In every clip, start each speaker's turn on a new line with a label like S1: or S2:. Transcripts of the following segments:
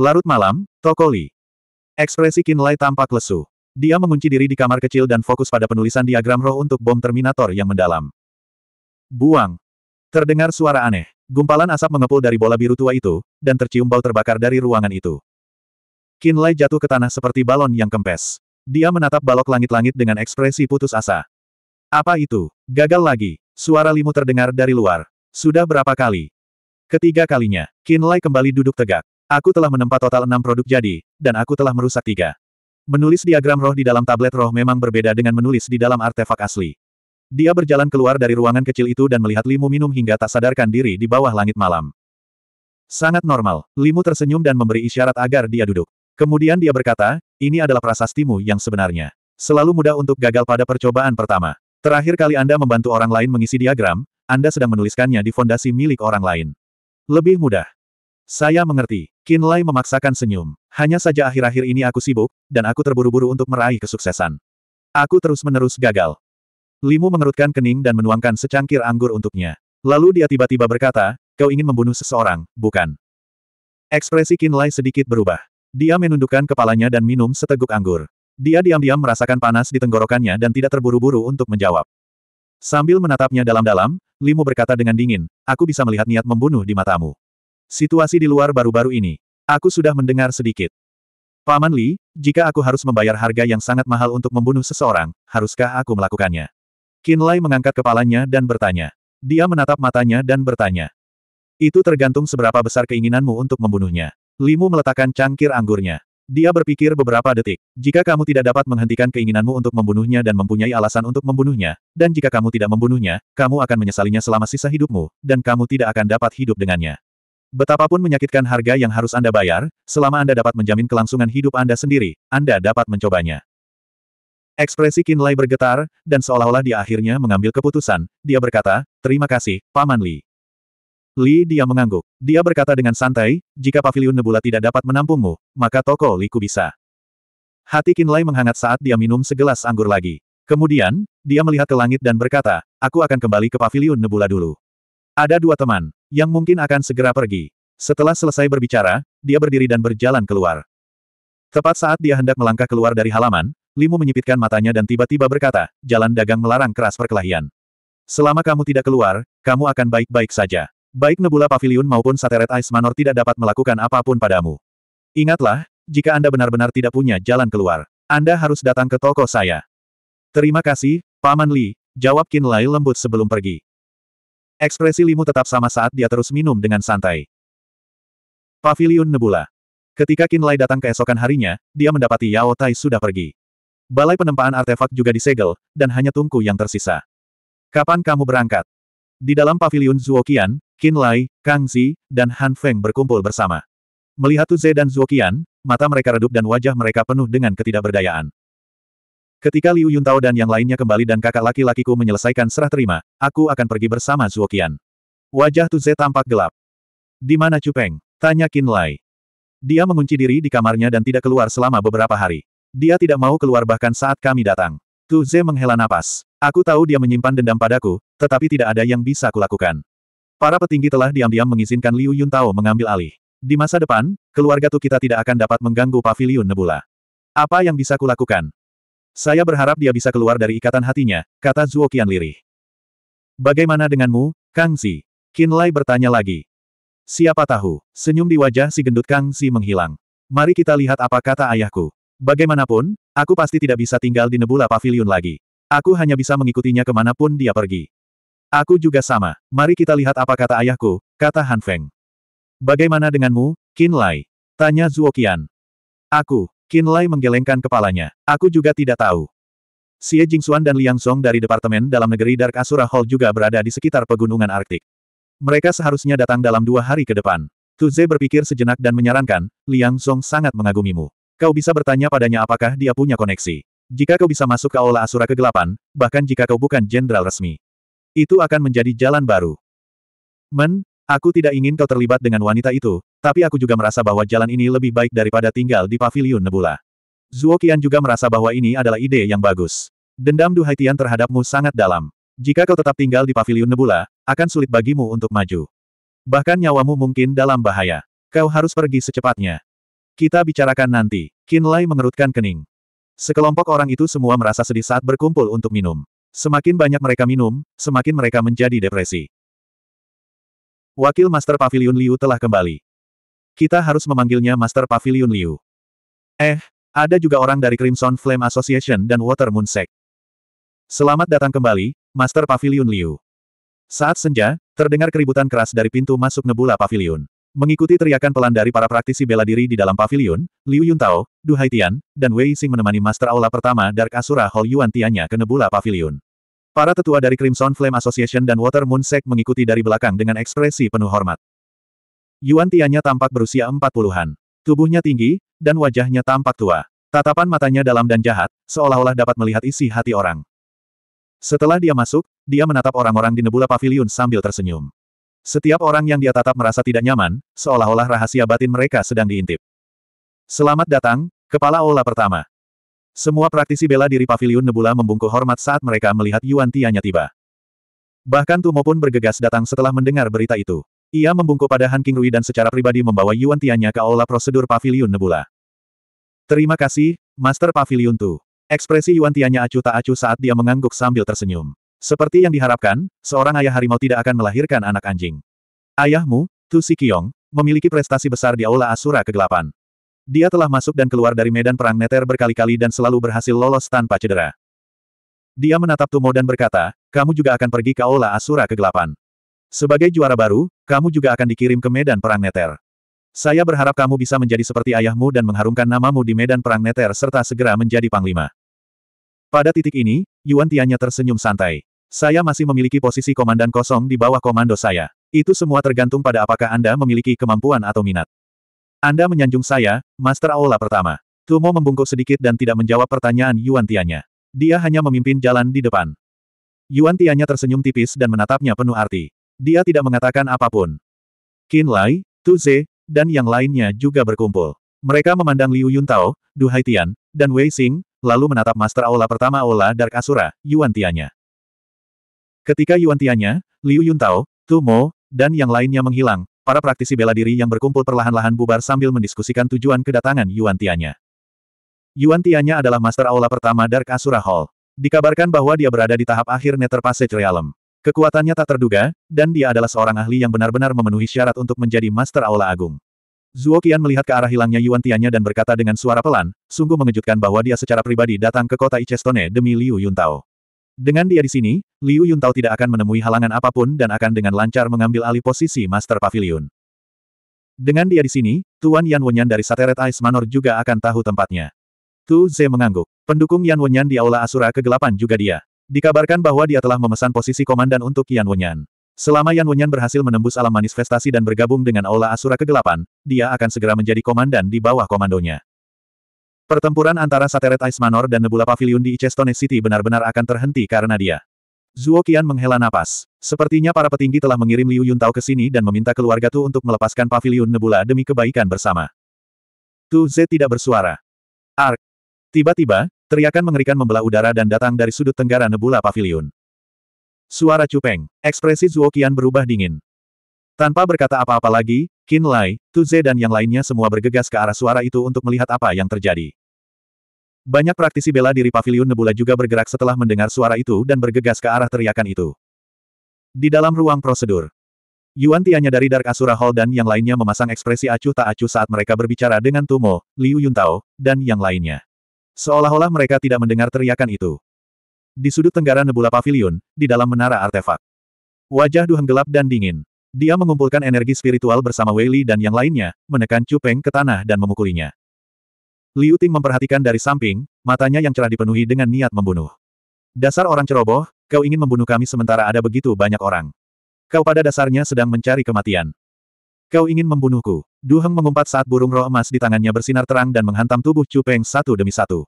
S1: Larut malam, toko Ekspresi Kinlay tampak lesu. Dia mengunci diri di kamar kecil dan fokus pada penulisan diagram roh untuk bom Terminator yang mendalam. Buang. Terdengar suara aneh. Gumpalan asap mengepul dari bola biru tua itu, dan tercium bau terbakar dari ruangan itu. Kinlay jatuh ke tanah seperti balon yang kempes. Dia menatap balok langit-langit dengan ekspresi putus asa. Apa itu? Gagal lagi. Suara limu terdengar dari luar. Sudah berapa kali? Ketiga kalinya, Kinlay kembali duduk tegak. Aku telah menempa total enam produk jadi, dan aku telah merusak tiga. Menulis diagram roh di dalam tablet roh memang berbeda dengan menulis di dalam artefak asli. Dia berjalan keluar dari ruangan kecil itu dan melihat Limu minum hingga tak sadarkan diri di bawah langit malam. Sangat normal, Limu tersenyum dan memberi isyarat agar dia duduk. Kemudian dia berkata, ini adalah prasastimu yang sebenarnya. Selalu mudah untuk gagal pada percobaan pertama. Terakhir kali Anda membantu orang lain mengisi diagram, Anda sedang menuliskannya di fondasi milik orang lain. Lebih mudah, saya mengerti. Kinlay memaksakan senyum. Hanya saja akhir-akhir ini aku sibuk, dan aku terburu-buru untuk meraih kesuksesan. Aku terus-menerus gagal. Limu mengerutkan kening dan menuangkan secangkir anggur untuknya. Lalu dia tiba-tiba berkata, kau ingin membunuh seseorang, bukan? Ekspresi Kinlay sedikit berubah. Dia menundukkan kepalanya dan minum seteguk anggur. Dia diam-diam merasakan panas di tenggorokannya dan tidak terburu-buru untuk menjawab. Sambil menatapnya dalam-dalam, Limu berkata dengan dingin, aku bisa melihat niat membunuh di matamu. Situasi di luar baru-baru ini. Aku sudah mendengar sedikit. Paman Li, jika aku harus membayar harga yang sangat mahal untuk membunuh seseorang, haruskah aku melakukannya? Lai mengangkat kepalanya dan bertanya. Dia menatap matanya dan bertanya. Itu tergantung seberapa besar keinginanmu untuk membunuhnya. Limu meletakkan cangkir anggurnya. Dia berpikir beberapa detik. Jika kamu tidak dapat menghentikan keinginanmu untuk membunuhnya dan mempunyai alasan untuk membunuhnya, dan jika kamu tidak membunuhnya, kamu akan menyesalinya selama sisa hidupmu, dan kamu tidak akan dapat hidup dengannya. Betapapun menyakitkan harga yang harus Anda bayar, selama Anda dapat menjamin kelangsungan hidup Anda sendiri, Anda dapat mencobanya. Ekspresi Kinlay bergetar, dan seolah-olah dia akhirnya mengambil keputusan, dia berkata, terima kasih, Paman Li. Li dia mengangguk. Dia berkata dengan santai, jika paviliun Nebula tidak dapat menampungmu, maka toko Li ku bisa. Hati Kinlay menghangat saat dia minum segelas anggur lagi. Kemudian, dia melihat ke langit dan berkata, aku akan kembali ke paviliun Nebula dulu. Ada dua teman yang mungkin akan segera pergi. Setelah selesai berbicara, dia berdiri dan berjalan keluar. Tepat saat dia hendak melangkah keluar dari halaman, Limu menyipitkan matanya dan tiba-tiba berkata, jalan dagang melarang keras perkelahian. Selama kamu tidak keluar, kamu akan baik-baik saja. Baik Nebula Pavilion maupun Sateret Ice Manor tidak dapat melakukan apapun padamu. Ingatlah, jika Anda benar-benar tidak punya jalan keluar, Anda harus datang ke toko saya. Terima kasih, Paman Li, jawab Kin Lai lembut sebelum pergi. Ekspresi Limu tetap sama saat dia terus minum dengan santai. Paviliun Nebula. Ketika Lai datang keesokan harinya, dia mendapati Yao Tai sudah pergi. Balai penempaan artefak juga disegel, dan hanya tungku yang tersisa. Kapan kamu berangkat? Di dalam paviliun Zuokian, Lai, Kang Zi, dan Han Feng berkumpul bersama. Melihat Tu Ze dan Zuokian, mata mereka redup dan wajah mereka penuh dengan ketidakberdayaan. Ketika Liu Yuntao dan yang lainnya kembali dan kakak laki-lakiku menyelesaikan serah terima, aku akan pergi bersama Zuokian. Wajah Tuze tampak gelap. Di mana Cupeng? Tanya Qin Lai. Dia mengunci diri di kamarnya dan tidak keluar selama beberapa hari. Dia tidak mau keluar bahkan saat kami datang. Tuze menghela napas. Aku tahu dia menyimpan dendam padaku, tetapi tidak ada yang bisa kulakukan. Para petinggi telah diam-diam mengizinkan Liu Yuntao mengambil alih. Di masa depan, keluarga Tu kita tidak akan dapat mengganggu pavilion Nebula. Apa yang bisa kulakukan? Saya berharap dia bisa keluar dari ikatan hatinya, kata Zuo Qian lirih. Bagaimana denganmu, Kang Si? Qin Lai bertanya lagi. Siapa tahu, senyum di wajah si gendut Kang Si menghilang. Mari kita lihat apa kata ayahku. Bagaimanapun, aku pasti tidak bisa tinggal di Nebula Pavilion lagi. Aku hanya bisa mengikutinya kemanapun dia pergi. Aku juga sama. Mari kita lihat apa kata ayahku, kata Han Feng. Bagaimana denganmu, Qin Lai? Tanya Zuo Qian. Aku, Qin Lai menggelengkan kepalanya. Aku juga tidak tahu. Xie Jingxuan dan Liang Song dari Departemen Dalam Negeri Dark Asura Hall juga berada di sekitar pegunungan Arktik. Mereka seharusnya datang dalam dua hari ke depan. Tuze berpikir sejenak dan menyarankan, Liang Song sangat mengagumimu. Kau bisa bertanya padanya apakah dia punya koneksi. Jika kau bisa masuk ke Aula Asura Kegelapan, bahkan jika kau bukan jenderal resmi. Itu akan menjadi jalan baru. Men, Aku tidak ingin kau terlibat dengan wanita itu, tapi aku juga merasa bahwa jalan ini lebih baik daripada tinggal di paviliun Nebula. Zuo Qian juga merasa bahwa ini adalah ide yang bagus. Dendam Du Haitian terhadapmu sangat dalam. Jika kau tetap tinggal di paviliun Nebula, akan sulit bagimu untuk maju. Bahkan nyawamu mungkin dalam bahaya. Kau harus pergi secepatnya. Kita bicarakan nanti. Qin Lai mengerutkan kening. Sekelompok orang itu semua merasa sedih saat berkumpul untuk minum. Semakin banyak mereka minum, semakin mereka menjadi depresi. Wakil Master Pavilion Liu telah kembali. Kita harus memanggilnya Master Pavilion Liu. Eh, ada juga orang dari Crimson Flame Association dan Water Moon Sect. Selamat datang kembali, Master Pavilion Liu. Saat senja, terdengar keributan keras dari pintu masuk Nebula Pavilion. Mengikuti teriakan pelan dari para praktisi bela diri di dalam pavilion, Liu Yuntao, Du Haitian, dan Wei Xing menemani Master Aula pertama Dark Asura Hall Yuan Tianya ke Nebula Pavilion. Para tetua dari Crimson Flame Association dan Water Moon Sect mengikuti dari belakang dengan ekspresi penuh hormat. Yuan Tianya tampak berusia empat puluhan. Tubuhnya tinggi, dan wajahnya tampak tua. Tatapan matanya dalam dan jahat, seolah-olah dapat melihat isi hati orang. Setelah dia masuk, dia menatap orang-orang di Nebula Pavilion sambil tersenyum. Setiap orang yang dia tatap merasa tidak nyaman, seolah-olah rahasia batin mereka sedang diintip. Selamat datang, Kepala Ola pertama. Semua praktisi bela diri paviliun Nebula membungkuk hormat saat mereka melihat Yuan Tianya tiba. Bahkan Tumo pun bergegas datang setelah mendengar berita itu. Ia membungkuk pada Han Rui dan secara pribadi membawa Yuan Tianya ke aula prosedur paviliun Nebula. Terima kasih, Master Paviliun Tu. Ekspresi Yuan Tianya acuh tak acuh saat dia mengangguk sambil tersenyum. Seperti yang diharapkan, seorang ayah harimau tidak akan melahirkan anak anjing. Ayahmu, Tu Sikiong, memiliki prestasi besar di Aula Asura Kegelapan. Dia telah masuk dan keluar dari medan perang Neter berkali-kali dan selalu berhasil lolos tanpa cedera. Dia menatap Tumo dan berkata, kamu juga akan pergi ke Aula Asura Kegelapan. Sebagai juara baru, kamu juga akan dikirim ke medan perang Neter. Saya berharap kamu bisa menjadi seperti ayahmu dan mengharumkan namamu di medan perang Neter serta segera menjadi panglima. Pada titik ini, Yuan Tianya tersenyum santai. Saya masih memiliki posisi komandan kosong di bawah komando saya. Itu semua tergantung pada apakah Anda memiliki kemampuan atau minat. Anda menyanjung saya, Master Aula pertama. Tumo membungkuk sedikit dan tidak menjawab pertanyaan Yuan Tianya. Dia hanya memimpin jalan di depan. Yuan Tianya tersenyum tipis dan menatapnya penuh arti. Dia tidak mengatakan apapun. Qin Lai, Tu Ze, dan yang lainnya juga berkumpul. Mereka memandang Liu Yun Tao, Du Haitian, dan Wei Xing, lalu menatap Master Aula pertama Aula Dark Asura, Yuan Tianya. Ketika Yuan Tianya, Liu Yun Yuntao, Mo, dan yang lainnya menghilang, Para praktisi bela diri yang berkumpul perlahan-lahan bubar sambil mendiskusikan tujuan kedatangan Yuan Tianya. Yuan Tianya adalah Master Aula pertama Dark Asura Hall. Dikabarkan bahwa dia berada di tahap akhir Nether Passage Realm. Kekuatannya tak terduga, dan dia adalah seorang ahli yang benar-benar memenuhi syarat untuk menjadi Master Aula Agung. Zuo Qian melihat ke arah hilangnya Yuan Tianya dan berkata dengan suara pelan, sungguh mengejutkan bahwa dia secara pribadi datang ke kota Icestone demi Liu Yuntao. Dengan dia di sini, Liu Yuntao tidak akan menemui halangan apapun dan akan dengan lancar mengambil alih posisi Master Pavilion. Dengan dia di sini, Tuan Yan Wenyan dari Sateret Ice Manor juga akan tahu tempatnya. Tu Ze mengangguk. Pendukung Yan Wenyan di Aula Asura Kegelapan juga dia. Dikabarkan bahwa dia telah memesan posisi komandan untuk Yan Wenyan. Selama Yan Wenyan berhasil menembus alam manifestasi dan bergabung dengan Aula Asura Kegelapan, dia akan segera menjadi komandan di bawah komandonya. Pertempuran antara Sateret Ice Manor dan Nebula Pavilion di Icestone City benar-benar akan terhenti karena dia. Zuo Qian menghela napas. Sepertinya para petinggi telah mengirim Liu Yuntao ke sini dan meminta keluarga Tu untuk melepaskan Pavilion Nebula demi kebaikan bersama. Tu Ze tidak bersuara. Ark. Tiba-tiba, teriakan mengerikan membelah udara dan datang dari sudut tenggara Nebula Pavilion. Suara cupeng. Ekspresi Zuo Qian berubah dingin. Tanpa berkata apa-apa lagi, Qin Lai, Tu Ze dan yang lainnya semua bergegas ke arah suara itu untuk melihat apa yang terjadi. Banyak praktisi bela diri pavilion Nebula juga bergerak setelah mendengar suara itu dan bergegas ke arah teriakan itu. Di dalam ruang prosedur, Yuan Tianya dari Dark Asura Hall dan yang lainnya memasang ekspresi acuh tak acuh saat mereka berbicara dengan Tumo, Liu Yuntao, dan yang lainnya. Seolah-olah mereka tidak mendengar teriakan itu. Di sudut tenggara Nebula Pavilion, di dalam menara artefak. Wajah Duheng gelap dan dingin. Dia mengumpulkan energi spiritual bersama Wei Li dan yang lainnya, menekan Cupeng ke tanah dan memukulinya. Liu Ting memperhatikan dari samping, matanya yang cerah dipenuhi dengan niat membunuh. Dasar orang ceroboh, kau ingin membunuh kami sementara ada begitu banyak orang. Kau pada dasarnya sedang mencari kematian. Kau ingin membunuhku. Duheng mengumpat saat burung roh emas di tangannya bersinar terang dan menghantam tubuh Cupeng satu demi satu.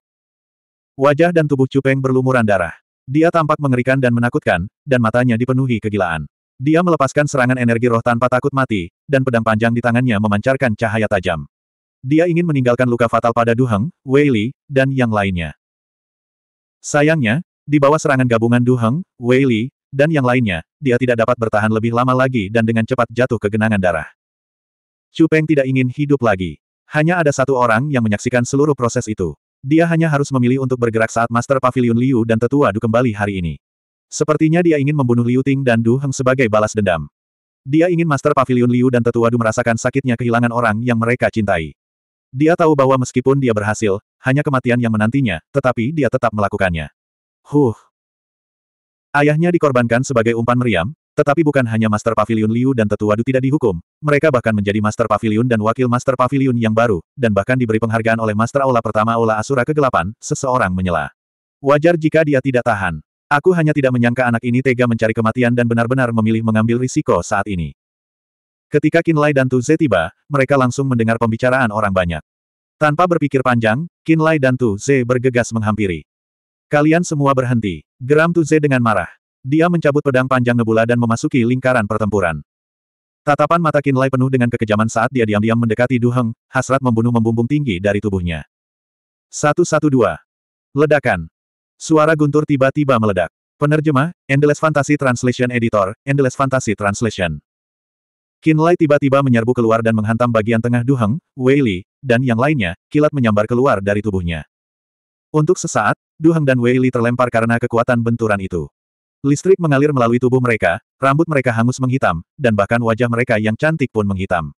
S1: Wajah dan tubuh Cupeng berlumuran darah. Dia tampak mengerikan dan menakutkan, dan matanya dipenuhi kegilaan. Dia melepaskan serangan energi roh tanpa takut mati, dan pedang panjang di tangannya memancarkan cahaya tajam. Dia ingin meninggalkan luka fatal pada Duheng, Wei Li, dan yang lainnya. Sayangnya, di bawah serangan gabungan Duheng, Wei Li, dan yang lainnya, dia tidak dapat bertahan lebih lama lagi dan dengan cepat jatuh ke genangan darah. Chu Peng tidak ingin hidup lagi. Hanya ada satu orang yang menyaksikan seluruh proses itu. Dia hanya harus memilih untuk bergerak saat Master Pavilion Liu dan Tetua Du kembali hari ini. Sepertinya dia ingin membunuh Liu Ting dan Du Heng sebagai balas dendam. Dia ingin Master Pavilion Liu dan Tetua Du merasakan sakitnya kehilangan orang yang mereka cintai. Dia tahu bahwa meskipun dia berhasil, hanya kematian yang menantinya, tetapi dia tetap melakukannya. Huh. Ayahnya dikorbankan sebagai umpan meriam, tetapi bukan hanya Master Pavilion Liu dan Tetua Du tidak dihukum, mereka bahkan menjadi Master Pavilion dan Wakil Master Pavilion yang baru, dan bahkan diberi penghargaan oleh Master Aula pertama Aula Asura Kegelapan, seseorang menyela. Wajar jika dia tidak tahan. Aku hanya tidak menyangka anak ini tega mencari kematian dan benar-benar memilih mengambil risiko saat ini. Ketika Kinlay dan Tuze tiba, mereka langsung mendengar pembicaraan orang banyak. Tanpa berpikir panjang, Kinlay dan Tuze bergegas menghampiri. Kalian semua berhenti. Geram Tuze dengan marah. Dia mencabut pedang panjang nebula dan memasuki lingkaran pertempuran. Tatapan mata Kinlay penuh dengan kekejaman saat dia diam-diam mendekati Duheng, hasrat membunuh membumbung tinggi dari tubuhnya. Satu satu dua. Ledakan. Suara guntur tiba-tiba meledak. Penerjemah, Endless Fantasy Translation Editor, Endless Fantasy Translation. Qinlai tiba-tiba menyerbu keluar dan menghantam bagian tengah Duheng, Wei Li, dan yang lainnya, kilat menyambar keluar dari tubuhnya. Untuk sesaat, Duheng dan Wei Li terlempar karena kekuatan benturan itu. Listrik mengalir melalui tubuh mereka, rambut mereka hangus menghitam, dan bahkan wajah mereka yang cantik pun menghitam.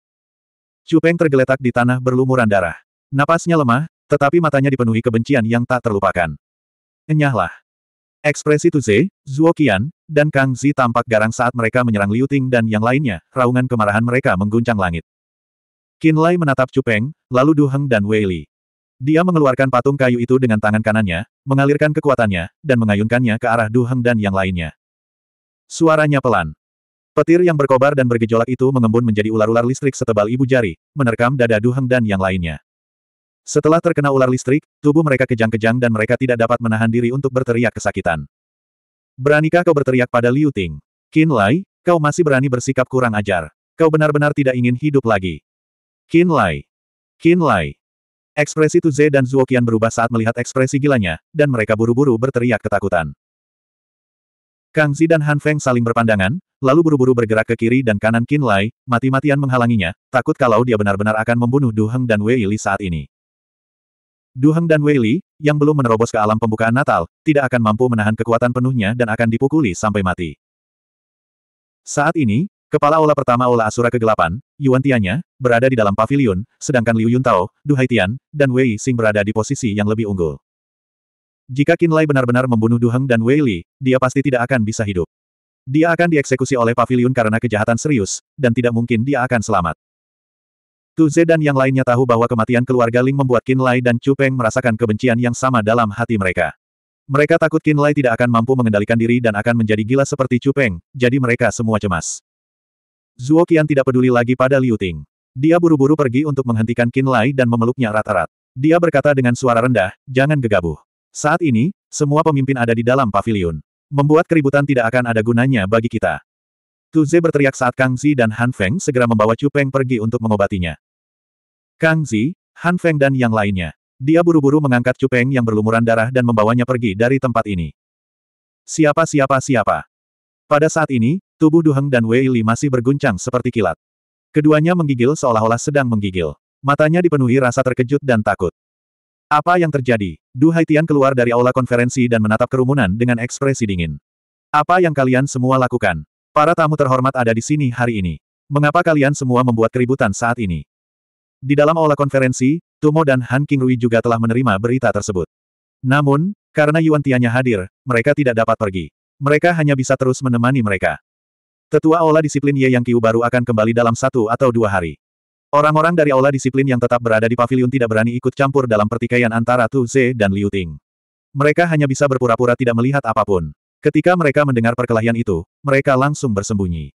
S1: Cupeng tergeletak di tanah berlumuran darah. Napasnya lemah, tetapi matanya dipenuhi kebencian yang tak terlupakan. Enyahlah. Ekspresi Tuze, Zuo Qian, dan Kang Zi tampak garang saat mereka menyerang Liu Ting dan yang lainnya, raungan kemarahan mereka mengguncang langit. Qin Lai menatap Cupeng, lalu Du Heng dan Wei Li. Dia mengeluarkan patung kayu itu dengan tangan kanannya, mengalirkan kekuatannya, dan mengayunkannya ke arah Du Heng dan yang lainnya. Suaranya pelan. Petir yang berkobar dan bergejolak itu mengembun menjadi ular-ular listrik setebal ibu jari, menerkam dada Du Heng dan yang lainnya. Setelah terkena ular listrik, tubuh mereka kejang-kejang dan mereka tidak dapat menahan diri untuk berteriak kesakitan. Beranikah kau berteriak pada Liu Ting? Qin Lai, kau masih berani bersikap kurang ajar. Kau benar-benar tidak ingin hidup lagi. Qin Lai. Qin Lai. Ekspresi Tu Ze dan Zuo Qian berubah saat melihat ekspresi gilanya, dan mereka buru-buru berteriak ketakutan. Kang Zi dan Han Feng saling berpandangan, lalu buru-buru bergerak ke kiri dan kanan Qin Lai, mati-matian menghalanginya, takut kalau dia benar-benar akan membunuh Du Heng dan Wei Li saat ini. Duheng dan Wei Li, yang belum menerobos ke alam pembukaan Natal, tidak akan mampu menahan kekuatan penuhnya dan akan dipukuli sampai mati. Saat ini, kepala ola pertama ola Asura kegelapan, Yuan Tianya, berada di dalam pavilion, sedangkan Liu Yuntao, Du Haitian, dan Wei Xing berada di posisi yang lebih unggul. Jika Qin Lai benar-benar membunuh Duheng dan Wei Li, dia pasti tidak akan bisa hidup. Dia akan dieksekusi oleh pavilion karena kejahatan serius, dan tidak mungkin dia akan selamat. Tu Ze dan yang lainnya tahu bahwa kematian keluarga Ling membuat Qin Lai dan Chu Peng merasakan kebencian yang sama dalam hati mereka. Mereka takut Qin Lai tidak akan mampu mengendalikan diri dan akan menjadi gila seperti Chu Peng, jadi mereka semua cemas. Zuo Qian tidak peduli lagi pada Liu Ting. Dia buru-buru pergi untuk menghentikan Qin Lai dan memeluknya erat-erat. Dia berkata dengan suara rendah, jangan gegabah. Saat ini, semua pemimpin ada di dalam pavilion. Membuat keributan tidak akan ada gunanya bagi kita. Tu Ze berteriak saat Kang Zi dan Han Feng segera membawa Chu Peng pergi untuk mengobatinya. Kang Zi, Han Feng dan yang lainnya. Dia buru-buru mengangkat Chu Peng yang berlumuran darah dan membawanya pergi dari tempat ini. Siapa siapa siapa? Pada saat ini, tubuh Duheng dan Wei Li masih berguncang seperti kilat. Keduanya menggigil seolah-olah sedang menggigil. Matanya dipenuhi rasa terkejut dan takut. Apa yang terjadi? Du Haitian keluar dari aula konferensi dan menatap kerumunan dengan ekspresi dingin. Apa yang kalian semua lakukan? Para tamu terhormat ada di sini hari ini. Mengapa kalian semua membuat keributan saat ini? Di dalam aula konferensi, Tumo dan Han King Rui juga telah menerima berita tersebut. Namun, karena Yuan Tianya hadir, mereka tidak dapat pergi. Mereka hanya bisa terus menemani mereka. Tetua aula disiplin Ye Yang Qiu baru akan kembali dalam satu atau dua hari. Orang-orang dari aula disiplin yang tetap berada di pavilion tidak berani ikut campur dalam pertikaian antara Tu Ze dan Liu Ting. Mereka hanya bisa berpura-pura tidak melihat apapun. Ketika mereka mendengar perkelahian itu, mereka langsung bersembunyi.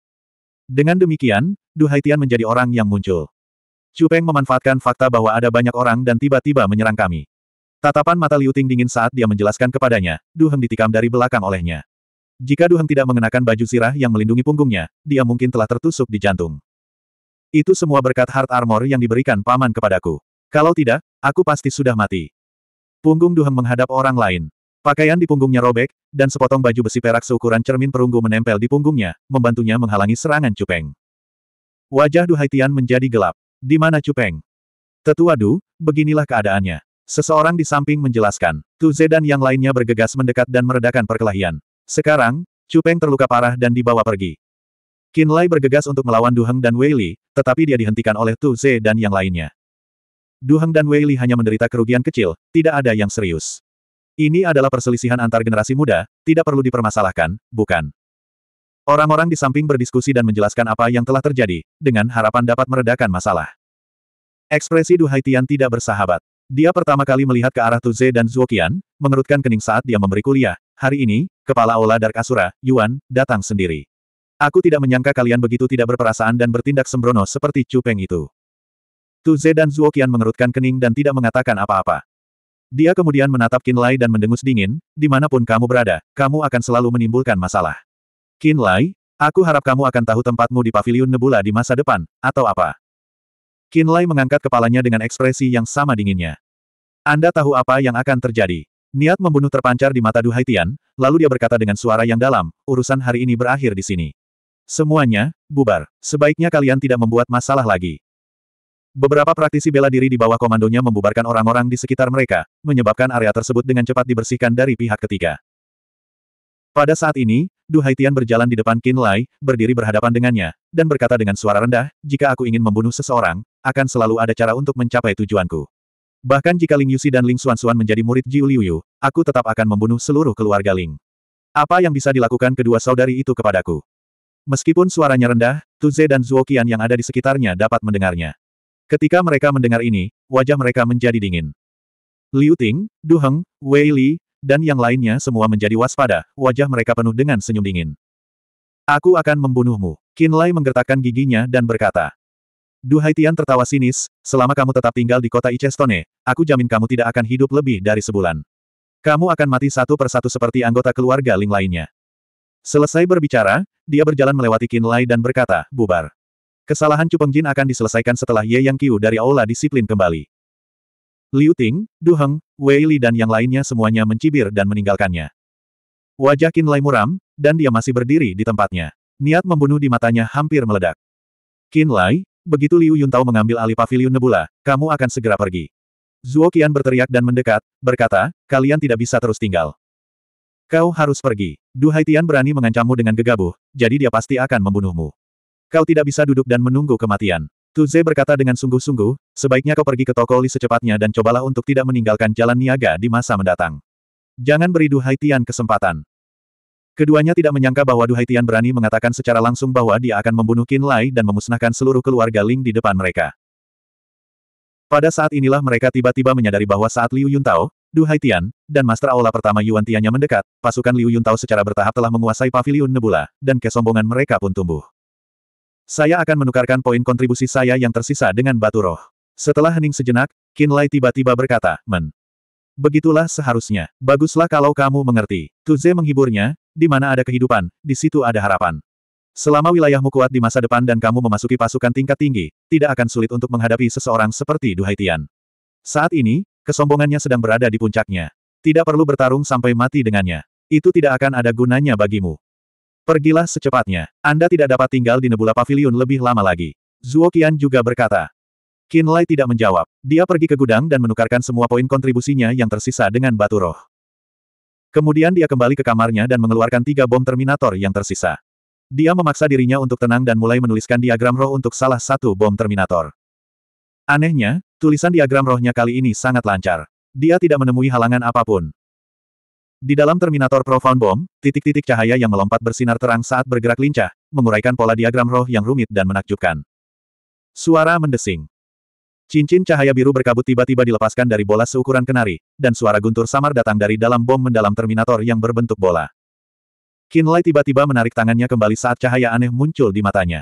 S1: Dengan demikian, Du Haitian menjadi orang yang muncul. Chu memanfaatkan fakta bahwa ada banyak orang dan tiba-tiba menyerang kami. Tatapan mata Liu Ting dingin saat dia menjelaskan kepadanya, Du Heng ditikam dari belakang olehnya. Jika Du Heng tidak mengenakan baju sirah yang melindungi punggungnya, dia mungkin telah tertusuk di jantung. Itu semua berkat hard armor yang diberikan paman kepadaku. Kalau tidak, aku pasti sudah mati. Punggung Du Heng menghadap orang lain, Pakaian di punggungnya robek, dan sepotong baju besi perak seukuran cermin perunggu menempel di punggungnya, membantunya menghalangi serangan Cupeng. Wajah Duhaitian menjadi gelap. Di mana Cupeng? Tetua Du, beginilah keadaannya. Seseorang di samping menjelaskan. Tuze dan yang lainnya bergegas mendekat dan meredakan perkelahian. Sekarang, Cupeng terluka parah dan dibawa pergi. Lai bergegas untuk melawan Duheng dan Weili, tetapi dia dihentikan oleh Tuze dan yang lainnya. Duheng dan Weili hanya menderita kerugian kecil, tidak ada yang serius. Ini adalah perselisihan antar generasi muda, tidak perlu dipermasalahkan, bukan? Orang-orang di samping berdiskusi dan menjelaskan apa yang telah terjadi, dengan harapan dapat meredakan masalah. Ekspresi Du Haitian tidak bersahabat. Dia pertama kali melihat ke arah Tuze dan Zuokian, mengerutkan kening saat dia memberi kuliah. Hari ini, kepala Aula Dark Asura, Yuan, datang sendiri. Aku tidak menyangka kalian begitu tidak berperasaan dan bertindak sembrono seperti Cupeng Peng itu. Tuze dan Zuokian mengerutkan kening dan tidak mengatakan apa-apa. Dia kemudian menatap Kinlay dan mendengus dingin, dimanapun kamu berada, kamu akan selalu menimbulkan masalah. Kinlay, aku harap kamu akan tahu tempatmu di Paviliun Nebula di masa depan, atau apa? Kinlay mengangkat kepalanya dengan ekspresi yang sama dinginnya. Anda tahu apa yang akan terjadi. Niat membunuh terpancar di mata Du Haitian, lalu dia berkata dengan suara yang dalam, urusan hari ini berakhir di sini. Semuanya, bubar. Sebaiknya kalian tidak membuat masalah lagi. Beberapa praktisi bela diri di bawah komandonya membubarkan orang-orang di sekitar mereka, menyebabkan area tersebut dengan cepat dibersihkan dari pihak ketiga. Pada saat ini, Du Haitian berjalan di depan Qin Lai, berdiri berhadapan dengannya, dan berkata dengan suara rendah, jika aku ingin membunuh seseorang, akan selalu ada cara untuk mencapai tujuanku. Bahkan jika Ling Yusi dan Ling Xuanxuan menjadi murid Ji Liuyu, aku tetap akan membunuh seluruh keluarga Ling. Apa yang bisa dilakukan kedua saudari itu kepadaku? Meskipun suaranya rendah, Tu Ze dan Zhuo Qian yang ada di sekitarnya dapat mendengarnya. Ketika mereka mendengar ini, wajah mereka menjadi dingin. Liu Ting, Du Heng, Wei Li, dan yang lainnya semua menjadi waspada, wajah mereka penuh dengan senyum dingin. Aku akan membunuhmu. Qin Lai menggertakkan giginya dan berkata. Du Haitian tertawa sinis, selama kamu tetap tinggal di kota Icestone, aku jamin kamu tidak akan hidup lebih dari sebulan. Kamu akan mati satu persatu seperti anggota keluarga Ling lainnya. Selesai berbicara, dia berjalan melewati Qin Lai dan berkata, bubar. Kesalahan Cupeng Jin akan diselesaikan setelah Ye Yang Qiu dari Aula Disiplin kembali. Liu Ting, Du Heng, Wei Li dan yang lainnya semuanya mencibir dan meninggalkannya. Wajah Qin Lai muram, dan dia masih berdiri di tempatnya. Niat membunuh di matanya hampir meledak. Qin Lai, begitu Liu Yuntao mengambil alih pavilion Nebula, kamu akan segera pergi. Zuo Qian berteriak dan mendekat, berkata, kalian tidak bisa terus tinggal. Kau harus pergi. Du Haitian berani mengancammu dengan gegabah, jadi dia pasti akan membunuhmu. Kau tidak bisa duduk dan menunggu kematian. Tuze berkata dengan sungguh-sungguh, sebaiknya kau pergi ke toko Li secepatnya dan cobalah untuk tidak meninggalkan jalan niaga di masa mendatang. Jangan beri Du Haitian kesempatan. Keduanya tidak menyangka bahwa Du Haitian berani mengatakan secara langsung bahwa dia akan membunuh Qin Lai dan memusnahkan seluruh keluarga Ling di depan mereka. Pada saat inilah mereka tiba-tiba menyadari bahwa saat Liu Yuntao, Du Haitian, dan Master Aula pertama Yuan Tianya mendekat, pasukan Liu Yuntao secara bertahap telah menguasai paviliun Nebula, dan kesombongan mereka pun tumbuh. Saya akan menukarkan poin kontribusi saya yang tersisa dengan batu roh. Setelah hening sejenak, Kinlay tiba-tiba berkata, Men. Begitulah seharusnya. Baguslah kalau kamu mengerti. Tuze menghiburnya, di mana ada kehidupan, di situ ada harapan. Selama wilayahmu kuat di masa depan dan kamu memasuki pasukan tingkat tinggi, tidak akan sulit untuk menghadapi seseorang seperti Duhaitian. Haitian. Saat ini, kesombongannya sedang berada di puncaknya. Tidak perlu bertarung sampai mati dengannya. Itu tidak akan ada gunanya bagimu. Pergilah secepatnya. Anda tidak dapat tinggal di Nebula Pavilion lebih lama lagi. Zuo Qian juga berkata. Qin Lai tidak menjawab. Dia pergi ke gudang dan menukarkan semua poin kontribusinya yang tersisa dengan batu roh. Kemudian dia kembali ke kamarnya dan mengeluarkan tiga bom Terminator yang tersisa. Dia memaksa dirinya untuk tenang dan mulai menuliskan diagram roh untuk salah satu bom Terminator. Anehnya, tulisan diagram rohnya kali ini sangat lancar. Dia tidak menemui halangan apapun. Di dalam Terminator Profound Bomb, titik-titik cahaya yang melompat bersinar terang saat bergerak lincah, menguraikan pola diagram roh yang rumit dan menakjubkan. Suara mendesing. Cincin cahaya biru berkabut tiba-tiba dilepaskan dari bola seukuran kenari, dan suara guntur samar datang dari dalam bom mendalam Terminator yang berbentuk bola. Kinlay tiba-tiba menarik tangannya kembali saat cahaya aneh muncul di matanya.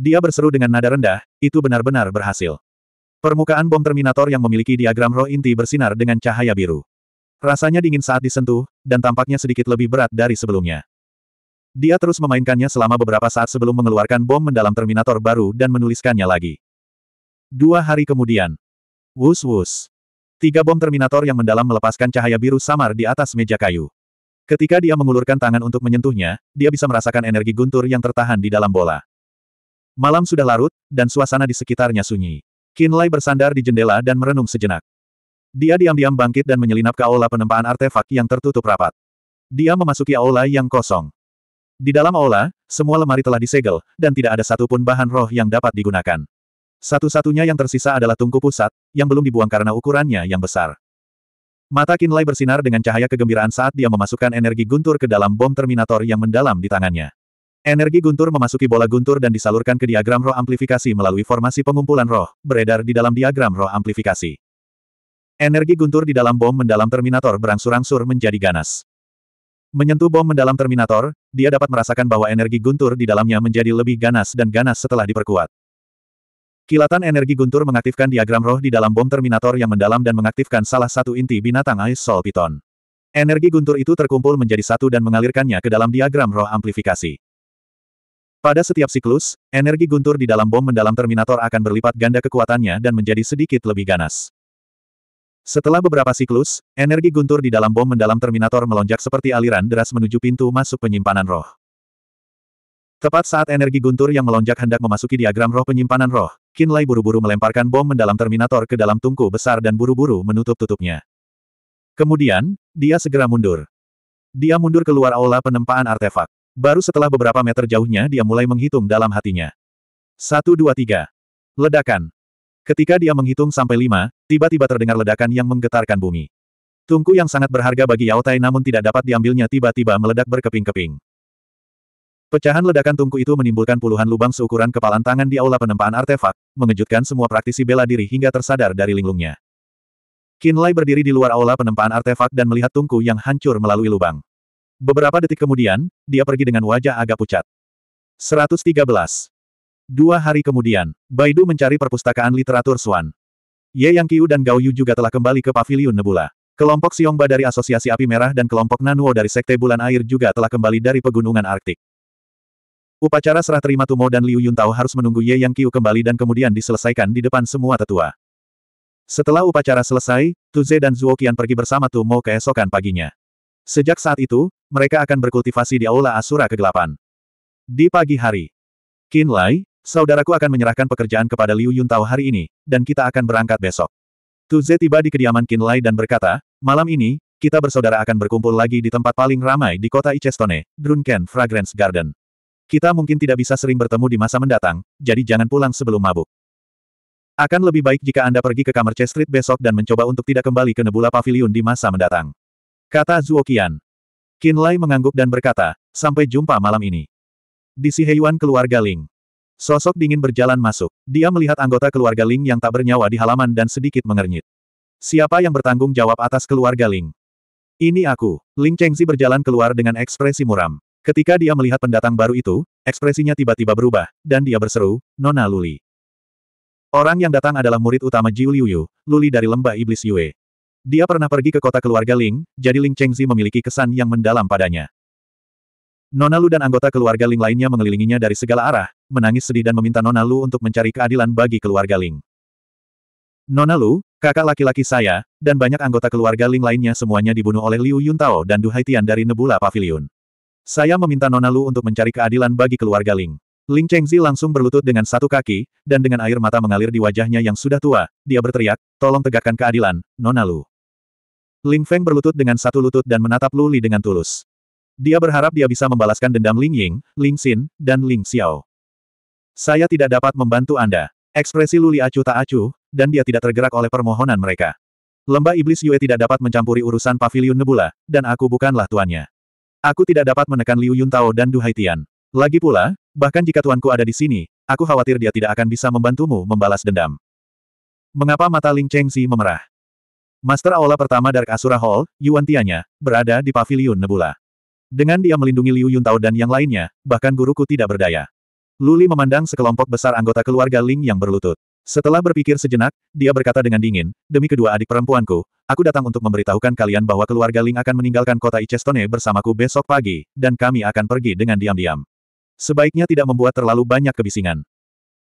S1: Dia berseru dengan nada rendah, itu benar-benar berhasil. Permukaan bom Terminator yang memiliki diagram roh inti bersinar dengan cahaya biru. Rasanya dingin saat disentuh, dan tampaknya sedikit lebih berat dari sebelumnya. Dia terus memainkannya selama beberapa saat sebelum mengeluarkan bom mendalam Terminator baru dan menuliskannya lagi. Dua hari kemudian. Wus wus. Tiga bom Terminator yang mendalam melepaskan cahaya biru samar di atas meja kayu. Ketika dia mengulurkan tangan untuk menyentuhnya, dia bisa merasakan energi guntur yang tertahan di dalam bola. Malam sudah larut, dan suasana di sekitarnya sunyi. Kinlay bersandar di jendela dan merenung sejenak. Dia diam-diam bangkit dan menyelinap ke aula penempaan artefak yang tertutup rapat. Dia memasuki aula yang kosong. Di dalam aula, semua lemari telah disegel, dan tidak ada satupun bahan roh yang dapat digunakan. Satu-satunya yang tersisa adalah tungku pusat, yang belum dibuang karena ukurannya yang besar. Mata Kinlay bersinar dengan cahaya kegembiraan saat dia memasukkan energi guntur ke dalam bom Terminator yang mendalam di tangannya. Energi guntur memasuki bola guntur dan disalurkan ke diagram roh amplifikasi melalui formasi pengumpulan roh, beredar di dalam diagram roh amplifikasi. Energi guntur di dalam bom mendalam Terminator berangsur-angsur menjadi ganas. Menyentuh bom mendalam Terminator, dia dapat merasakan bahwa energi guntur di dalamnya menjadi lebih ganas dan ganas setelah diperkuat. Kilatan energi guntur mengaktifkan diagram roh di dalam bom Terminator yang mendalam dan mengaktifkan salah satu inti binatang Ice Soul Python. Energi guntur itu terkumpul menjadi satu dan mengalirkannya ke dalam diagram roh amplifikasi. Pada setiap siklus, energi guntur di dalam bom mendalam Terminator akan berlipat ganda kekuatannya dan menjadi sedikit lebih ganas. Setelah beberapa siklus, energi guntur di dalam bom mendalam Terminator melonjak seperti aliran deras menuju pintu masuk penyimpanan roh. Tepat saat energi guntur yang melonjak hendak memasuki diagram roh penyimpanan roh, Kinlay buru-buru melemparkan bom mendalam Terminator ke dalam tungku besar dan buru-buru menutup tutupnya. Kemudian, dia segera mundur. Dia mundur keluar aula penempaan artefak. Baru setelah beberapa meter jauhnya dia mulai menghitung dalam hatinya. Satu dua tiga. Ledakan. Ketika dia menghitung sampai lima, tiba-tiba terdengar ledakan yang menggetarkan bumi. Tungku yang sangat berharga bagi Yao Tai namun tidak dapat diambilnya tiba-tiba meledak berkeping-keping. Pecahan ledakan tungku itu menimbulkan puluhan lubang seukuran kepalan tangan di aula penempaan artefak, mengejutkan semua praktisi bela diri hingga tersadar dari linglungnya. Lai berdiri di luar aula penempaan artefak dan melihat tungku yang hancur melalui lubang. Beberapa detik kemudian, dia pergi dengan wajah agak pucat. 113. Dua hari kemudian, Baidu mencari perpustakaan literatur Swan. Ye Yang Qiu dan Gao Yu juga telah kembali ke Paviliun Nebula. Kelompok Xiongba dari Asosiasi Api Merah dan kelompok Nanuo dari Sekte Bulan Air juga telah kembali dari Pegunungan Arktik. Upacara serah terima Tumo dan Liu Yuntao harus menunggu Ye Yang Qiu kembali dan kemudian diselesaikan di depan semua tetua. Setelah upacara selesai, Tu Ze dan Zuo Qian pergi bersama Tumo keesokan paginya. Sejak saat itu, mereka akan berkultivasi di Aula Asura Kegelapan. Di pagi hari, Qin Lai, Saudaraku akan menyerahkan pekerjaan kepada Liu Yuntao hari ini, dan kita akan berangkat besok. Tu Zhe tiba di kediaman Qin Lai dan berkata, malam ini, kita bersaudara akan berkumpul lagi di tempat paling ramai di kota Icestone, Drunken Fragrance Garden. Kita mungkin tidak bisa sering bertemu di masa mendatang, jadi jangan pulang sebelum mabuk. Akan lebih baik jika Anda pergi ke kamar Chestreet besok dan mencoba untuk tidak kembali ke Nebula Pavilion di masa mendatang. Kata Zuo Qian. Qin Lai mengangguk dan berkata, sampai jumpa malam ini. Di Siheyuan keluarga Ling. Sosok dingin berjalan masuk. Dia melihat anggota keluarga Ling yang tak bernyawa di halaman dan sedikit mengernyit. Siapa yang bertanggung jawab atas keluarga Ling? Ini aku. Ling Chengzi berjalan keluar dengan ekspresi muram. Ketika dia melihat pendatang baru itu, ekspresinya tiba-tiba berubah, dan dia berseru, Nona Luli. Orang yang datang adalah murid utama Jiu Liuyu, Luli dari lembah iblis Yue. Dia pernah pergi ke kota keluarga Ling, jadi Ling Chengzi memiliki kesan yang mendalam padanya. Nona Lu dan anggota keluarga Ling lainnya mengelilinginya dari segala arah, menangis sedih dan meminta Nona Lu untuk mencari keadilan bagi keluarga Ling. Nona Lu, kakak laki-laki saya, dan banyak anggota keluarga Ling lainnya semuanya dibunuh oleh Liu Yuntao dan Du Haitian dari Nebula Pavilion. Saya meminta Nona Lu untuk mencari keadilan bagi keluarga Ling. Ling Chengzi langsung berlutut dengan satu kaki, dan dengan air mata mengalir di wajahnya yang sudah tua, dia berteriak, tolong tegakkan keadilan, Nona Lu. Ling Feng berlutut dengan satu lutut dan menatap Lu Li dengan tulus. Dia berharap dia bisa membalaskan dendam Ling Ying, Ling Xin, dan Ling Xiao. Saya tidak dapat membantu Anda. Ekspresi Luli Acu tak acuh, dan dia tidak tergerak oleh permohonan mereka. Lembah Iblis Yue tidak dapat mencampuri urusan Paviliun Nebula, dan aku bukanlah tuannya. Aku tidak dapat menekan Liu Yuntao dan Du Haitian. Lagi pula, bahkan jika tuanku ada di sini, aku khawatir dia tidak akan bisa membantumu membalas dendam. Mengapa mata Ling Chengxi memerah? Master Aula pertama Dark Asura Hall, Yuan Tianya, berada di Paviliun Nebula. Dengan dia melindungi Liu Yuntao dan yang lainnya, bahkan guruku tidak berdaya. Luli memandang sekelompok besar anggota keluarga Ling yang berlutut. Setelah berpikir sejenak, dia berkata dengan dingin, demi kedua adik perempuanku, aku datang untuk memberitahukan kalian bahwa keluarga Ling akan meninggalkan kota Icestone bersamaku besok pagi, dan kami akan pergi dengan diam-diam. Sebaiknya tidak membuat terlalu banyak kebisingan.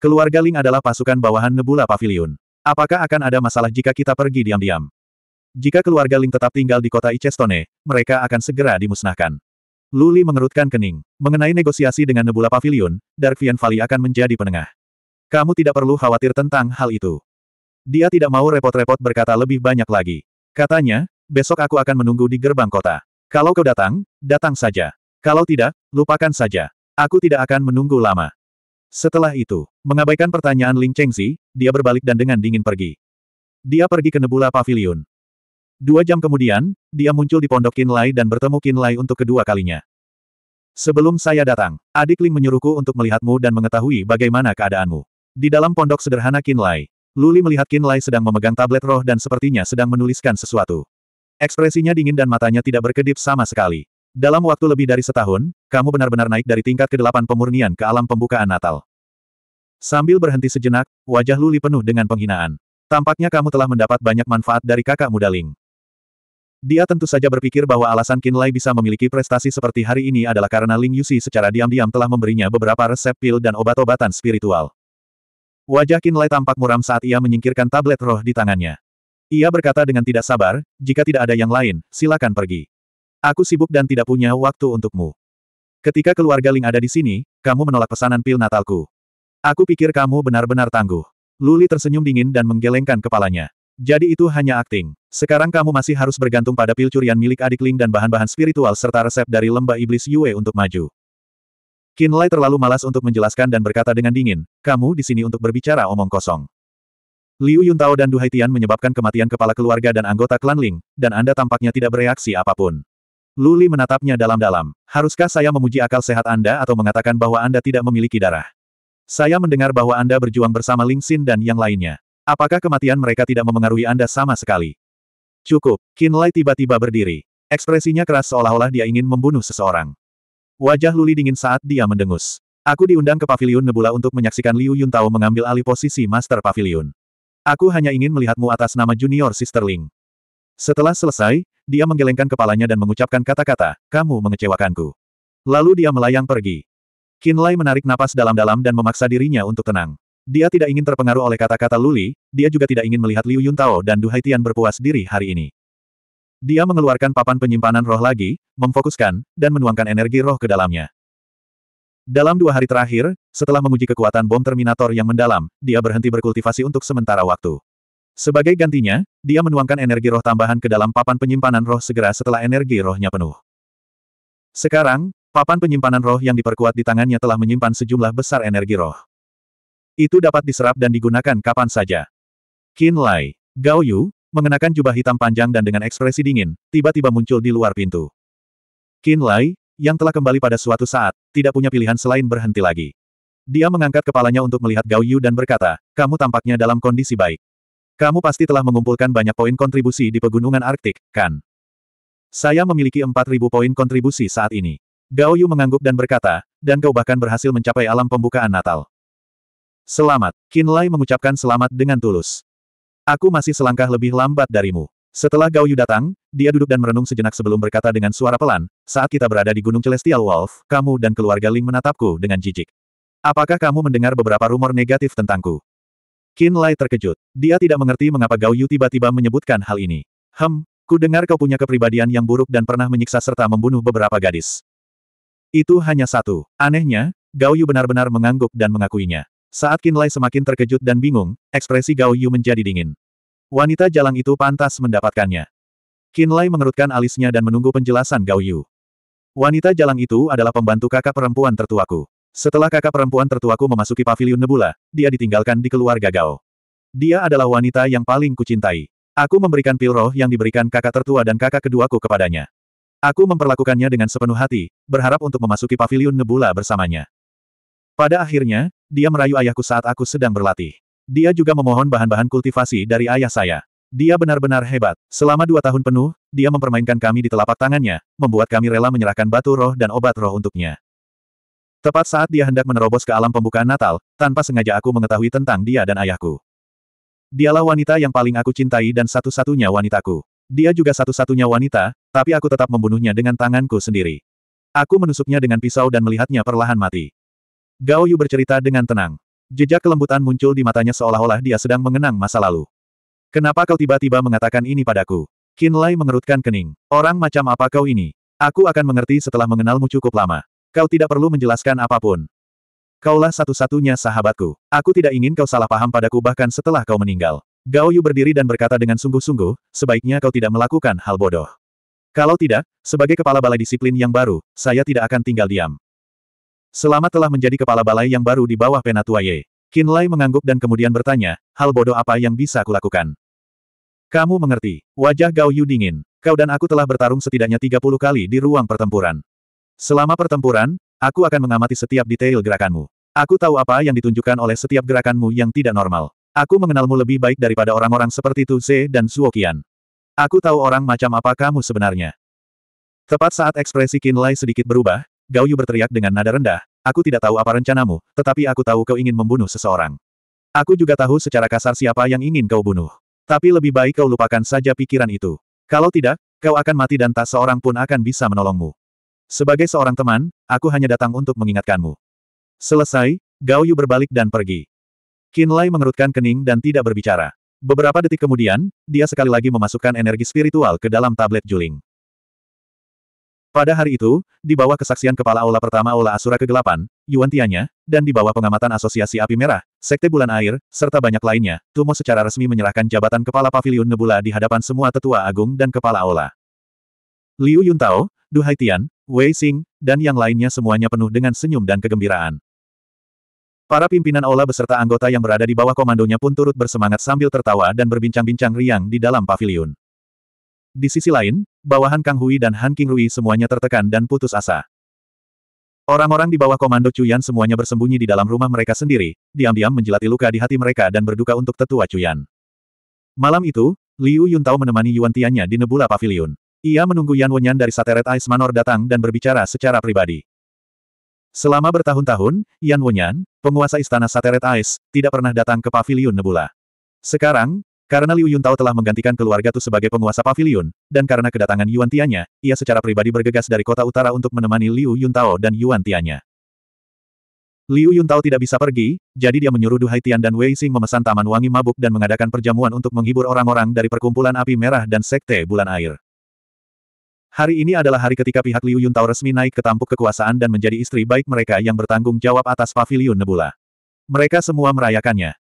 S1: Keluarga Ling adalah pasukan bawahan Nebula Pavilion. Apakah akan ada masalah jika kita pergi diam-diam? Jika keluarga Ling tetap tinggal di kota Icestone, mereka akan segera dimusnahkan. Luli mengerutkan kening. Mengenai negosiasi dengan Nebula Pavilion, Darkvian Valley akan menjadi penengah. Kamu tidak perlu khawatir tentang hal itu. Dia tidak mau repot-repot berkata lebih banyak lagi. Katanya, besok aku akan menunggu di gerbang kota. Kalau kau datang, datang saja. Kalau tidak, lupakan saja. Aku tidak akan menunggu lama. Setelah itu, mengabaikan pertanyaan Ling Chengzi, dia berbalik dan dengan dingin pergi. Dia pergi ke Nebula Pavilion. Dua jam kemudian, dia muncul di pondok Kinlay dan bertemu Kinlay untuk kedua kalinya. Sebelum saya datang, adik Ling menyuruhku untuk melihatmu dan mengetahui bagaimana keadaanmu. Di dalam pondok sederhana Kinlay, Luli melihat Kinlay sedang memegang tablet roh dan sepertinya sedang menuliskan sesuatu. Ekspresinya dingin dan matanya tidak berkedip sama sekali. Dalam waktu lebih dari setahun, kamu benar-benar naik dari tingkat ke-8 pemurnian ke alam pembukaan Natal. Sambil berhenti sejenak, wajah Luli penuh dengan penghinaan. Tampaknya kamu telah mendapat banyak manfaat dari kakak muda Ling. Dia tentu saja berpikir bahwa alasan Qin Lai bisa memiliki prestasi seperti hari ini adalah karena Ling Yuxi secara diam-diam telah memberinya beberapa resep pil dan obat-obatan spiritual. Wajah Qin Lai tampak muram saat ia menyingkirkan tablet roh di tangannya. Ia berkata dengan tidak sabar, jika tidak ada yang lain, silakan pergi. Aku sibuk dan tidak punya waktu untukmu. Ketika keluarga Ling ada di sini, kamu menolak pesanan pil Natalku. Aku pikir kamu benar-benar tangguh. Luli tersenyum dingin dan menggelengkan kepalanya. Jadi itu hanya akting. Sekarang kamu masih harus bergantung pada pil curian milik adik Ling dan bahan-bahan spiritual serta resep dari lembah iblis Yue untuk maju. Lai terlalu malas untuk menjelaskan dan berkata dengan dingin, kamu di sini untuk berbicara omong kosong. Liu Yuntao dan Du Haitian menyebabkan kematian kepala keluarga dan anggota klan Ling, dan Anda tampaknya tidak bereaksi apapun. Luli menatapnya dalam-dalam. Haruskah saya memuji akal sehat Anda atau mengatakan bahwa Anda tidak memiliki darah? Saya mendengar bahwa Anda berjuang bersama Ling Xin dan yang lainnya. Apakah kematian mereka tidak memengaruhi Anda sama sekali? Cukup, Kinlay tiba-tiba berdiri. Ekspresinya keras seolah-olah dia ingin membunuh seseorang. Wajah Luli dingin saat dia mendengus. Aku diundang ke Paviliun Nebula untuk menyaksikan Liu Yuntao mengambil alih posisi Master Paviliun. Aku hanya ingin melihatmu atas nama Junior Sister Ling. Setelah selesai, dia menggelengkan kepalanya dan mengucapkan kata-kata, kamu mengecewakanku. Lalu dia melayang pergi. Kinlay menarik napas dalam-dalam dan memaksa dirinya untuk tenang. Dia tidak ingin terpengaruh oleh kata-kata Luli, dia juga tidak ingin melihat Liu Yuntao dan Du Haitian berpuas diri hari ini. Dia mengeluarkan papan penyimpanan roh lagi, memfokuskan, dan menuangkan energi roh ke dalamnya. Dalam dua hari terakhir, setelah menguji kekuatan bom Terminator yang mendalam, dia berhenti berkultivasi untuk sementara waktu. Sebagai gantinya, dia menuangkan energi roh tambahan ke dalam papan penyimpanan roh segera setelah energi rohnya penuh. Sekarang, papan penyimpanan roh yang diperkuat di tangannya telah menyimpan sejumlah besar energi roh. Itu dapat diserap dan digunakan kapan saja. Qin Lai, Gao Yu, mengenakan jubah hitam panjang dan dengan ekspresi dingin, tiba-tiba muncul di luar pintu. Qin Lai, yang telah kembali pada suatu saat, tidak punya pilihan selain berhenti lagi. Dia mengangkat kepalanya untuk melihat Gao Yu dan berkata, kamu tampaknya dalam kondisi baik. Kamu pasti telah mengumpulkan banyak poin kontribusi di pegunungan Arktik, kan? Saya memiliki 4.000 poin kontribusi saat ini. Gao Yu mengangguk dan berkata, dan kau bahkan berhasil mencapai alam pembukaan Natal. Selamat. Kinlay mengucapkan selamat dengan tulus. Aku masih selangkah lebih lambat darimu. Setelah Gao Yu datang, dia duduk dan merenung sejenak sebelum berkata dengan suara pelan, saat kita berada di Gunung Celestial Wolf, kamu dan keluarga Ling menatapku dengan jijik. Apakah kamu mendengar beberapa rumor negatif tentangku? Qin Lai terkejut. Dia tidak mengerti mengapa Gao Yu tiba-tiba menyebutkan hal ini. Hem, ku dengar kau punya kepribadian yang buruk dan pernah menyiksa serta membunuh beberapa gadis. Itu hanya satu. Anehnya, Gao Yu benar-benar mengangguk dan mengakuinya. Saat Lai semakin terkejut dan bingung, ekspresi Gao Yu menjadi dingin. Wanita jalang itu pantas mendapatkannya. Lai mengerutkan alisnya dan menunggu penjelasan Gao Yu. Wanita jalang itu adalah pembantu kakak perempuan tertuaku. Setelah kakak perempuan tertuaku memasuki pavilion Nebula, dia ditinggalkan di keluarga Gao. Dia adalah wanita yang paling kucintai. Aku memberikan pil roh yang diberikan kakak tertua dan kakak keduaku kepadanya. Aku memperlakukannya dengan sepenuh hati, berharap untuk memasuki pavilion Nebula bersamanya. Pada akhirnya, dia merayu ayahku saat aku sedang berlatih. Dia juga memohon bahan-bahan kultivasi dari ayah saya. Dia benar-benar hebat. Selama dua tahun penuh, dia mempermainkan kami di telapak tangannya, membuat kami rela menyerahkan batu roh dan obat roh untuknya. Tepat saat dia hendak menerobos ke alam pembukaan Natal, tanpa sengaja aku mengetahui tentang dia dan ayahku. Dialah wanita yang paling aku cintai dan satu-satunya wanitaku. Dia juga satu-satunya wanita, tapi aku tetap membunuhnya dengan tanganku sendiri. Aku menusuknya dengan pisau dan melihatnya perlahan mati. Gao Yu bercerita dengan tenang. Jejak kelembutan muncul di matanya seolah-olah dia sedang mengenang masa lalu. Kenapa kau tiba-tiba mengatakan ini padaku? Qin Lai mengerutkan kening. Orang macam apa kau ini? Aku akan mengerti setelah mengenalmu cukup lama. Kau tidak perlu menjelaskan apapun. Kaulah satu-satunya sahabatku. Aku tidak ingin kau salah paham padaku bahkan setelah kau meninggal. Gao Yu berdiri dan berkata dengan sungguh-sungguh, sebaiknya kau tidak melakukan hal bodoh. Kalau tidak, sebagai kepala balai disiplin yang baru, saya tidak akan tinggal diam. Selamat telah menjadi kepala balai yang baru di bawah penatua Ye. Qin Lai mengangguk dan kemudian bertanya, hal bodoh apa yang bisa kulakukan? Kamu mengerti, wajah Gao Yu dingin. Kau dan aku telah bertarung setidaknya 30 kali di ruang pertempuran. Selama pertempuran, aku akan mengamati setiap detail gerakanmu. Aku tahu apa yang ditunjukkan oleh setiap gerakanmu yang tidak normal. Aku mengenalmu lebih baik daripada orang-orang seperti Tu Ze dan suo Qian. Aku tahu orang macam apa kamu sebenarnya. Tepat saat ekspresi Qin Lai sedikit berubah, Gao Yu berteriak dengan nada rendah, aku tidak tahu apa rencanamu, tetapi aku tahu kau ingin membunuh seseorang. Aku juga tahu secara kasar siapa yang ingin kau bunuh. Tapi lebih baik kau lupakan saja pikiran itu. Kalau tidak, kau akan mati dan tak seorang pun akan bisa menolongmu. Sebagai seorang teman, aku hanya datang untuk mengingatkanmu. Selesai, Gao Yu berbalik dan pergi. Qin Lai mengerutkan kening dan tidak berbicara. Beberapa detik kemudian, dia sekali lagi memasukkan energi spiritual ke dalam tablet Juling. Pada hari itu, di bawah kesaksian Kepala Aula Pertama Aula Asura Kegelapan, Yuan Tianya, dan di bawah pengamatan Asosiasi Api Merah, Sekte Bulan Air, serta banyak lainnya, Tumo secara resmi menyerahkan jabatan Kepala pavilion Nebula di hadapan semua Tetua Agung dan Kepala Aula. Liu Yuntao, Du Haitian, Wei Xing, dan yang lainnya semuanya penuh dengan senyum dan kegembiraan. Para pimpinan Aula beserta anggota yang berada di bawah komandonya pun turut bersemangat sambil tertawa dan berbincang-bincang riang di dalam pavilion. Di sisi lain, bawahan Kang Hui dan Han King Rui semuanya tertekan dan putus asa. Orang-orang di bawah komando Cuyan semuanya bersembunyi di dalam rumah mereka sendiri, diam-diam menjelati luka di hati mereka dan berduka untuk tetua Cuyan. Malam itu, Liu Yuntao menemani Yuan Tiannya di Nebula Pavilion. Ia menunggu Yan Wenyan dari Sateret Ice Manor datang dan berbicara secara pribadi. Selama bertahun-tahun, Yan Wenyan, penguasa istana Sateret Ice, tidak pernah datang ke Pavilion Nebula. Sekarang, karena Liu Yuntao telah menggantikan keluarga Tu sebagai penguasa pavilion, dan karena kedatangan Yuan Tianya, ia secara pribadi bergegas dari kota utara untuk menemani Liu Yuntao dan Yuan Tianya. Liu Yuntao tidak bisa pergi, jadi dia menyuruh Du Haitian dan Wei Xing memesan taman wangi mabuk dan mengadakan perjamuan untuk menghibur orang-orang dari perkumpulan api merah dan sekte bulan air. Hari ini adalah hari ketika pihak Liu Yuntao resmi naik ke tampuk kekuasaan dan menjadi istri baik mereka yang bertanggung jawab atas pavilion Nebula. Mereka semua merayakannya.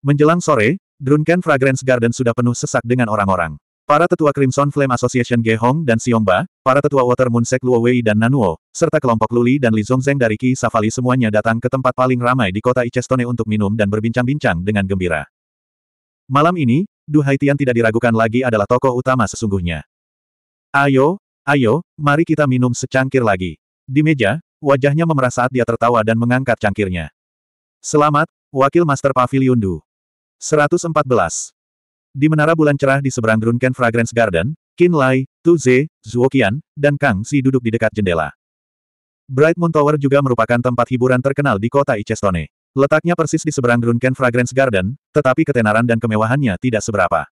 S1: Menjelang sore, Drunken Fragrance Garden sudah penuh sesak dengan orang-orang. Para tetua Crimson Flame Association Ge Hong dan Ba, para tetua Water Moon Sek Luo Wei dan Nanuo, serta kelompok Luli dan Li Zongzeng dari Ki Safali semuanya datang ke tempat paling ramai di kota Icestone untuk minum dan berbincang-bincang dengan gembira. Malam ini, Du Haitian tidak diragukan lagi adalah tokoh utama sesungguhnya. Ayo, ayo, mari kita minum secangkir lagi. Di meja, wajahnya memerah saat dia tertawa dan mengangkat cangkirnya. Selamat, Wakil Master Pavilion Du. 114. Di Menara Bulan Cerah di seberang Drunken Fragrance Garden, Qin Lai, Tu Ze, Zhuo dan Kang Si duduk di dekat jendela. Bright Moon Tower juga merupakan tempat hiburan terkenal di kota Icestone. Letaknya persis di seberang Drunken Fragrance Garden, tetapi ketenaran dan kemewahannya tidak seberapa.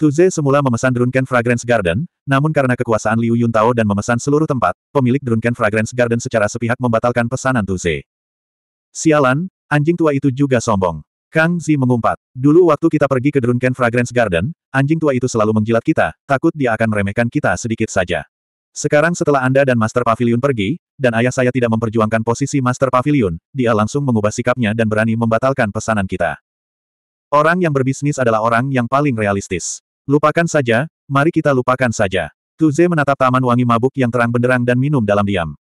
S1: Tu Tuze semula memesan Drunken Fragrance Garden, namun karena kekuasaan Liu Yun Tao dan memesan seluruh tempat, pemilik Drunken Fragrance Garden secara sepihak membatalkan pesanan Tu Tuze. Sialan, anjing tua itu juga sombong. Kang Zi mengumpat. Dulu waktu kita pergi ke Drunken Fragrance Garden, anjing tua itu selalu menjilat kita, takut dia akan meremehkan kita sedikit saja. Sekarang setelah Anda dan Master Pavilion pergi, dan ayah saya tidak memperjuangkan posisi Master Pavilion, dia langsung mengubah sikapnya dan berani membatalkan pesanan kita. Orang yang berbisnis adalah orang yang paling realistis. Lupakan saja, mari kita lupakan saja. Tuze menatap taman wangi mabuk yang terang benderang dan minum dalam diam.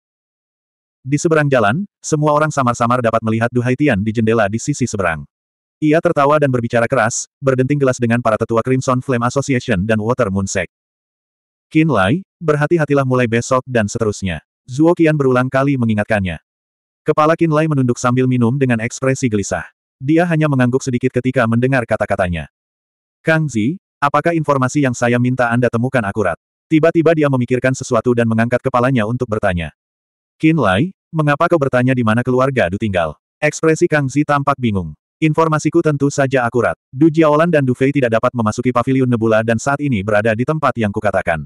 S1: Di seberang jalan, semua orang samar-samar dapat melihat Duhaitian di jendela di sisi seberang. Ia tertawa dan berbicara keras, berdenting gelas dengan para tetua Crimson Flame Association dan Water Moon Sect. Qin Lai, berhati-hatilah mulai besok dan seterusnya. Zuo Qian berulang kali mengingatkannya. Kepala Qin Lai menunduk sambil minum dengan ekspresi gelisah. Dia hanya mengangguk sedikit ketika mendengar kata-katanya. Kang Zi, apakah informasi yang saya minta Anda temukan akurat? Tiba-tiba dia memikirkan sesuatu dan mengangkat kepalanya untuk bertanya. Qin Lai, mengapa kau bertanya di mana keluarga Du tinggal? Ekspresi Kang Zi tampak bingung. Informasiku tentu saja akurat. Du Jiaolan dan Du Fei tidak dapat memasuki pavilion Nebula dan saat ini berada di tempat yang kukatakan.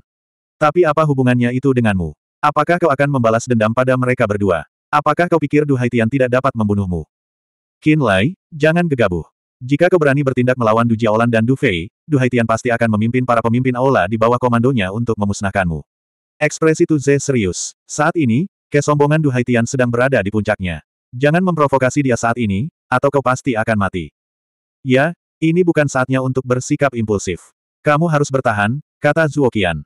S1: Tapi apa hubungannya itu denganmu? Apakah kau akan membalas dendam pada mereka berdua? Apakah kau pikir Du Haitian tidak dapat membunuhmu? Qin Lai, jangan gegabah. Jika kau berani bertindak melawan Du Jiaolan dan Du Fei, Du Haitian pasti akan memimpin para pemimpin aula di bawah komandonya untuk memusnahkanmu. Ekspresi Tu Ze serius. Saat ini, kesombongan Du Haitian sedang berada di puncaknya. Jangan memprovokasi dia saat ini, atau kau pasti akan mati. Ya, ini bukan saatnya untuk bersikap impulsif. Kamu harus bertahan, kata Zhuo Qian.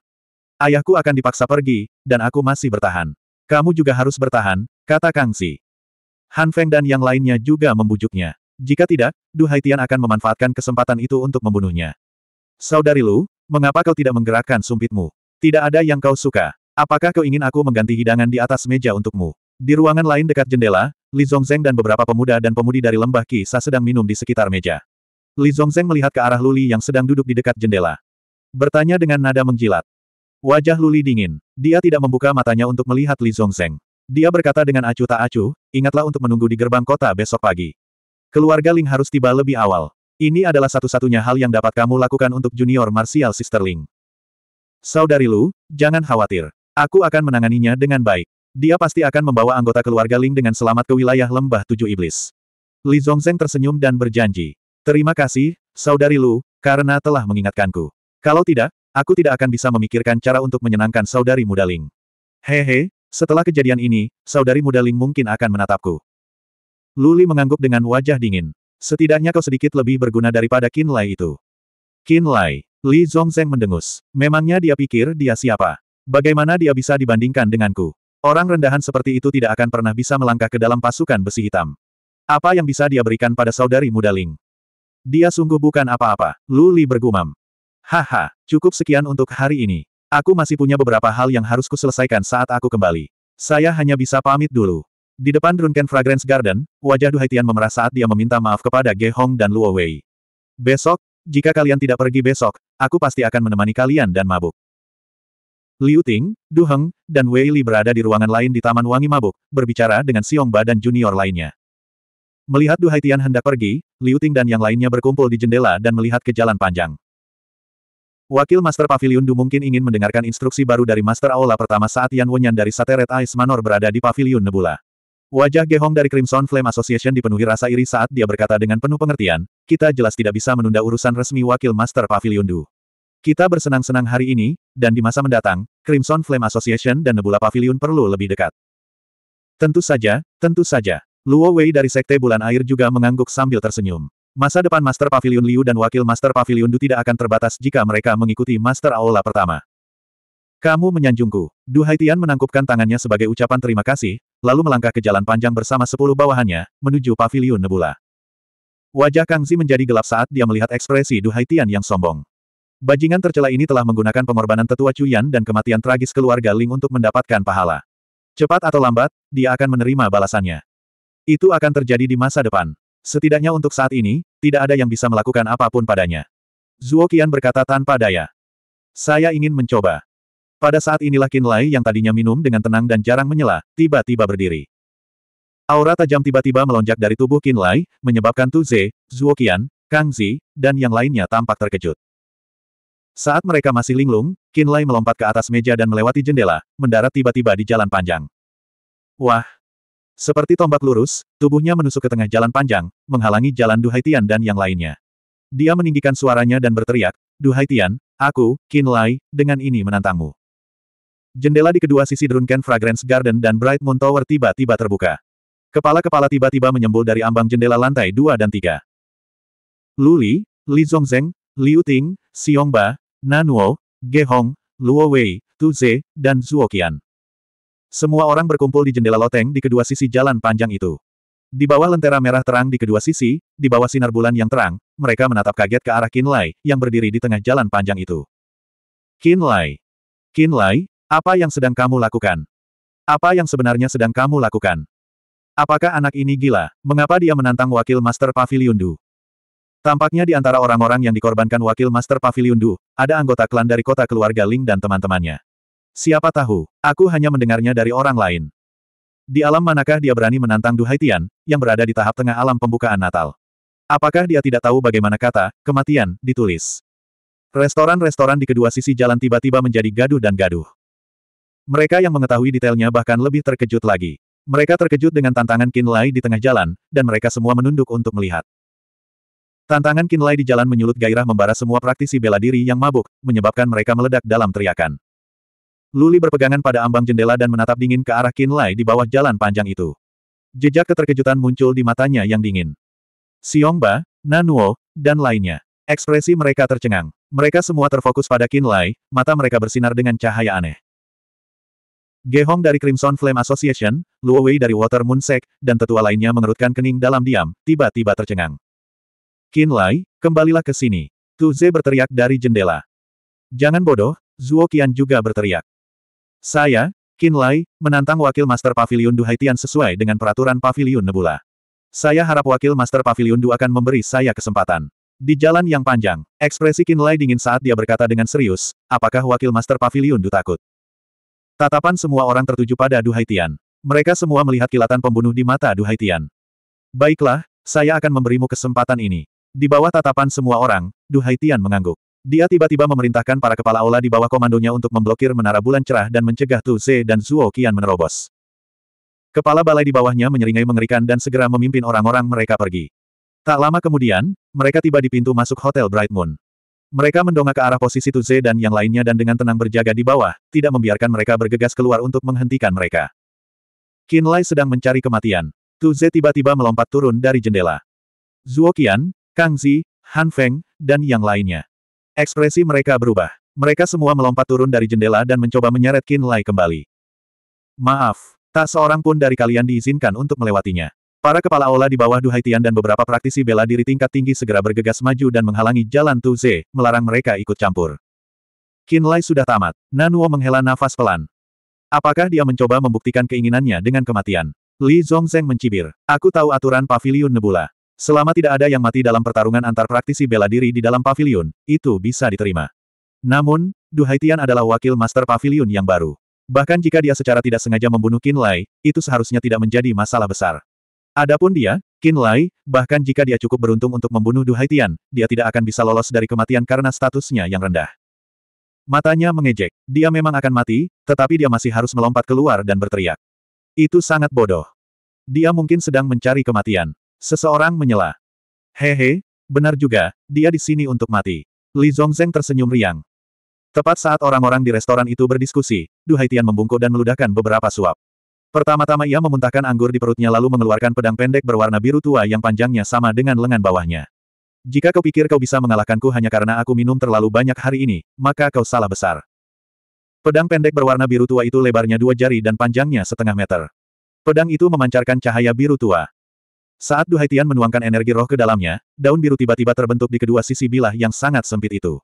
S1: Ayahku akan dipaksa pergi, dan aku masih bertahan. Kamu juga harus bertahan, kata Kang Si. Han Feng dan yang lainnya juga membujuknya. Jika tidak, Du Haitian akan memanfaatkan kesempatan itu untuk membunuhnya. Saudari Lu, mengapa kau tidak menggerakkan sumpitmu? Tidak ada yang kau suka. Apakah kau ingin aku mengganti hidangan di atas meja untukmu? Di ruangan lain dekat jendela, Li Zongzeng dan beberapa pemuda dan pemudi dari lembah Kisa sedang minum di sekitar meja. Li Zongzeng melihat ke arah Luli yang sedang duduk di dekat jendela. Bertanya dengan nada menjilat. Wajah Luli dingin. Dia tidak membuka matanya untuk melihat Li Zongzeng. Dia berkata dengan acuh tak acuh, ingatlah untuk menunggu di gerbang kota besok pagi. Keluarga Ling harus tiba lebih awal. Ini adalah satu-satunya hal yang dapat kamu lakukan untuk junior martial Sister Ling. Saudari Lu, jangan khawatir. Aku akan menanganinya dengan baik. Dia pasti akan membawa anggota keluarga Ling dengan selamat ke wilayah lembah tujuh iblis. Li Zongzeng tersenyum dan berjanji. Terima kasih, saudari Lu, karena telah mengingatkanku. Kalau tidak, aku tidak akan bisa memikirkan cara untuk menyenangkan saudari muda Ling. Hehe, setelah kejadian ini, saudari muda Ling mungkin akan menatapku. Luli mengangguk dengan wajah dingin. Setidaknya kau sedikit lebih berguna daripada Qin Lai itu. Qin Lai, Li Zongzeng mendengus. Memangnya dia pikir dia siapa? Bagaimana dia bisa dibandingkan denganku? Orang rendahan seperti itu tidak akan pernah bisa melangkah ke dalam pasukan besi hitam. Apa yang bisa dia berikan pada saudari muda Ling? Dia sungguh bukan apa-apa, Lu Li bergumam. Haha, cukup sekian untuk hari ini. Aku masih punya beberapa hal yang harus kuselesaikan saat aku kembali. Saya hanya bisa pamit dulu. Di depan Drunken Fragrance Garden, wajah Duhaitian memerah saat dia meminta maaf kepada Ge Hong dan Luo Wei. Besok, jika kalian tidak pergi besok, aku pasti akan menemani kalian dan mabuk. Liu Ting, Du Heng, dan Wei Li berada di ruangan lain di Taman Wangi Mabuk, berbicara dengan Xiong Ba dan junior lainnya. Melihat Du Haitian hendak pergi, Liu Ting dan yang lainnya berkumpul di jendela dan melihat ke jalan panjang. Wakil Master Pavilion Du mungkin ingin mendengarkan instruksi baru dari Master Aula pertama saat Yan Wenyan dari Sateret Ice Manor berada di Pavilion Nebula. Wajah Gehong dari Crimson Flame Association dipenuhi rasa iri saat dia berkata dengan penuh pengertian, kita jelas tidak bisa menunda urusan resmi Wakil Master Pavilion Du. Kita bersenang-senang hari ini, dan di masa mendatang, Crimson Flame Association dan Nebula Pavilion perlu lebih dekat. Tentu saja, tentu saja. Luo Wei dari Sekte Bulan Air juga mengangguk sambil tersenyum. Masa depan Master Pavilion Liu dan Wakil Master Pavilion Du tidak akan terbatas jika mereka mengikuti Master Aula pertama. Kamu menyanjungku. Du Haitian menangkupkan tangannya sebagai ucapan terima kasih, lalu melangkah ke jalan panjang bersama sepuluh bawahannya, menuju Pavilion Nebula. Wajah Kang Zi menjadi gelap saat dia melihat ekspresi Du Haitian yang sombong. Bajingan tercela ini telah menggunakan pengorbanan tetua Cuyan dan kematian tragis keluarga Ling untuk mendapatkan pahala. Cepat atau lambat, dia akan menerima balasannya. Itu akan terjadi di masa depan. Setidaknya untuk saat ini, tidak ada yang bisa melakukan apapun padanya. Zuo Qian berkata tanpa daya. Saya ingin mencoba. Pada saat inilah Qin Lai yang tadinya minum dengan tenang dan jarang menyela, tiba-tiba berdiri. Aura tajam tiba-tiba melonjak dari tubuh Qin Lai, menyebabkan Tu Ze, Zuo Qian, Kang Zi, dan yang lainnya tampak terkejut. Saat mereka masih linglung, Lai melompat ke atas meja dan melewati jendela, mendarat tiba-tiba di jalan panjang. Wah! Seperti tombak lurus, tubuhnya menusuk ke tengah jalan panjang, menghalangi jalan Duhaitian dan yang lainnya. Dia meninggikan suaranya dan berteriak, Duhaitian, aku, Lai, dengan ini menantangmu. Jendela di kedua sisi Drunken Fragrance Garden dan Bright Moon Tower tiba-tiba terbuka. Kepala-kepala tiba-tiba menyembul dari ambang jendela lantai dua dan tiga. Luli, Li Zongzeng, Liu Ting, Xiongba, Nanuo, Gehong, Luo Wei, Tu Ze, dan Zhuo Qian. Semua orang berkumpul di jendela loteng di kedua sisi jalan panjang itu. Di bawah lentera merah terang di kedua sisi, di bawah sinar bulan yang terang, mereka menatap kaget ke arah Qin Lai yang berdiri di tengah jalan panjang itu. Qin Lai. Qin Lai, apa yang sedang kamu lakukan? Apa yang sebenarnya sedang kamu lakukan? Apakah anak ini gila? Mengapa dia menantang wakil Master Pavilion Du? Tampaknya di antara orang-orang yang dikorbankan wakil Master Pavilion Du, ada anggota klan dari kota keluarga Ling dan teman-temannya. Siapa tahu, aku hanya mendengarnya dari orang lain. Di alam manakah dia berani menantang Du Haitian, yang berada di tahap tengah alam pembukaan Natal? Apakah dia tidak tahu bagaimana kata, kematian, ditulis? Restoran-restoran di kedua sisi jalan tiba-tiba menjadi gaduh dan gaduh. Mereka yang mengetahui detailnya bahkan lebih terkejut lagi. Mereka terkejut dengan tantangan Qin Lai di tengah jalan, dan mereka semua menunduk untuk melihat. Tantangan Kinlay di jalan menyulut gairah membara semua praktisi bela diri yang mabuk, menyebabkan mereka meledak dalam teriakan. Luli berpegangan pada ambang jendela dan menatap dingin ke arah Kinlay di bawah jalan panjang itu. Jejak keterkejutan muncul di matanya yang dingin. Siongba, Nanuo, dan lainnya. Ekspresi mereka tercengang. Mereka semua terfokus pada Kinlay, mata mereka bersinar dengan cahaya aneh. Gehong dari Crimson Flame Association, Luowei dari Water Moon Sect, dan tetua lainnya mengerutkan kening dalam diam, tiba-tiba tercengang. Qin Lai, kembalilah ke sini. Tu Ze berteriak dari jendela. Jangan bodoh, Zuo Qian juga berteriak. Saya, Qin Lai, menantang Wakil Master Pavilion Du Haitian sesuai dengan peraturan Pavilion Nebula. Saya harap Wakil Master Pavilion Du akan memberi saya kesempatan. Di jalan yang panjang, ekspresi Qin Lai dingin saat dia berkata dengan serius, apakah Wakil Master Pavilion Du takut? Tatapan semua orang tertuju pada Du Haitian. Mereka semua melihat kilatan pembunuh di mata Du Haitian. Baiklah, saya akan memberimu kesempatan ini. Di bawah tatapan semua orang, Du Haitian mengangguk. Dia tiba-tiba memerintahkan para kepala aula di bawah komandonya untuk memblokir menara bulan cerah dan mencegah Tu Ze dan Zuo Qian menerobos. Kepala balai di bawahnya menyeringai mengerikan dan segera memimpin orang-orang mereka pergi. Tak lama kemudian, mereka tiba di pintu masuk Hotel Bright Moon. Mereka mendongak ke arah posisi Tu Ze dan yang lainnya dan dengan tenang berjaga di bawah, tidak membiarkan mereka bergegas keluar untuk menghentikan mereka. Qin Lai sedang mencari kematian. Tu Ze tiba-tiba melompat turun dari jendela. Zuo Qian, Kang Zi, Han Feng, dan yang lainnya. Ekspresi mereka berubah. Mereka semua melompat turun dari jendela dan mencoba menyeret Qin Lai kembali. Maaf, tak seorang pun dari kalian diizinkan untuk melewatinya. Para kepala aula di bawah Duhaitian dan beberapa praktisi bela diri tingkat tinggi segera bergegas maju dan menghalangi jalan Tu Ze, melarang mereka ikut campur. Qin Lai sudah tamat. Nanuo menghela nafas pelan. Apakah dia mencoba membuktikan keinginannya dengan kematian? Li Zongzeng mencibir. Aku tahu aturan Paviliun Nebula. Selama tidak ada yang mati dalam pertarungan antar praktisi bela diri di dalam pavilion, itu bisa diterima. Namun, Duhaitian adalah wakil master pavilion yang baru. Bahkan jika dia secara tidak sengaja membunuh Qin Lai, itu seharusnya tidak menjadi masalah besar. Adapun dia, Qin Lai, bahkan jika dia cukup beruntung untuk membunuh Duhaitian, dia tidak akan bisa lolos dari kematian karena statusnya yang rendah. Matanya mengejek. Dia memang akan mati, tetapi dia masih harus melompat keluar dan berteriak. Itu sangat bodoh. Dia mungkin sedang mencari kematian. Seseorang menyela. Hehe, benar juga, dia di sini untuk mati. Li Zongzeng tersenyum riang. Tepat saat orang-orang di restoran itu berdiskusi, Du Haitian membungkuk dan meludahkan beberapa suap. Pertama-tama ia memuntahkan anggur di perutnya lalu mengeluarkan pedang pendek berwarna biru tua yang panjangnya sama dengan lengan bawahnya. Jika kau pikir kau bisa mengalahkanku hanya karena aku minum terlalu banyak hari ini, maka kau salah besar. Pedang pendek berwarna biru tua itu lebarnya dua jari dan panjangnya setengah meter. Pedang itu memancarkan cahaya biru tua. Saat Duhaitian menuangkan energi roh ke dalamnya, daun biru tiba-tiba terbentuk di kedua sisi bilah yang sangat sempit itu.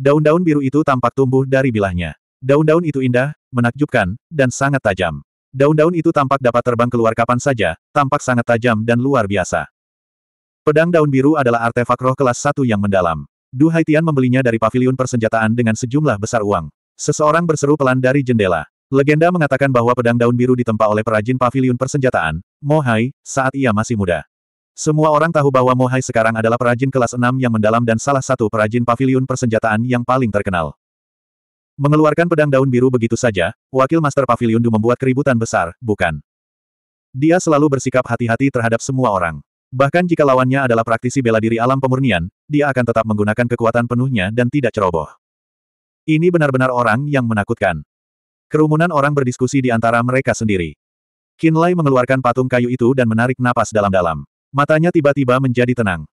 S1: Daun-daun biru itu tampak tumbuh dari bilahnya. Daun-daun itu indah, menakjubkan, dan sangat tajam. Daun-daun itu tampak dapat terbang keluar kapan saja, tampak sangat tajam dan luar biasa. Pedang daun biru adalah artefak roh kelas satu yang mendalam. Du Haitian membelinya dari pavilion persenjataan dengan sejumlah besar uang. Seseorang berseru pelan dari jendela. Legenda mengatakan bahwa pedang daun biru ditempa oleh perajin pavilion persenjataan, Mohai, saat ia masih muda. Semua orang tahu bahwa Mohai sekarang adalah perajin kelas 6 yang mendalam dan salah satu perajin pavilion persenjataan yang paling terkenal. Mengeluarkan pedang daun biru begitu saja, wakil Master pavilion Du membuat keributan besar, bukan? Dia selalu bersikap hati-hati terhadap semua orang. Bahkan jika lawannya adalah praktisi bela diri alam pemurnian, dia akan tetap menggunakan kekuatan penuhnya dan tidak ceroboh. Ini benar-benar orang yang menakutkan. Kerumunan orang berdiskusi di antara mereka sendiri. Kinlay mengeluarkan patung kayu itu dan menarik napas dalam-dalam. Matanya tiba-tiba menjadi tenang.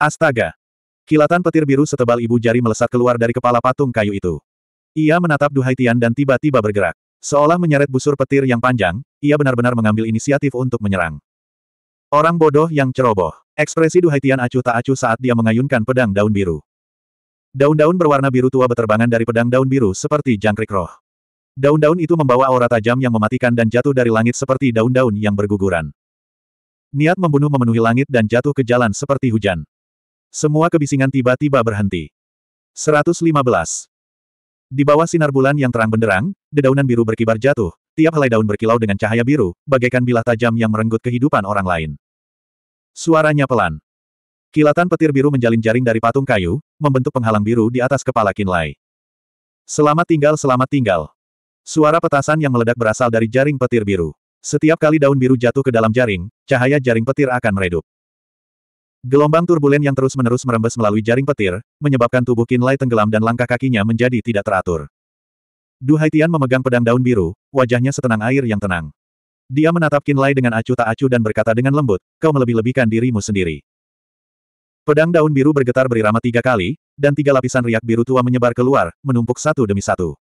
S1: Astaga! Kilatan petir biru setebal ibu jari melesat keluar dari kepala patung kayu itu. Ia menatap Duhaitian dan tiba-tiba bergerak. Seolah menyeret busur petir yang panjang, ia benar-benar mengambil inisiatif untuk menyerang. Orang bodoh yang ceroboh. Ekspresi Duhaitian acuh tak acuh saat dia mengayunkan pedang daun biru. Daun-daun berwarna biru tua beterbangan dari pedang daun biru seperti jangkrik roh. Daun-daun itu membawa aura tajam yang mematikan dan jatuh dari langit seperti daun-daun yang berguguran. Niat membunuh memenuhi langit dan jatuh ke jalan seperti hujan. Semua kebisingan tiba-tiba berhenti. 115. Di bawah sinar bulan yang terang benderang, dedaunan biru berkibar jatuh, tiap helai daun berkilau dengan cahaya biru, bagaikan bilah tajam yang merenggut kehidupan orang lain. Suaranya pelan. Kilatan petir biru menjalin jaring dari patung kayu, membentuk penghalang biru di atas kepala kinlay. Selamat tinggal selamat tinggal. Suara petasan yang meledak berasal dari jaring petir biru. Setiap kali daun biru jatuh ke dalam jaring, cahaya jaring petir akan meredup. Gelombang turbulen yang terus-menerus merembes melalui jaring petir, menyebabkan tubuh Kinlay tenggelam dan langkah kakinya menjadi tidak teratur. Du Haitian memegang pedang daun biru, wajahnya setenang air yang tenang. Dia menatap Kinlay dengan acuh tak acuh dan berkata dengan lembut, kau melebih-lebihkan dirimu sendiri. Pedang daun biru bergetar berirama tiga kali, dan tiga lapisan riak biru tua menyebar keluar, menumpuk satu demi satu.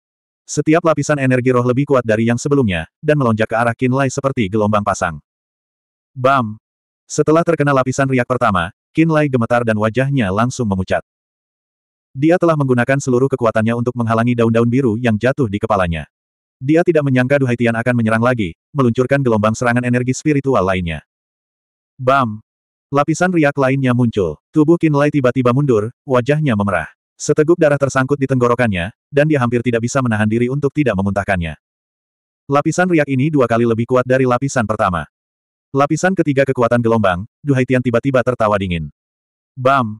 S1: Setiap lapisan energi roh lebih kuat dari yang sebelumnya, dan melonjak ke arah Lai seperti gelombang pasang. Bam! Setelah terkena lapisan riak pertama, Lai gemetar dan wajahnya langsung memucat. Dia telah menggunakan seluruh kekuatannya untuk menghalangi daun-daun biru yang jatuh di kepalanya. Dia tidak menyangka Duhaitian akan menyerang lagi, meluncurkan gelombang serangan energi spiritual lainnya. Bam! Lapisan riak lainnya muncul, tubuh Lai tiba-tiba mundur, wajahnya memerah. Seteguk darah tersangkut di tenggorokannya, dan dia hampir tidak bisa menahan diri untuk tidak memuntahkannya. Lapisan riak ini dua kali lebih kuat dari lapisan pertama. Lapisan ketiga kekuatan gelombang, Duhaitian tiba-tiba tertawa dingin. Bam!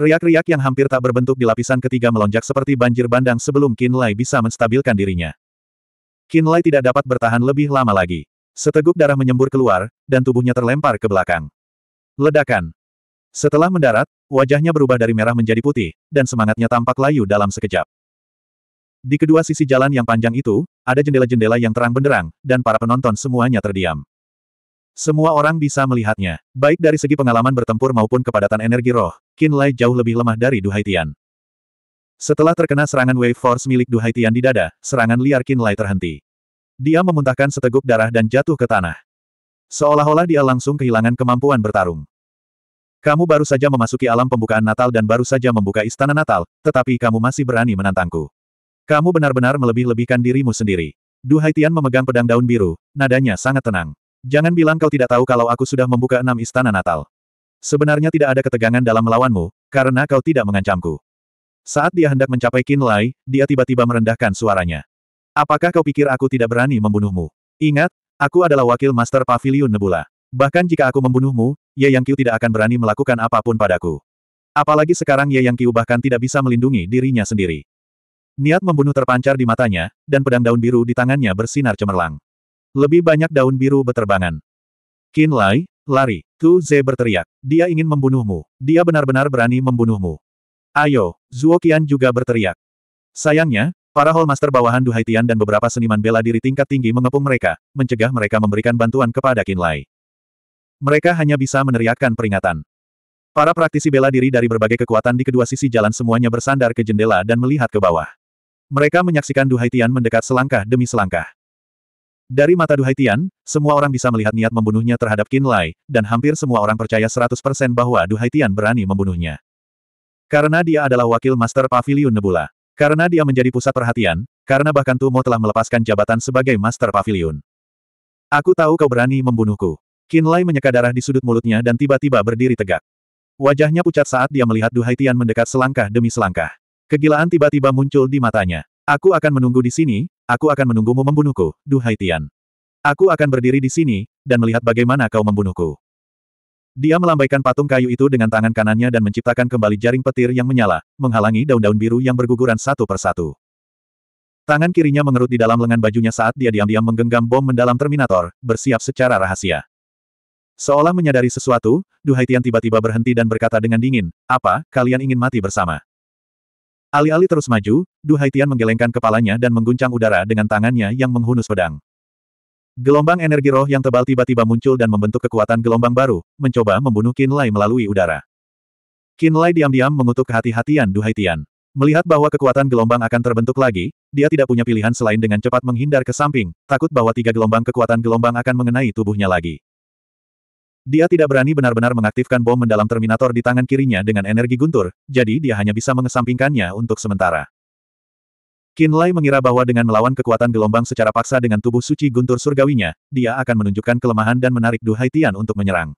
S1: Riak-riak yang hampir tak berbentuk di lapisan ketiga melonjak seperti banjir bandang sebelum Qin Lai bisa menstabilkan dirinya. Qin Lai tidak dapat bertahan lebih lama lagi. Seteguk darah menyembur keluar, dan tubuhnya terlempar ke belakang. Ledakan! Setelah mendarat, wajahnya berubah dari merah menjadi putih, dan semangatnya tampak layu dalam sekejap. Di kedua sisi jalan yang panjang itu, ada jendela-jendela yang terang benderang, dan para penonton semuanya terdiam. Semua orang bisa melihatnya, baik dari segi pengalaman bertempur maupun kepadatan energi roh, Qin Lai jauh lebih lemah dari Duhaitian. Setelah terkena serangan Wave Force milik Duhaitian di dada, serangan liar Qin Lai terhenti. Dia memuntahkan seteguk darah dan jatuh ke tanah. Seolah-olah dia langsung kehilangan kemampuan bertarung. Kamu baru saja memasuki alam pembukaan Natal dan baru saja membuka istana Natal, tetapi kamu masih berani menantangku. Kamu benar-benar melebih-lebihkan dirimu sendiri. Du Haitian memegang pedang daun biru, nadanya sangat tenang. Jangan bilang kau tidak tahu kalau aku sudah membuka enam istana Natal. Sebenarnya tidak ada ketegangan dalam melawanmu, karena kau tidak mengancamku. Saat dia hendak mencapai Qin Lai, dia tiba-tiba merendahkan suaranya. Apakah kau pikir aku tidak berani membunuhmu? Ingat, aku adalah wakil Master Pavilion Nebula. Bahkan jika aku membunuhmu, Ye Yang Qiu tidak akan berani melakukan apapun padaku. Apalagi sekarang Ye Yang Qiu bahkan tidak bisa melindungi dirinya sendiri. Niat membunuh terpancar di matanya, dan pedang daun biru di tangannya bersinar cemerlang. Lebih banyak daun biru beterbangan. Qin Lai, lari. Tu Ze berteriak. Dia ingin membunuhmu. Dia benar-benar berani membunuhmu. Ayo, Zuo Qian juga berteriak. Sayangnya, Para Hallmaster bawahan Du Haitian dan beberapa seniman bela diri tingkat tinggi mengepung mereka, mencegah mereka memberikan bantuan kepada Qin Lai. Mereka hanya bisa meneriakkan peringatan. Para praktisi bela diri dari berbagai kekuatan di kedua sisi jalan semuanya bersandar ke jendela dan melihat ke bawah. Mereka menyaksikan Duhaitian mendekat selangkah demi selangkah. Dari mata Duhaitian, semua orang bisa melihat niat membunuhnya terhadap Qin Lai, dan hampir semua orang percaya 100% bahwa Duhaitian berani membunuhnya. Karena dia adalah wakil Master Pavilion Nebula. Karena dia menjadi pusat perhatian, karena bahkan Tumo telah melepaskan jabatan sebagai Master Pavilion. Aku tahu kau berani membunuhku. Kinlay menyeka darah di sudut mulutnya dan tiba-tiba berdiri tegak. Wajahnya pucat saat dia melihat Duhaitian mendekat selangkah demi selangkah. Kegilaan tiba-tiba muncul di matanya. Aku akan menunggu di sini, aku akan menunggumu membunuhku, Duhaitian. Aku akan berdiri di sini, dan melihat bagaimana kau membunuhku. Dia melambaikan patung kayu itu dengan tangan kanannya dan menciptakan kembali jaring petir yang menyala, menghalangi daun-daun biru yang berguguran satu persatu. Tangan kirinya mengerut di dalam lengan bajunya saat dia diam-diam menggenggam bom mendalam Terminator, bersiap secara rahasia. Seolah menyadari sesuatu, Duhaitian tiba-tiba berhenti dan berkata dengan dingin, apa, kalian ingin mati bersama? Alih-alih terus maju, Duhaitian menggelengkan kepalanya dan mengguncang udara dengan tangannya yang menghunus pedang. Gelombang energi roh yang tebal tiba-tiba muncul dan membentuk kekuatan gelombang baru, mencoba membunuh Lai melalui udara. Lai diam-diam mengutuk kehati-hatian Duhaitian. Melihat bahwa kekuatan gelombang akan terbentuk lagi, dia tidak punya pilihan selain dengan cepat menghindar ke samping, takut bahwa tiga gelombang kekuatan gelombang akan mengenai tubuhnya lagi. Dia tidak berani benar-benar mengaktifkan bom mendalam Terminator di tangan kirinya dengan energi guntur, jadi dia hanya bisa mengesampingkannya untuk sementara. Lai mengira bahwa dengan melawan kekuatan gelombang secara paksa dengan tubuh suci guntur surgawinya, dia akan menunjukkan kelemahan dan menarik Du Haitian untuk menyerang.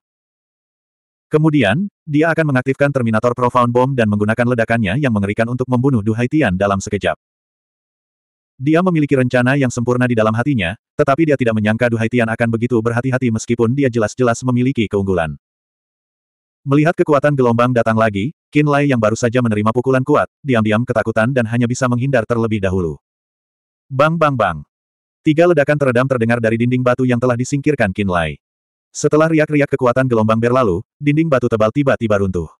S1: Kemudian, dia akan mengaktifkan Terminator Profound Bomb dan menggunakan ledakannya yang mengerikan untuk membunuh Du Haitian dalam sekejap. Dia memiliki rencana yang sempurna di dalam hatinya, tetapi dia tidak menyangka Duhaitian Haitian akan begitu berhati-hati meskipun dia jelas-jelas memiliki keunggulan. Melihat kekuatan gelombang datang lagi, Qin Lai yang baru saja menerima pukulan kuat, diam-diam ketakutan dan hanya bisa menghindar terlebih dahulu. Bang bang bang. Tiga ledakan teredam terdengar dari dinding batu yang telah disingkirkan Qin Lai. Setelah riak-riak kekuatan gelombang berlalu, dinding batu tebal tiba-tiba runtuh.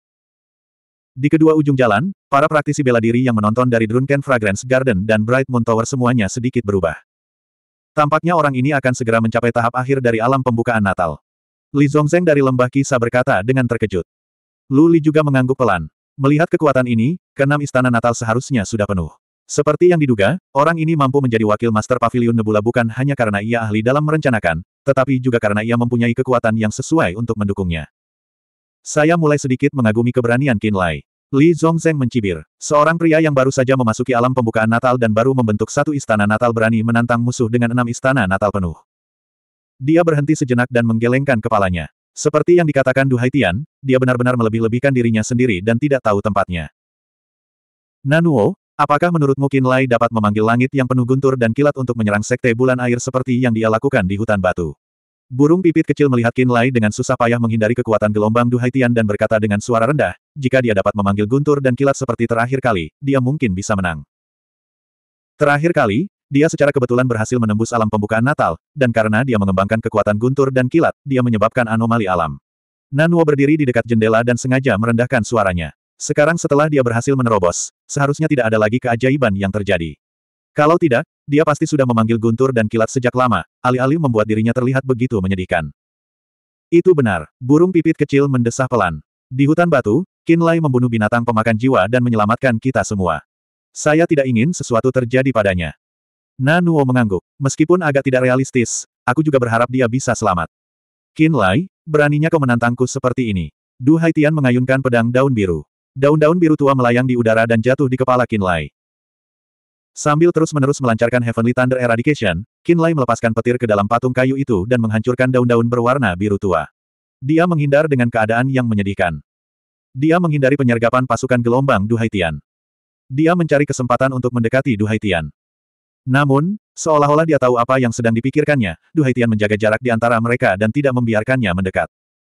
S1: Di kedua ujung jalan, para praktisi bela diri yang menonton dari Drunken Fragrance Garden dan Bright Moon Tower semuanya sedikit berubah. Tampaknya orang ini akan segera mencapai tahap akhir dari alam pembukaan Natal. Li Zongzeng dari Lembah Kisah berkata dengan terkejut. Lu Li juga mengangguk pelan. Melihat kekuatan ini, keenam istana Natal seharusnya sudah penuh. Seperti yang diduga, orang ini mampu menjadi wakil Master Pavilion Nebula bukan hanya karena ia ahli dalam merencanakan, tetapi juga karena ia mempunyai kekuatan yang sesuai untuk mendukungnya. Saya mulai sedikit mengagumi keberanian Kinlay. Li Zongzeng mencibir. Seorang pria yang baru saja memasuki alam pembukaan Natal dan baru membentuk satu istana Natal berani menantang musuh dengan enam istana Natal penuh. Dia berhenti sejenak dan menggelengkan kepalanya. Seperti yang dikatakan Du Haitian, dia benar-benar melebih-lebihkan dirinya sendiri dan tidak tahu tempatnya. Nanuo, apakah menurutmu Qin Lai dapat memanggil langit yang penuh guntur dan kilat untuk menyerang sekte bulan air seperti yang dia lakukan di hutan batu? Burung pipit kecil melihat Qin Lai dengan susah payah menghindari kekuatan gelombang Du Haitian dan berkata dengan suara rendah, jika dia dapat memanggil guntur dan kilat seperti terakhir kali, dia mungkin bisa menang. Terakhir kali, dia secara kebetulan berhasil menembus alam pembukaan Natal, dan karena dia mengembangkan kekuatan guntur dan kilat, dia menyebabkan anomali alam. Nanuo berdiri di dekat jendela dan sengaja merendahkan suaranya. Sekarang setelah dia berhasil menerobos, seharusnya tidak ada lagi keajaiban yang terjadi. Kalau tidak, dia pasti sudah memanggil guntur dan kilat sejak lama, alih-alih membuat dirinya terlihat begitu menyedihkan. Itu benar, burung pipit kecil mendesah pelan. Di hutan batu, Kinlay membunuh binatang pemakan jiwa dan menyelamatkan kita semua. Saya tidak ingin sesuatu terjadi padanya. Nanuo mengangguk. Meskipun agak tidak realistis, aku juga berharap dia bisa selamat. Kinlay, beraninya kau menantangku seperti ini. Du Haitian mengayunkan pedang daun biru. Daun-daun biru tua melayang di udara dan jatuh di kepala Kinlay. Sambil terus-menerus melancarkan Heavenly Thunder Eradication, Kinlay melepaskan petir ke dalam patung kayu itu dan menghancurkan daun-daun berwarna biru tua. Dia menghindar dengan keadaan yang menyedihkan. Dia menghindari penyergapan pasukan gelombang Duhaitian. Dia mencari kesempatan untuk mendekati Duhaitian. Namun, seolah-olah dia tahu apa yang sedang dipikirkannya, Duhaitian menjaga jarak di antara mereka dan tidak membiarkannya mendekat.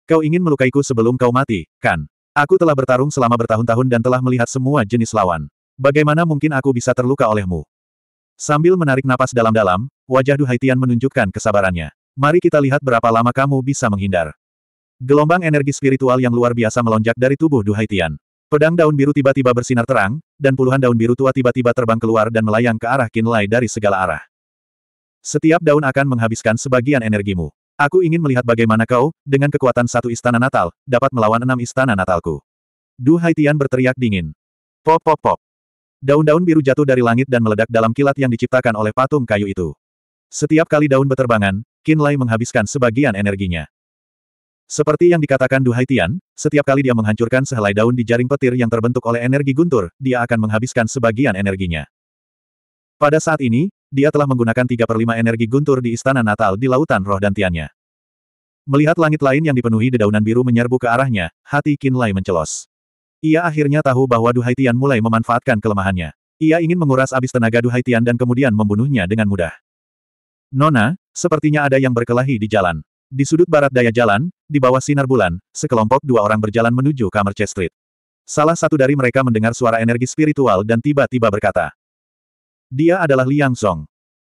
S1: Kau ingin melukaiku sebelum kau mati, kan? Aku telah bertarung selama bertahun-tahun dan telah melihat semua jenis lawan. Bagaimana mungkin aku bisa terluka olehmu? Sambil menarik napas dalam-dalam, wajah Duhaitian menunjukkan kesabarannya. Mari kita lihat berapa lama kamu bisa menghindar. Gelombang energi spiritual yang luar biasa melonjak dari tubuh Duhai Tian. Pedang daun biru tiba-tiba bersinar terang, dan puluhan daun biru tua tiba-tiba terbang keluar dan melayang ke arah Kinlai dari segala arah. Setiap daun akan menghabiskan sebagian energimu. Aku ingin melihat bagaimana kau, dengan kekuatan satu istana natal, dapat melawan enam istana natalku. Du Haitian berteriak dingin. Pop pop pop. Daun-daun biru jatuh dari langit dan meledak dalam kilat yang diciptakan oleh patung kayu itu. Setiap kali daun beterbangan, Kinlai menghabiskan sebagian energinya. Seperti yang dikatakan Du Haitian, setiap kali dia menghancurkan sehelai daun di jaring petir yang terbentuk oleh energi guntur, dia akan menghabiskan sebagian energinya. Pada saat ini, dia telah menggunakan 3 per 5 energi guntur di Istana Natal di Lautan Roh dan Tiannya. Melihat langit lain yang dipenuhi dedaunan biru menyerbu ke arahnya, hati Qin Lai mencelos. Ia akhirnya tahu bahwa Du Haitian mulai memanfaatkan kelemahannya. Ia ingin menguras abis tenaga Du Haitian dan kemudian membunuhnya dengan mudah. Nona, sepertinya ada yang berkelahi di jalan. Di sudut barat daya jalan, di bawah sinar bulan, sekelompok dua orang berjalan menuju kamar Chestrit. Salah satu dari mereka mendengar suara energi spiritual dan tiba-tiba berkata. Dia adalah Liang Song,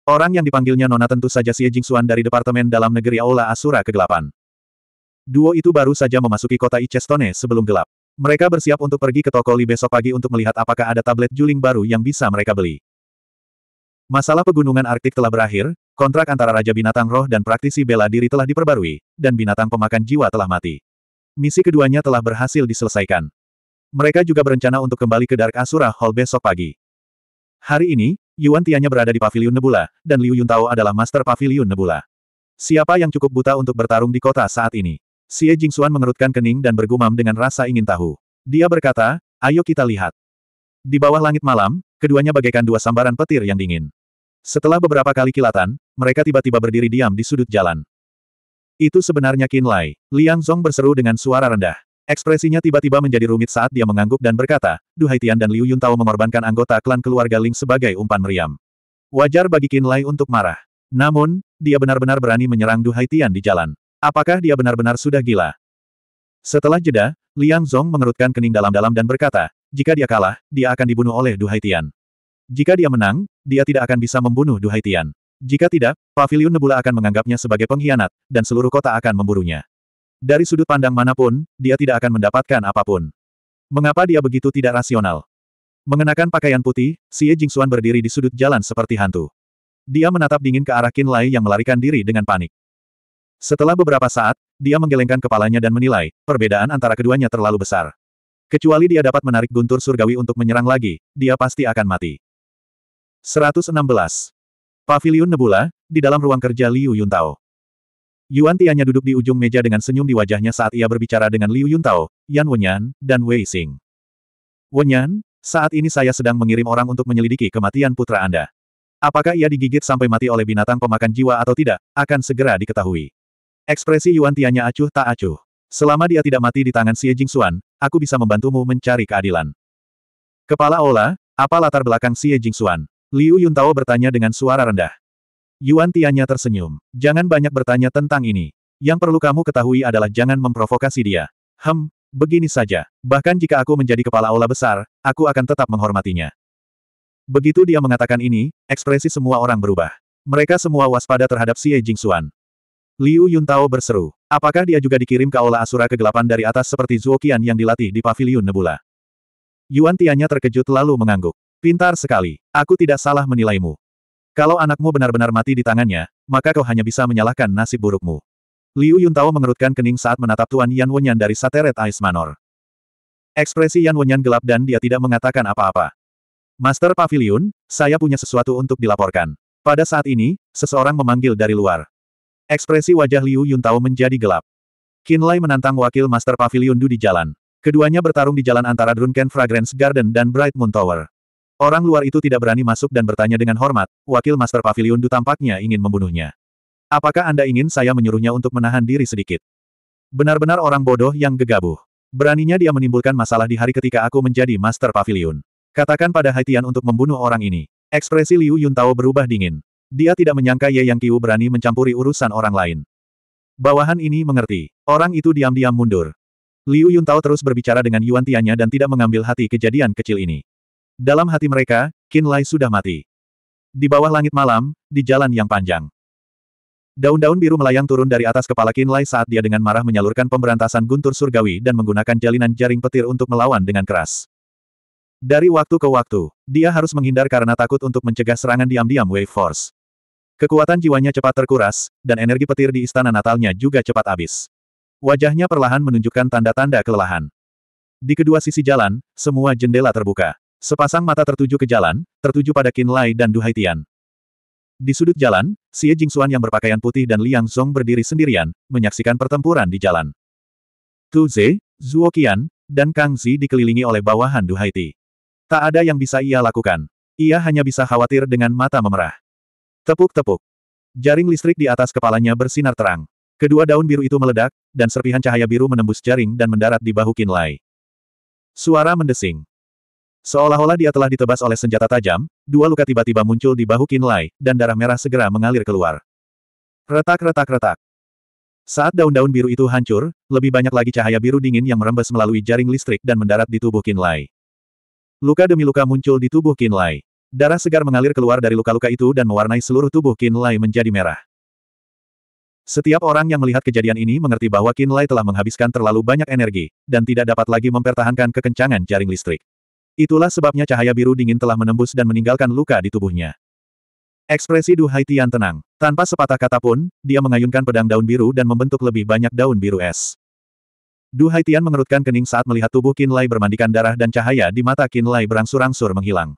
S1: Orang yang dipanggilnya Nona tentu saja Xie Jingxuan dari Departemen Dalam Negeri Aula Asura Kegelapan. Duo itu baru saja memasuki kota Icestone sebelum gelap. Mereka bersiap untuk pergi ke toko Li besok pagi untuk melihat apakah ada tablet juling baru yang bisa mereka beli. Masalah pegunungan Arktik telah berakhir, Kontrak antara Raja Binatang Roh dan praktisi bela diri telah diperbarui, dan binatang pemakan jiwa telah mati. Misi keduanya telah berhasil diselesaikan. Mereka juga berencana untuk kembali ke Dark Asura Hall besok pagi. Hari ini, Yuan Tianya berada di Paviliun Nebula, dan Liu Yuntao adalah Master Paviliun Nebula. Siapa yang cukup buta untuk bertarung di kota saat ini? Xie Jingxuan mengerutkan kening dan bergumam dengan rasa ingin tahu. Dia berkata, ayo kita lihat. Di bawah langit malam, keduanya bagaikan dua sambaran petir yang dingin. Setelah beberapa kali kilatan, mereka tiba-tiba berdiri diam di sudut jalan. Itu sebenarnya Qin Lai. Liang Zhong berseru dengan suara rendah. Ekspresinya tiba-tiba menjadi rumit saat dia mengangguk dan berkata, Du Haitian dan Liu Yuntao mengorbankan anggota klan keluarga Ling sebagai umpan meriam. Wajar bagi Qin Lai untuk marah. Namun, dia benar-benar berani menyerang Du Haitian di jalan. Apakah dia benar-benar sudah gila? Setelah jeda, Liang Zhong mengerutkan kening dalam-dalam dan berkata, jika dia kalah, dia akan dibunuh oleh Du Haitian. Jika dia menang, dia tidak akan bisa membunuh Duhaitian. Haitian. Jika tidak, Pavilion Nebula akan menganggapnya sebagai pengkhianat, dan seluruh kota akan memburunya. Dari sudut pandang manapun, dia tidak akan mendapatkan apapun. Mengapa dia begitu tidak rasional? Mengenakan pakaian putih, Xie Jingxuan berdiri di sudut jalan seperti hantu. Dia menatap dingin ke arah Qin Lai yang melarikan diri dengan panik. Setelah beberapa saat, dia menggelengkan kepalanya dan menilai, perbedaan antara keduanya terlalu besar. Kecuali dia dapat menarik guntur surgawi untuk menyerang lagi, dia pasti akan mati. 116. Paviliun Nebula, di dalam ruang kerja Liu Yuntao. Yuan Tianya duduk di ujung meja dengan senyum di wajahnya saat ia berbicara dengan Liu Yuntao, Yan Wenyan, dan Wei Xing. Wenyan, saat ini saya sedang mengirim orang untuk menyelidiki kematian putra Anda. Apakah ia digigit sampai mati oleh binatang pemakan jiwa atau tidak, akan segera diketahui. Ekspresi Yuan Tianya acuh tak acuh. Selama dia tidak mati di tangan Xie Jingxuan, aku bisa membantumu mencari keadilan. Kepala Ola, apa latar belakang Xie Jingxuan? Liu Yuntao bertanya dengan suara rendah. Yuan Tianya tersenyum. Jangan banyak bertanya tentang ini. Yang perlu kamu ketahui adalah jangan memprovokasi dia. Hem, begini saja. Bahkan jika aku menjadi kepala aula besar, aku akan tetap menghormatinya. Begitu dia mengatakan ini, ekspresi semua orang berubah. Mereka semua waspada terhadap Xie Jingxuan. Liu Yuntao berseru. Apakah dia juga dikirim ke aula Asura kegelapan dari atas seperti Zuo Qian yang dilatih di Paviliun Nebula? Yuan Tianya terkejut lalu mengangguk. Pintar sekali. Aku tidak salah menilaimu. Kalau anakmu benar-benar mati di tangannya, maka kau hanya bisa menyalahkan nasib burukmu. Liu Yuntao mengerutkan kening saat menatap Tuan Yan Wenyan dari Sateret Ice Manor. Ekspresi Yan Wenyan gelap dan dia tidak mengatakan apa-apa. Master Pavilion, saya punya sesuatu untuk dilaporkan. Pada saat ini, seseorang memanggil dari luar. Ekspresi wajah Liu Yuntao menjadi gelap. Kinlay menantang wakil Master Pavilion Du di jalan. Keduanya bertarung di jalan antara Drunken Fragrance Garden dan Bright Moon Tower. Orang luar itu tidak berani masuk dan bertanya dengan hormat, wakil Master Pavilion Du tampaknya ingin membunuhnya. Apakah Anda ingin saya menyuruhnya untuk menahan diri sedikit? Benar-benar orang bodoh yang gegabah. Beraninya dia menimbulkan masalah di hari ketika aku menjadi Master Pavilion. Katakan pada Haitian untuk membunuh orang ini. Ekspresi Liu Yuntao berubah dingin. Dia tidak menyangka Ye Yang Kiu berani mencampuri urusan orang lain. Bawahan ini mengerti. Orang itu diam-diam mundur. Liu Yuntao terus berbicara dengan Yuan Tianya dan tidak mengambil hati kejadian kecil ini. Dalam hati mereka, Qin Lai sudah mati. Di bawah langit malam, di jalan yang panjang. Daun-daun biru melayang turun dari atas kepala Lai saat dia dengan marah menyalurkan pemberantasan guntur surgawi dan menggunakan jalinan jaring petir untuk melawan dengan keras. Dari waktu ke waktu, dia harus menghindar karena takut untuk mencegah serangan diam-diam Wave Force. Kekuatan jiwanya cepat terkuras, dan energi petir di istana natalnya juga cepat habis. Wajahnya perlahan menunjukkan tanda-tanda kelelahan. Di kedua sisi jalan, semua jendela terbuka. Sepasang mata tertuju ke jalan, tertuju pada Qin Lai dan Du Haitian. Di sudut jalan, Xie Jingxuan yang berpakaian putih dan Liang Song berdiri sendirian, menyaksikan pertempuran di jalan. Tu Ze, Zhuo Qian, dan Kang Zi dikelilingi oleh bawahan Du Haiti. Tak ada yang bisa ia lakukan. Ia hanya bisa khawatir dengan mata memerah. Tepuk-tepuk. Jaring listrik di atas kepalanya bersinar terang. Kedua daun biru itu meledak, dan serpihan cahaya biru menembus jaring dan mendarat di bahu Qin Lai. Suara mendesing. Seolah-olah dia telah ditebas oleh senjata tajam, dua luka tiba-tiba muncul di bahu Kinlay dan darah merah segera mengalir keluar. Retak-retak-retak. Saat daun-daun biru itu hancur, lebih banyak lagi cahaya biru dingin yang merembes melalui jaring listrik dan mendarat di tubuh Kinlay. Luka demi luka muncul di tubuh Kinlay. Darah segar mengalir keluar dari luka-luka itu dan mewarnai seluruh tubuh Kinlay menjadi merah. Setiap orang yang melihat kejadian ini mengerti bahwa Kinlay telah menghabiskan terlalu banyak energi, dan tidak dapat lagi mempertahankan kekencangan jaring listrik. Itulah sebabnya cahaya biru dingin telah menembus dan meninggalkan luka di tubuhnya. Ekspresi Du Haitian tenang. Tanpa sepatah kata pun, dia mengayunkan pedang daun biru dan membentuk lebih banyak daun biru es. Du Haitian mengerutkan kening saat melihat tubuh Qin Lai bermandikan darah dan cahaya di mata Qin Lai berangsur-angsur menghilang.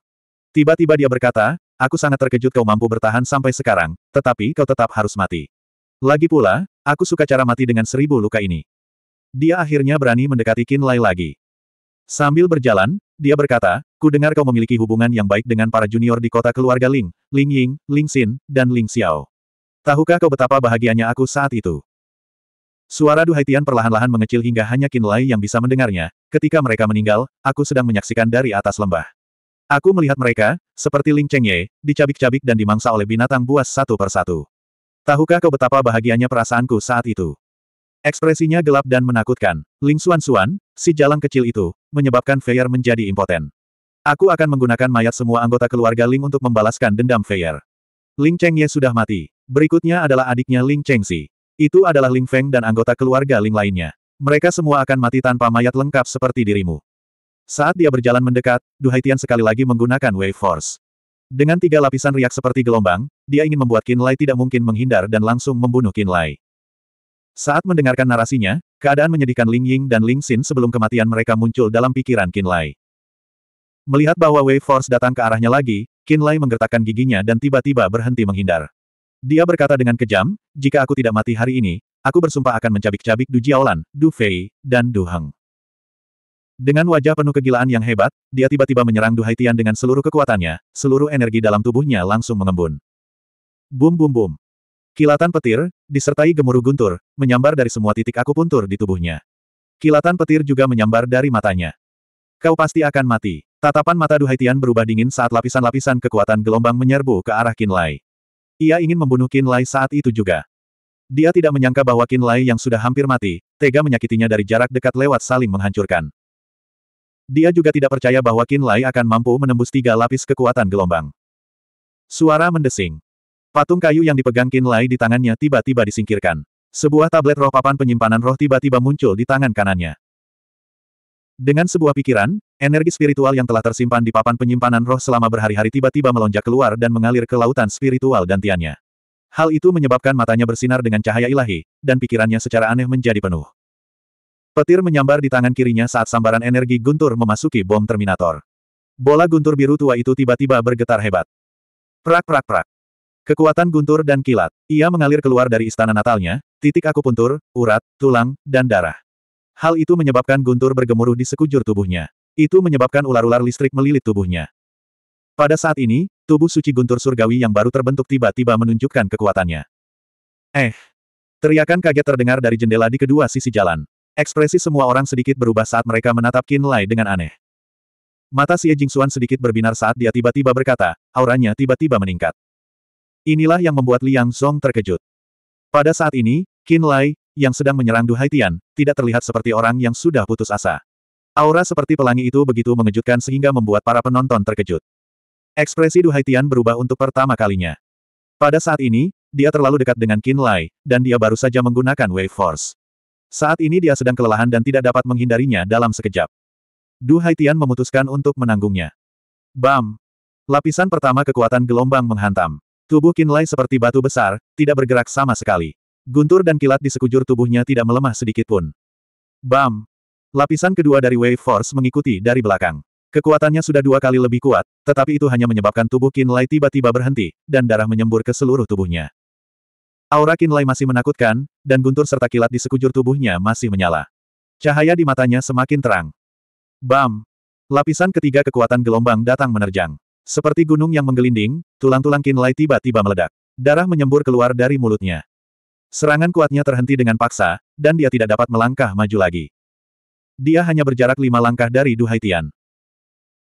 S1: Tiba-tiba dia berkata, aku sangat terkejut kau mampu bertahan sampai sekarang, tetapi kau tetap harus mati. Lagi pula, aku suka cara mati dengan seribu luka ini. Dia akhirnya berani mendekati Qin Lai lagi. Sambil berjalan, dia berkata, ku dengar kau memiliki hubungan yang baik dengan para junior di kota keluarga Ling, Ling Ying, Ling Xin, dan Ling Xiao. Tahukah kau betapa bahagianya aku saat itu? Suara Duhaitian perlahan-lahan mengecil hingga hanya Kinlay yang bisa mendengarnya. Ketika mereka meninggal, aku sedang menyaksikan dari atas lembah. Aku melihat mereka, seperti Ling Chengye, dicabik-cabik dan dimangsa oleh binatang buas satu persatu. Tahukah kau betapa bahagianya perasaanku saat itu? Ekspresinya gelap dan menakutkan. Ling Xuan-Xuan, si jalang kecil itu, menyebabkan Feyer menjadi impoten. Aku akan menggunakan mayat semua anggota keluarga Ling untuk membalaskan dendam Feyer. Ling Cheng Ye sudah mati. Berikutnya adalah adiknya Ling Cheng Si. Itu adalah Ling Feng dan anggota keluarga Ling lainnya. Mereka semua akan mati tanpa mayat lengkap seperti dirimu. Saat dia berjalan mendekat, Duhaitian Haitian sekali lagi menggunakan Wave Force. Dengan tiga lapisan riak seperti gelombang, dia ingin membuat Qin Lai tidak mungkin menghindar dan langsung membunuh Qin Lai. Saat mendengarkan narasinya, keadaan menyedihkan Ling Ying dan Ling Xin sebelum kematian mereka muncul dalam pikiran Qin Lai. Melihat bahwa Wave Force datang ke arahnya lagi, Qin Lai menggertakkan giginya dan tiba-tiba berhenti menghindar. Dia berkata dengan kejam, jika aku tidak mati hari ini, aku bersumpah akan mencabik-cabik Du Jiaolan, Du Fei, dan Du Heng. Dengan wajah penuh kegilaan yang hebat, dia tiba-tiba menyerang Du Haitian dengan seluruh kekuatannya, seluruh energi dalam tubuhnya langsung mengembun. Bum bum bum. Kilatan petir, disertai gemuruh guntur, menyambar dari semua titik akupuntur di tubuhnya. Kilatan petir juga menyambar dari matanya. Kau pasti akan mati. Tatapan mata Duhaitian berubah dingin saat lapisan-lapisan kekuatan gelombang menyerbu ke arah Kinlay. Ia ingin membunuh Kinlay saat itu juga. Dia tidak menyangka bahwa Kinlay yang sudah hampir mati, tega menyakitinya dari jarak dekat lewat saling menghancurkan. Dia juga tidak percaya bahwa Kinlay akan mampu menembus tiga lapis kekuatan gelombang. Suara mendesing. Patung kayu yang dipegang Qin Lai di tangannya tiba-tiba disingkirkan. Sebuah tablet roh papan penyimpanan roh tiba-tiba muncul di tangan kanannya. Dengan sebuah pikiran, energi spiritual yang telah tersimpan di papan penyimpanan roh selama berhari-hari tiba-tiba melonjak keluar dan mengalir ke lautan spiritual tiannya. Hal itu menyebabkan matanya bersinar dengan cahaya ilahi, dan pikirannya secara aneh menjadi penuh. Petir menyambar di tangan kirinya saat sambaran energi guntur memasuki bom Terminator. Bola guntur biru tua itu tiba-tiba bergetar hebat. Prak prak prak. Kekuatan guntur dan kilat. Ia mengalir keluar dari istana natalnya, titik akupuntur, urat, tulang, dan darah. Hal itu menyebabkan guntur bergemuruh di sekujur tubuhnya. Itu menyebabkan ular-ular listrik melilit tubuhnya. Pada saat ini, tubuh suci guntur surgawi yang baru terbentuk tiba-tiba menunjukkan kekuatannya. Eh! Teriakan kaget terdengar dari jendela di kedua sisi jalan. Ekspresi semua orang sedikit berubah saat mereka menatap Qin Lai dengan aneh. Mata Xie Jingxuan sedikit berbinar saat dia tiba-tiba berkata, auranya tiba-tiba meningkat. Inilah yang membuat Liang Song terkejut. Pada saat ini, Qin Lai, yang sedang menyerang Du Haitian tidak terlihat seperti orang yang sudah putus asa. Aura seperti pelangi itu begitu mengejutkan sehingga membuat para penonton terkejut. Ekspresi Du Haitian berubah untuk pertama kalinya. Pada saat ini, dia terlalu dekat dengan Qin Lai, dan dia baru saja menggunakan Wave Force. Saat ini dia sedang kelelahan dan tidak dapat menghindarinya dalam sekejap. Du Haitian memutuskan untuk menanggungnya. Bam! Lapisan pertama kekuatan gelombang menghantam. Tubuh Kinlay seperti batu besar, tidak bergerak sama sekali. Guntur dan kilat di sekujur tubuhnya tidak melemah sedikit pun. Bam! Lapisan kedua dari Wave Force mengikuti dari belakang. Kekuatannya sudah dua kali lebih kuat, tetapi itu hanya menyebabkan tubuh Kinlay tiba-tiba berhenti, dan darah menyembur ke seluruh tubuhnya. Aura Kinlay masih menakutkan, dan guntur serta kilat di sekujur tubuhnya masih menyala. Cahaya di matanya semakin terang. Bam! Lapisan ketiga kekuatan gelombang datang menerjang. Seperti gunung yang menggelinding, tulang-tulang Kinlay tiba-tiba meledak. Darah menyembur keluar dari mulutnya. Serangan kuatnya terhenti dengan paksa, dan dia tidak dapat melangkah maju lagi. Dia hanya berjarak lima langkah dari Du Haitian.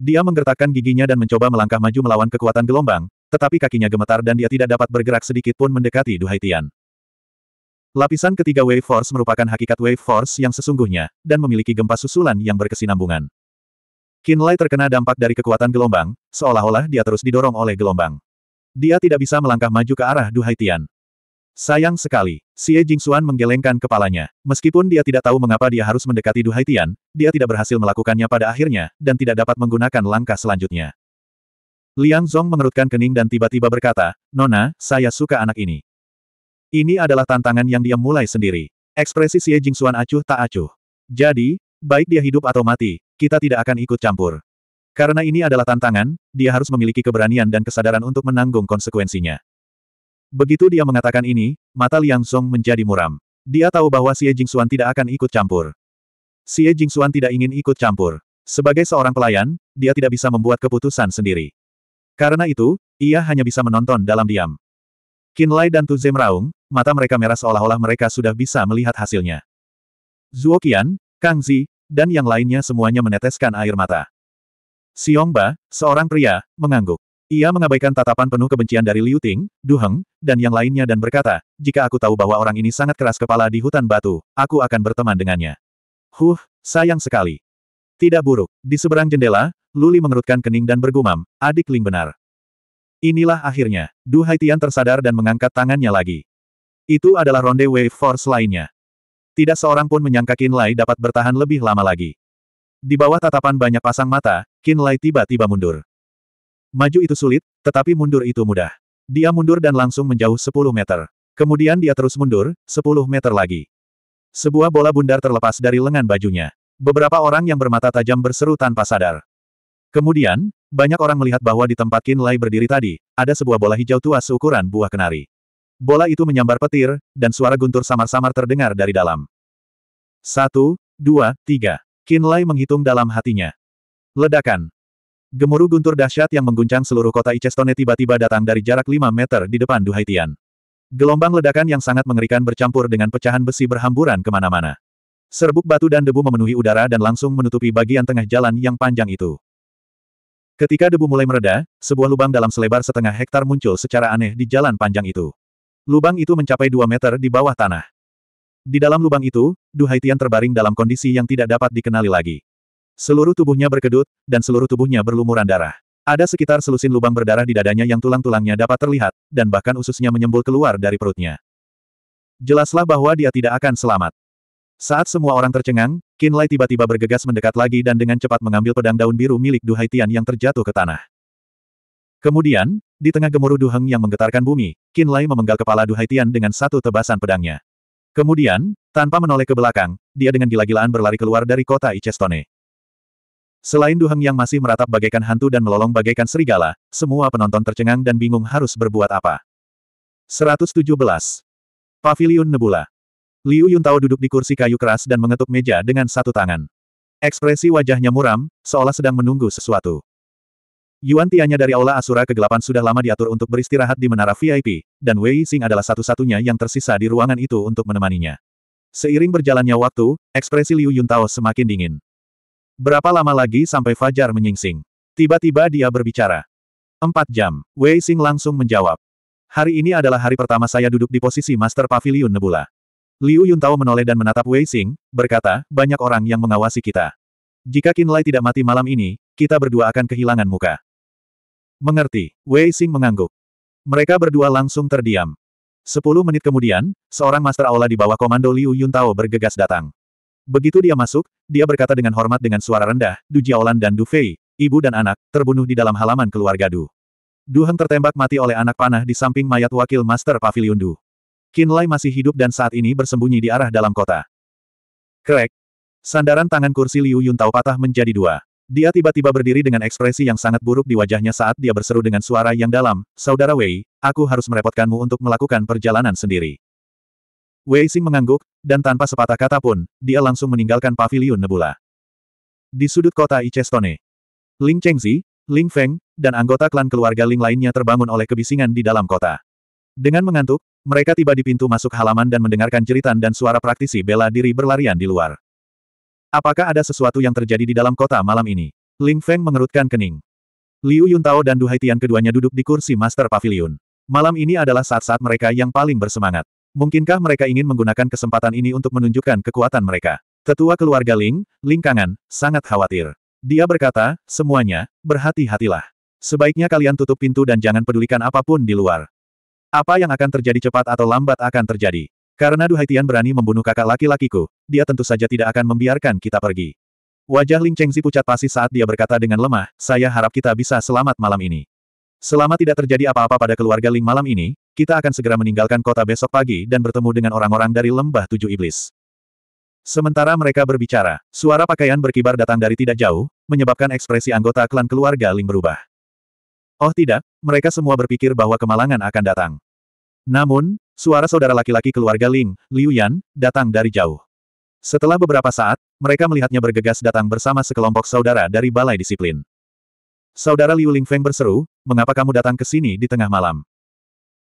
S1: Dia menggertakkan giginya dan mencoba melangkah maju melawan kekuatan gelombang, tetapi kakinya gemetar dan dia tidak dapat bergerak sedikit pun mendekati Du Haitian. Lapisan ketiga Wave Force merupakan hakikat Wave Force yang sesungguhnya, dan memiliki gempa susulan yang berkesinambungan. Kinlay terkena dampak dari kekuatan gelombang, seolah-olah dia terus didorong oleh gelombang. Dia tidak bisa melangkah maju ke arah Duhaitian. Haitian. Sayang sekali, Xie Jingxuan menggelengkan kepalanya. Meskipun dia tidak tahu mengapa dia harus mendekati Duhaitian, Haitian, dia tidak berhasil melakukannya pada akhirnya, dan tidak dapat menggunakan langkah selanjutnya. Liang Zhong mengerutkan kening dan tiba-tiba berkata, Nona, saya suka anak ini. Ini adalah tantangan yang dia mulai sendiri. Ekspresi Xie Jingxuan acuh tak acuh. Jadi, Baik dia hidup atau mati, kita tidak akan ikut campur. Karena ini adalah tantangan, dia harus memiliki keberanian dan kesadaran untuk menanggung konsekuensinya. Begitu dia mengatakan ini, mata Liang Song menjadi muram. Dia tahu bahwa Xie Jingxuan tidak akan ikut campur. Xie Jingxuan tidak ingin ikut campur. Sebagai seorang pelayan, dia tidak bisa membuat keputusan sendiri. Karena itu, ia hanya bisa menonton dalam diam. Qin Lai dan Tu Zemraung, mata mereka merah seolah-olah mereka sudah bisa melihat hasilnya. Zuo Qian, Kang Zi, dan yang lainnya semuanya meneteskan air mata. Ba, seorang pria, mengangguk. Ia mengabaikan tatapan penuh kebencian dari Liu Ting, Du Heng, dan yang lainnya dan berkata, jika aku tahu bahwa orang ini sangat keras kepala di hutan batu, aku akan berteman dengannya. Huh, sayang sekali. Tidak buruk. Di seberang jendela, Luli mengerutkan kening dan bergumam, adik Ling benar. Inilah akhirnya, Du Haitian tersadar dan mengangkat tangannya lagi. Itu adalah ronde wave force lainnya. Tidak seorang pun menyangka Qin Lai dapat bertahan lebih lama lagi. Di bawah tatapan banyak pasang mata, Qin Lai tiba-tiba mundur. Maju itu sulit, tetapi mundur itu mudah. Dia mundur dan langsung menjauh 10 meter. Kemudian dia terus mundur, 10 meter lagi. Sebuah bola bundar terlepas dari lengan bajunya. Beberapa orang yang bermata tajam berseru tanpa sadar. Kemudian, banyak orang melihat bahwa di tempat Qin Lai berdiri tadi, ada sebuah bola hijau tua seukuran buah kenari. Bola itu menyambar petir, dan suara guntur samar-samar terdengar dari dalam. Satu, dua, tiga. Kinlay menghitung dalam hatinya. Ledakan. Gemuruh guntur dahsyat yang mengguncang seluruh kota Icestone tiba-tiba datang dari jarak lima meter di depan Duhaitian. Gelombang ledakan yang sangat mengerikan bercampur dengan pecahan besi berhamburan kemana-mana. Serbuk batu dan debu memenuhi udara dan langsung menutupi bagian tengah jalan yang panjang itu. Ketika debu mulai mereda, sebuah lubang dalam selebar setengah hektar muncul secara aneh di jalan panjang itu. Lubang itu mencapai dua meter di bawah tanah. Di dalam lubang itu, Du Haitian terbaring dalam kondisi yang tidak dapat dikenali lagi. Seluruh tubuhnya berkedut, dan seluruh tubuhnya berlumuran darah. Ada sekitar selusin lubang berdarah di dadanya yang tulang-tulangnya dapat terlihat, dan bahkan ususnya menyembul keluar dari perutnya. Jelaslah bahwa dia tidak akan selamat. Saat semua orang tercengang, Lai tiba-tiba bergegas mendekat lagi dan dengan cepat mengambil pedang daun biru milik Du Haitian yang terjatuh ke tanah. Kemudian, di tengah gemuruh duheng yang menggetarkan bumi, Qin Lai memenggal kepala Duhaitian Haitian dengan satu tebasan pedangnya. Kemudian, tanpa menoleh ke belakang, dia dengan gila-gilaan berlari keluar dari kota Icestone. Selain Duheng yang masih meratap bagaikan hantu dan melolong bagaikan serigala, semua penonton tercengang dan bingung harus berbuat apa. 117. Paviliun Nebula Liu Yun Yuntao duduk di kursi kayu keras dan mengetuk meja dengan satu tangan. Ekspresi wajahnya muram, seolah sedang menunggu sesuatu. Yuan Tianya dari Aula Asura Kegelapan sudah lama diatur untuk beristirahat di menara VIP, dan Wei Xing adalah satu-satunya yang tersisa di ruangan itu untuk menemaninya. Seiring berjalannya waktu, ekspresi Liu Yuntao semakin dingin. Berapa lama lagi sampai Fajar menyingsing? Tiba-tiba dia berbicara. Empat jam, Wei Xing langsung menjawab. Hari ini adalah hari pertama saya duduk di posisi Master Pavilion Nebula. Liu Yuntao menoleh dan menatap Wei Xing, berkata, banyak orang yang mengawasi kita. Jika Qin Lai tidak mati malam ini, kita berdua akan kehilangan muka. Mengerti, Wei Xing mengangguk. Mereka berdua langsung terdiam. Sepuluh menit kemudian, seorang Master Aula di bawah komando Liu Yuntao bergegas datang. Begitu dia masuk, dia berkata dengan hormat dengan suara rendah, Du Jiaolan dan Du Fei, ibu dan anak, terbunuh di dalam halaman keluarga Du. Du Heng tertembak mati oleh anak panah di samping mayat wakil Master Pavilion Du. Qin Lai masih hidup dan saat ini bersembunyi di arah dalam kota. Krek. Sandaran tangan kursi Liu Yuntao patah menjadi dua. Dia tiba-tiba berdiri dengan ekspresi yang sangat buruk di wajahnya saat dia berseru dengan suara yang dalam, Saudara Wei, aku harus merepotkanmu untuk melakukan perjalanan sendiri. Wei Xing mengangguk, dan tanpa sepatah kata pun, dia langsung meninggalkan paviliun Nebula. Di sudut kota Icestone, Ling Chengzi, Ling Feng, dan anggota klan keluarga Ling lainnya terbangun oleh kebisingan di dalam kota. Dengan mengantuk, mereka tiba di pintu masuk halaman dan mendengarkan jeritan dan suara praktisi bela diri berlarian di luar. Apakah ada sesuatu yang terjadi di dalam kota malam ini? Ling Feng mengerutkan kening. Liu Yuntao dan Du Haitian keduanya duduk di kursi Master Pavilion. Malam ini adalah saat-saat mereka yang paling bersemangat. Mungkinkah mereka ingin menggunakan kesempatan ini untuk menunjukkan kekuatan mereka? Tetua keluarga Ling, Ling Kangan, sangat khawatir. Dia berkata, semuanya, berhati-hatilah. Sebaiknya kalian tutup pintu dan jangan pedulikan apapun di luar. Apa yang akan terjadi cepat atau lambat akan terjadi. Karena Duhaitian berani membunuh kakak laki-lakiku, dia tentu saja tidak akan membiarkan kita pergi. Wajah Ling Chengzi pucat pasi saat dia berkata dengan lemah, saya harap kita bisa selamat malam ini. Selama tidak terjadi apa-apa pada keluarga Ling malam ini, kita akan segera meninggalkan kota besok pagi dan bertemu dengan orang-orang dari lembah tujuh iblis. Sementara mereka berbicara, suara pakaian berkibar datang dari tidak jauh, menyebabkan ekspresi anggota klan keluarga Ling berubah. Oh tidak, mereka semua berpikir bahwa kemalangan akan datang. Namun, Suara saudara laki-laki keluarga Ling, Liu Yan, datang dari jauh. Setelah beberapa saat, mereka melihatnya bergegas datang bersama sekelompok saudara dari balai disiplin. Saudara Liu Ling Feng berseru, mengapa kamu datang ke sini di tengah malam?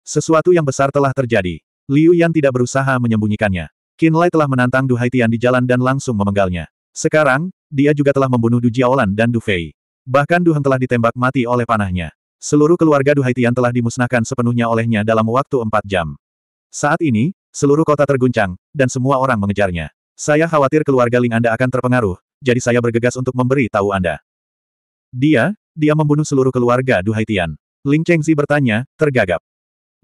S1: Sesuatu yang besar telah terjadi. Liu Yan tidak berusaha menyembunyikannya. Qin Lai telah menantang Du Haitian di jalan dan langsung memenggalnya. Sekarang, dia juga telah membunuh Du Jiaolan dan Du Fei. Bahkan Du Heng telah ditembak mati oleh panahnya. Seluruh keluarga Du Haitian telah dimusnahkan sepenuhnya olehnya dalam waktu empat jam. Saat ini, seluruh kota terguncang, dan semua orang mengejarnya. Saya khawatir keluarga Ling Anda akan terpengaruh, jadi saya bergegas untuk memberi tahu Anda. Dia, dia membunuh seluruh keluarga Duhaitian. Ling Chengzi bertanya, tergagap.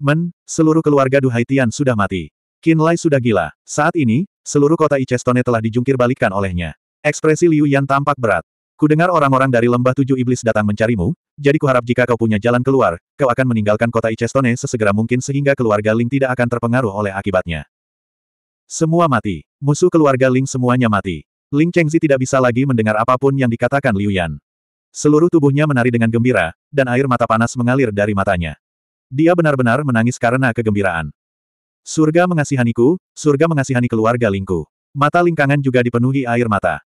S1: Men, seluruh keluarga Duhaitian sudah mati. Qin Lai sudah gila. Saat ini, seluruh kota Icestone telah dijungkir balikan olehnya. Ekspresi Liu Yan tampak berat dengar orang-orang dari lembah tujuh iblis datang mencarimu, jadi kuharap jika kau punya jalan keluar, kau akan meninggalkan kota Icestone sesegera mungkin sehingga keluarga Ling tidak akan terpengaruh oleh akibatnya. Semua mati. Musuh keluarga Ling semuanya mati. Ling Chengzi tidak bisa lagi mendengar apapun yang dikatakan Liu Yan. Seluruh tubuhnya menari dengan gembira, dan air mata panas mengalir dari matanya. Dia benar-benar menangis karena kegembiraan. Surga mengasihaniku, surga mengasihani keluarga Lingku. Mata Lingkangan juga dipenuhi air mata.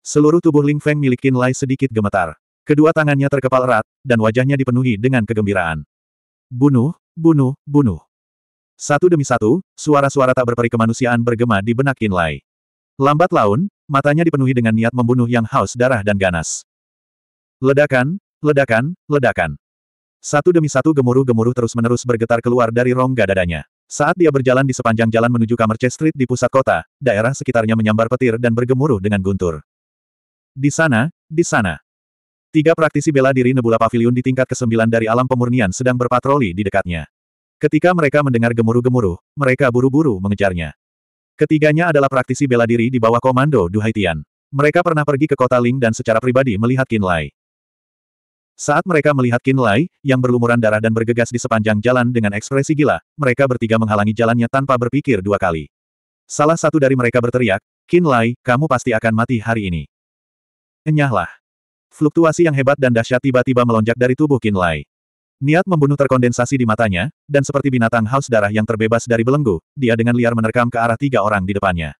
S1: Seluruh tubuh Ling Feng milik Qin Lai sedikit gemetar. Kedua tangannya terkepal erat, dan wajahnya dipenuhi dengan kegembiraan. Bunuh, bunuh, bunuh. Satu demi satu, suara-suara tak berperi kemanusiaan bergema di benak Qin Lai. Lambat laun, matanya dipenuhi dengan niat membunuh yang haus darah dan ganas. Ledakan, ledakan, ledakan. Satu demi satu gemuruh-gemuruh terus-menerus bergetar keluar dari rongga dadanya. Saat dia berjalan di sepanjang jalan menuju kamar Street di pusat kota, daerah sekitarnya menyambar petir dan bergemuruh dengan guntur. Di sana, di sana. Tiga praktisi bela diri Nebula Pavilion di tingkat ke-9 dari alam pemurnian sedang berpatroli di dekatnya. Ketika mereka mendengar gemuruh-gemuruh, mereka buru-buru mengejarnya. Ketiganya adalah praktisi bela diri di bawah komando Duhaitian. Mereka pernah pergi ke kota Ling dan secara pribadi melihat Lai. Saat mereka melihat Lai, yang berlumuran darah dan bergegas di sepanjang jalan dengan ekspresi gila, mereka bertiga menghalangi jalannya tanpa berpikir dua kali. Salah satu dari mereka berteriak, Lai, kamu pasti akan mati hari ini. Enyahlah. Fluktuasi yang hebat dan dahsyat tiba-tiba melonjak dari tubuh Kinlay. Niat membunuh terkondensasi di matanya, dan seperti binatang haus darah yang terbebas dari belenggu, dia dengan liar menerkam ke arah tiga orang di depannya.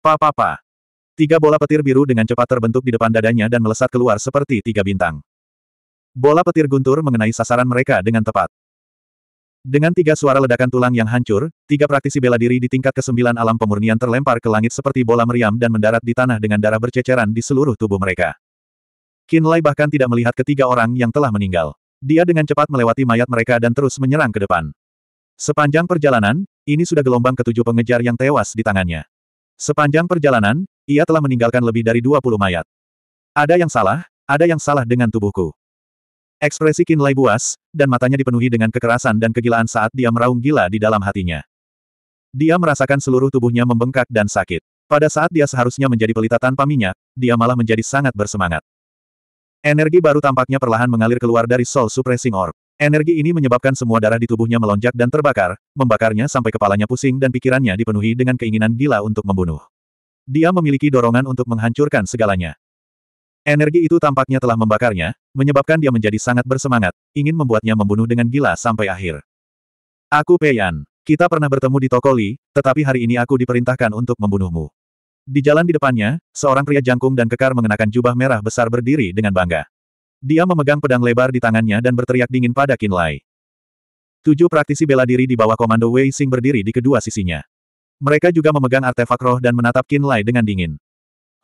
S1: Pa-pa-pa. Tiga bola petir biru dengan cepat terbentuk di depan dadanya dan melesat keluar seperti tiga bintang. Bola petir guntur mengenai sasaran mereka dengan tepat. Dengan tiga suara ledakan tulang yang hancur, tiga praktisi bela diri di tingkat kesembilan alam pemurnian terlempar ke langit seperti bola meriam dan mendarat di tanah dengan darah berceceran di seluruh tubuh mereka. Lai bahkan tidak melihat ketiga orang yang telah meninggal. Dia dengan cepat melewati mayat mereka dan terus menyerang ke depan. Sepanjang perjalanan, ini sudah gelombang ketujuh pengejar yang tewas di tangannya. Sepanjang perjalanan, ia telah meninggalkan lebih dari 20 mayat. Ada yang salah, ada yang salah dengan tubuhku. Ekspresi Lai buas, dan matanya dipenuhi dengan kekerasan dan kegilaan saat dia meraung gila di dalam hatinya. Dia merasakan seluruh tubuhnya membengkak dan sakit. Pada saat dia seharusnya menjadi pelita tanpa minyak, dia malah menjadi sangat bersemangat. Energi baru tampaknya perlahan mengalir keluar dari Soul Suppressing Orb. Energi ini menyebabkan semua darah di tubuhnya melonjak dan terbakar, membakarnya sampai kepalanya pusing dan pikirannya dipenuhi dengan keinginan gila untuk membunuh. Dia memiliki dorongan untuk menghancurkan segalanya. Energi itu tampaknya telah membakarnya, menyebabkan dia menjadi sangat bersemangat, ingin membuatnya membunuh dengan gila sampai akhir. Aku Peyan. Kita pernah bertemu di Tokoli, tetapi hari ini aku diperintahkan untuk membunuhmu. Di jalan di depannya, seorang pria jangkung dan kekar mengenakan jubah merah besar berdiri dengan bangga. Dia memegang pedang lebar di tangannya dan berteriak dingin pada Kinlay. Tujuh praktisi bela diri di bawah komando Wei Xing berdiri di kedua sisinya. Mereka juga memegang artefak roh dan menatap Kinlay dengan dingin.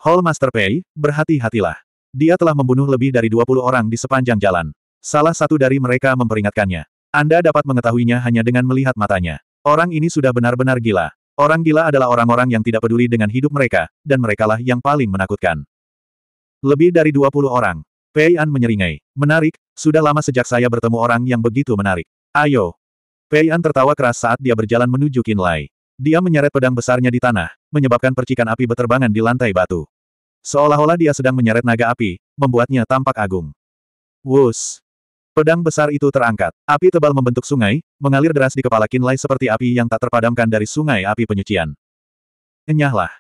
S1: Hall Master Pei, berhati-hatilah. Dia telah membunuh lebih dari 20 orang di sepanjang jalan. Salah satu dari mereka memperingatkannya. Anda dapat mengetahuinya hanya dengan melihat matanya. Orang ini sudah benar-benar gila. Orang gila adalah orang-orang yang tidak peduli dengan hidup mereka, dan merekalah yang paling menakutkan. Lebih dari 20 orang. Pei An menyeringai. Menarik, sudah lama sejak saya bertemu orang yang begitu menarik. Ayo. Pei An tertawa keras saat dia berjalan menuju Kinlay. Dia menyeret pedang besarnya di tanah, menyebabkan percikan api beterbangan di lantai batu. Seolah-olah dia sedang menyeret naga api, membuatnya tampak agung. Wus! Pedang besar itu terangkat. Api tebal membentuk sungai, mengalir deras di kepala Kinlay seperti api yang tak terpadamkan dari sungai api penyucian. Enyahlah!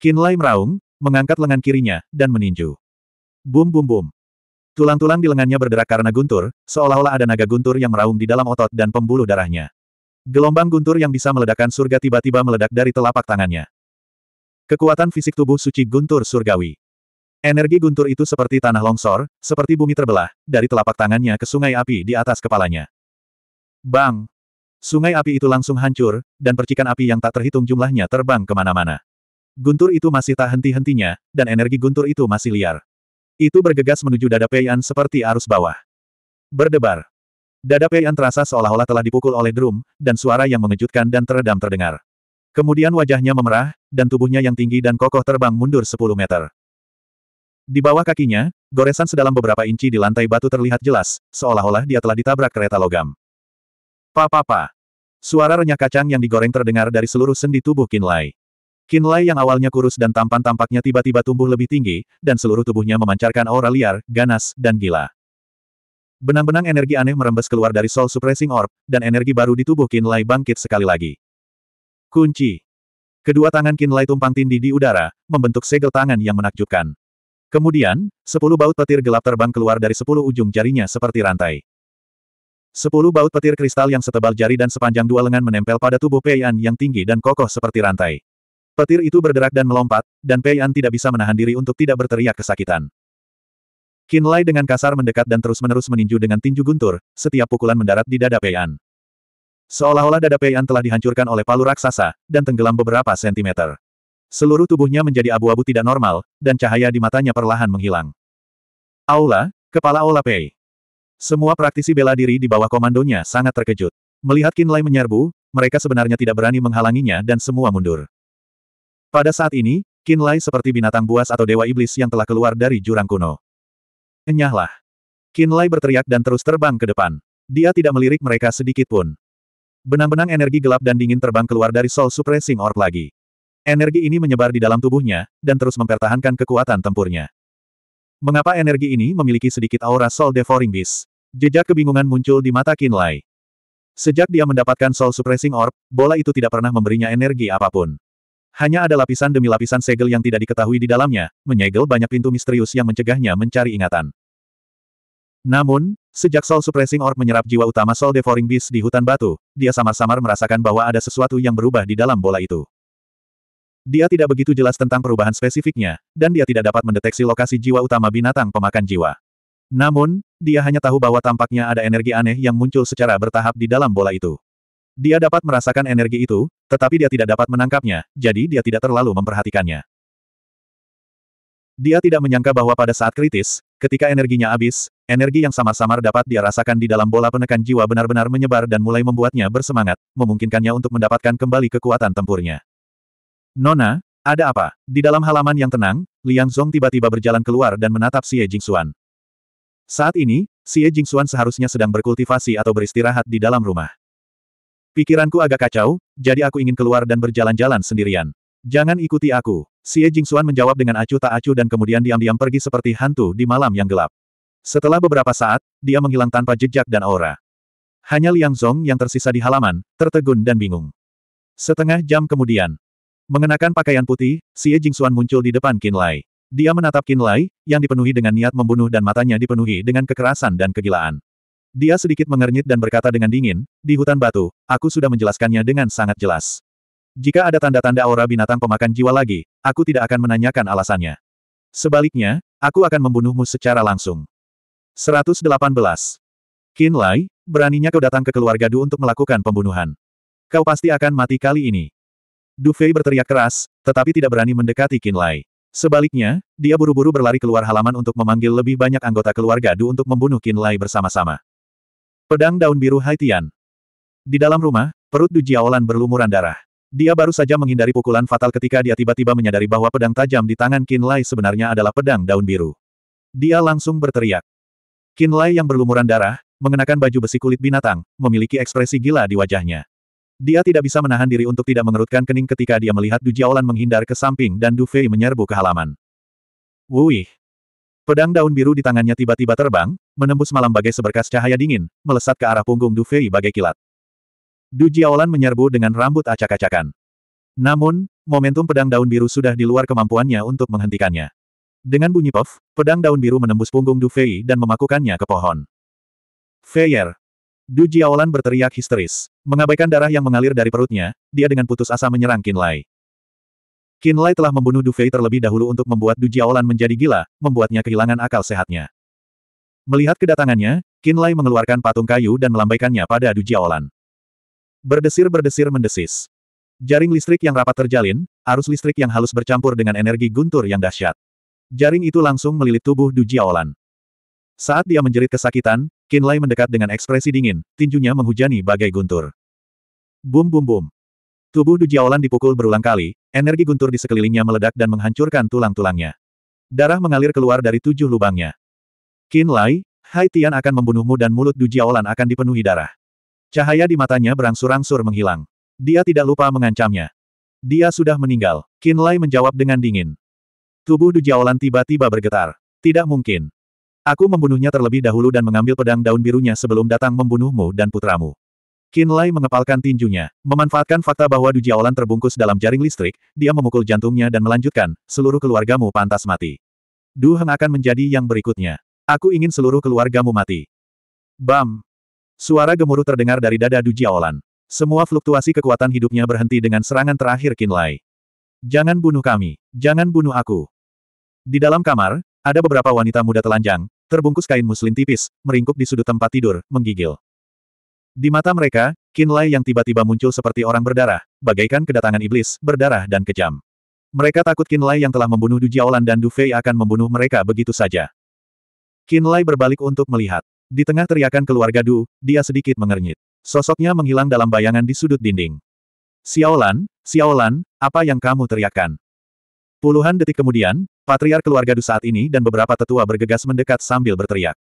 S1: Kinlay meraung, mengangkat lengan kirinya, dan meninju. Bum bum bum. Tulang-tulang di lengannya berderak karena guntur, seolah-olah ada naga guntur yang meraung di dalam otot dan pembuluh darahnya. Gelombang guntur yang bisa meledakkan surga tiba-tiba meledak dari telapak tangannya. Kekuatan fisik tubuh suci guntur surgawi. Energi guntur itu seperti tanah longsor, seperti bumi terbelah, dari telapak tangannya ke sungai api di atas kepalanya. Bang! Sungai api itu langsung hancur, dan percikan api yang tak terhitung jumlahnya terbang kemana-mana. Guntur itu masih tak henti-hentinya, dan energi guntur itu masih liar. Itu bergegas menuju dada Peian seperti arus bawah. Berdebar. Dada Peian terasa seolah-olah telah dipukul oleh drum, dan suara yang mengejutkan dan teredam terdengar. Kemudian wajahnya memerah, dan tubuhnya yang tinggi dan kokoh terbang mundur 10 meter. Di bawah kakinya, goresan sedalam beberapa inci di lantai batu terlihat jelas, seolah-olah dia telah ditabrak kereta logam. Pa-pa-pa. Suara renyah kacang yang digoreng terdengar dari seluruh sendi tubuh Kinlay. Kinlay yang awalnya kurus dan tampan tampaknya tiba-tiba tumbuh lebih tinggi, dan seluruh tubuhnya memancarkan aura liar, ganas, dan gila. Benang-benang energi aneh merembes keluar dari Soul Suppressing Orb, dan energi baru di tubuh Kinlay bangkit sekali lagi. Kunci. Kedua tangan Kinlay tumpang tindih di udara, membentuk segel tangan yang menakjubkan. Kemudian, sepuluh baut petir gelap terbang keluar dari sepuluh ujung jarinya seperti rantai. Sepuluh baut petir kristal yang setebal jari dan sepanjang dua lengan menempel pada tubuh Peian yang tinggi dan kokoh seperti rantai. Petir itu berderak dan melompat, dan Peian tidak bisa menahan diri untuk tidak berteriak kesakitan. Kinlay dengan kasar mendekat dan terus-menerus meninju dengan tinju guntur, setiap pukulan mendarat di dada Peian. Seolah-olah dada Peian telah dihancurkan oleh palu raksasa, dan tenggelam beberapa sentimeter. Seluruh tubuhnya menjadi abu-abu tidak normal, dan cahaya di matanya perlahan menghilang. Aula, kepala Aula Pei. Semua praktisi bela diri di bawah komandonya sangat terkejut. Melihat Kinlay menyerbu, mereka sebenarnya tidak berani menghalanginya dan semua mundur. Pada saat ini, Kinlay seperti binatang buas atau dewa iblis yang telah keluar dari jurang kuno. Enyahlah. Kinlay berteriak dan terus terbang ke depan. Dia tidak melirik mereka sedikit pun. Benang-benang energi gelap dan dingin terbang keluar dari Soul Suppressing Orb lagi. Energi ini menyebar di dalam tubuhnya, dan terus mempertahankan kekuatan tempurnya. Mengapa energi ini memiliki sedikit aura Soul Devouring Beast? Jejak kebingungan muncul di mata Kinlay. Sejak dia mendapatkan Soul Suppressing Orb, bola itu tidak pernah memberinya energi apapun. Hanya ada lapisan demi lapisan segel yang tidak diketahui di dalamnya, menyegel banyak pintu misterius yang mencegahnya mencari ingatan. Namun, Sejak Soul Suppressing Orb menyerap jiwa utama Soul Devouring Beast di hutan batu, dia samar-samar merasakan bahwa ada sesuatu yang berubah di dalam bola itu. Dia tidak begitu jelas tentang perubahan spesifiknya, dan dia tidak dapat mendeteksi lokasi jiwa utama binatang pemakan jiwa. Namun, dia hanya tahu bahwa tampaknya ada energi aneh yang muncul secara bertahap di dalam bola itu. Dia dapat merasakan energi itu, tetapi dia tidak dapat menangkapnya, jadi dia tidak terlalu memperhatikannya. Dia tidak menyangka bahwa pada saat kritis, ketika energinya habis, Energi yang samar-samar dapat dia rasakan di dalam bola penekan jiwa benar-benar menyebar dan mulai membuatnya bersemangat, memungkinkannya untuk mendapatkan kembali kekuatan tempurnya. Nona, ada apa? Di dalam halaman yang tenang, Liang Zhong tiba-tiba berjalan keluar dan menatap Xie Jingxuan. Saat ini, Xie Jingxuan seharusnya sedang berkultivasi atau beristirahat di dalam rumah. Pikiranku agak kacau, jadi aku ingin keluar dan berjalan-jalan sendirian. Jangan ikuti aku. Xie Jingxuan menjawab dengan acuh tak acuh dan kemudian diam-diam pergi seperti hantu di malam yang gelap. Setelah beberapa saat, dia menghilang tanpa jejak dan aura. Hanya Liang Zong yang tersisa di halaman, tertegun dan bingung. Setengah jam kemudian, mengenakan pakaian putih, Xie Jingxuan muncul di depan Qin Lai. Dia menatap Qin Lai, yang dipenuhi dengan niat membunuh dan matanya dipenuhi dengan kekerasan dan kegilaan. Dia sedikit mengernyit dan berkata dengan dingin, di hutan batu, aku sudah menjelaskannya dengan sangat jelas. Jika ada tanda-tanda aura binatang pemakan jiwa lagi, aku tidak akan menanyakan alasannya. Sebaliknya, aku akan membunuhmu secara langsung. 118. Qin Lai, beraninya kau datang ke keluarga Du untuk melakukan pembunuhan. Kau pasti akan mati kali ini. Du Fei berteriak keras, tetapi tidak berani mendekati Qin Lai. Sebaliknya, dia buru-buru berlari keluar halaman untuk memanggil lebih banyak anggota keluarga Du untuk membunuh Qin Lai bersama-sama. Pedang daun biru Haitian. Di dalam rumah, perut Du Jiaolan berlumuran darah. Dia baru saja menghindari pukulan fatal ketika dia tiba-tiba menyadari bahwa pedang tajam di tangan Qin Lai sebenarnya adalah pedang daun biru. Dia langsung berteriak. Kinlay yang berlumuran darah, mengenakan baju besi kulit binatang, memiliki ekspresi gila di wajahnya. Dia tidak bisa menahan diri untuk tidak mengerutkan kening ketika dia melihat Du Jiaolan menghindar ke samping dan Du Fei menyerbu ke halaman. Wuih! Pedang daun biru di tangannya tiba-tiba terbang, menembus malam bagai seberkas cahaya dingin, melesat ke arah punggung Du Fei bagai kilat. Du Jiaolan menyerbu dengan rambut acak-acakan. Namun, momentum pedang daun biru sudah di luar kemampuannya untuk menghentikannya. Dengan bunyi pof, pedang daun biru menembus punggung Du Fei dan memakukannya ke pohon. Feier, Du Jiaolan berteriak histeris. Mengabaikan darah yang mengalir dari perutnya, dia dengan putus asa menyerang Qin Lai. Qin Lai telah membunuh Du Fei terlebih dahulu untuk membuat Du Jiaolan menjadi gila, membuatnya kehilangan akal sehatnya. Melihat kedatangannya, Qin Lai mengeluarkan patung kayu dan melambaikannya pada Du Jiaolan. Berdesir-berdesir mendesis. Jaring listrik yang rapat terjalin, arus listrik yang halus bercampur dengan energi guntur yang dahsyat. Jaring itu langsung melilit tubuh Du Jiaolan. Saat dia menjerit kesakitan, Lai mendekat dengan ekspresi dingin, tinjunya menghujani bagai guntur. Bum bum bum. Tubuh Du Jiaolan dipukul berulang kali, energi guntur di sekelilingnya meledak dan menghancurkan tulang-tulangnya. Darah mengalir keluar dari tujuh lubangnya. Lai, Hai Tian akan membunuhmu dan mulut Du Jiaolan akan dipenuhi darah. Cahaya di matanya berangsur-angsur menghilang. Dia tidak lupa mengancamnya. Dia sudah meninggal. Lai menjawab dengan dingin. Tubuh Jiaolan tiba-tiba bergetar. Tidak mungkin. Aku membunuhnya terlebih dahulu dan mengambil pedang daun birunya sebelum datang membunuhmu dan putramu. Qin Lai mengepalkan tinjunya. Memanfaatkan fakta bahwa Dujiaolan terbungkus dalam jaring listrik, dia memukul jantungnya dan melanjutkan, seluruh keluargamu pantas mati. Du Heng akan menjadi yang berikutnya. Aku ingin seluruh keluargamu mati. Bam! Suara gemuruh terdengar dari dada Dujiaolan. Semua fluktuasi kekuatan hidupnya berhenti dengan serangan terakhir Qin Lai. Jangan bunuh kami. Jangan bunuh aku. Di dalam kamar, ada beberapa wanita muda telanjang, terbungkus kain muslin tipis, meringkuk di sudut tempat tidur, menggigil. Di mata mereka, Kinlay yang tiba-tiba muncul seperti orang berdarah, bagaikan kedatangan iblis, berdarah dan kejam. Mereka takut Kinlay yang telah membunuh Du Jiaolan dan Du Fei akan membunuh mereka begitu saja. Kinlay berbalik untuk melihat. Di tengah teriakan keluarga Du, dia sedikit mengernyit. Sosoknya menghilang dalam bayangan di sudut dinding. Xiaolan, Xiaolan, apa yang kamu teriakkan? Puluhan detik kemudian, patriar keluarga Du saat ini dan beberapa tetua bergegas mendekat sambil berteriak.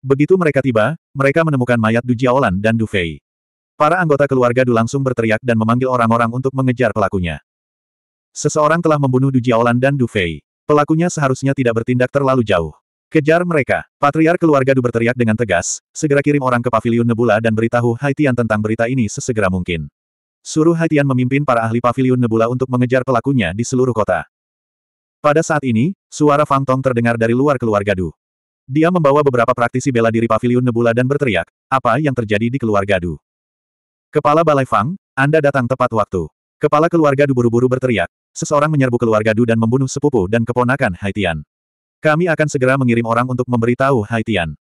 S1: Begitu mereka tiba, mereka menemukan mayat Du Jiaolan dan Du Fei. Para anggota keluarga Du langsung berteriak dan memanggil orang-orang untuk mengejar pelakunya. Seseorang telah membunuh Du Jiaolan dan Du Fei. Pelakunya seharusnya tidak bertindak terlalu jauh. Kejar mereka. Patriar keluarga Du berteriak dengan tegas, segera kirim orang ke Paviliun Nebula dan beritahu Haitian tentang berita ini sesegera mungkin. Suruh Haitian memimpin para ahli pavilion Nebula untuk mengejar pelakunya di seluruh kota. Pada saat ini, suara Fang Tong terdengar dari luar keluarga Du. Dia membawa beberapa praktisi bela diri pavilion Nebula dan berteriak, apa yang terjadi di keluarga Du? Kepala Balai Fang, Anda datang tepat waktu. Kepala keluarga Du buru-buru berteriak, seseorang menyerbu keluarga Du dan membunuh sepupu dan keponakan Haitian. Kami akan segera mengirim orang untuk memberitahu Haitian.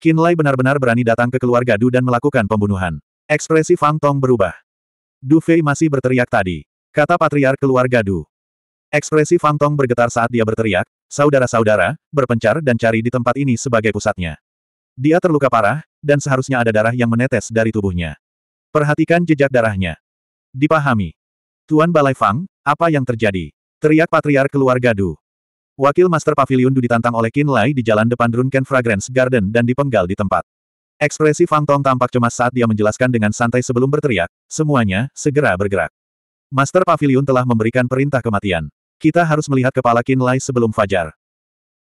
S1: Kinlay benar-benar berani datang ke keluarga Du dan melakukan pembunuhan. Ekspresi Fang Tong berubah. Du Fei masih berteriak tadi. Kata Patriar keluarga Du. Ekspresi Fang Tong bergetar saat dia berteriak, saudara-saudara, berpencar dan cari di tempat ini sebagai pusatnya. Dia terluka parah, dan seharusnya ada darah yang menetes dari tubuhnya. Perhatikan jejak darahnya. Dipahami. Tuan Balai Fang, apa yang terjadi? Teriak Patriar keluarga Du. Wakil Master Pavilion Du ditantang oleh Qin Lai di jalan depan Drunken Fragrance Garden dan dipenggal di tempat. Ekspresi Fang Tong tampak cemas saat dia menjelaskan dengan santai sebelum berteriak, semuanya, segera bergerak. Master Pavilion telah memberikan perintah kematian. Kita harus melihat kepala Qin Lai sebelum fajar.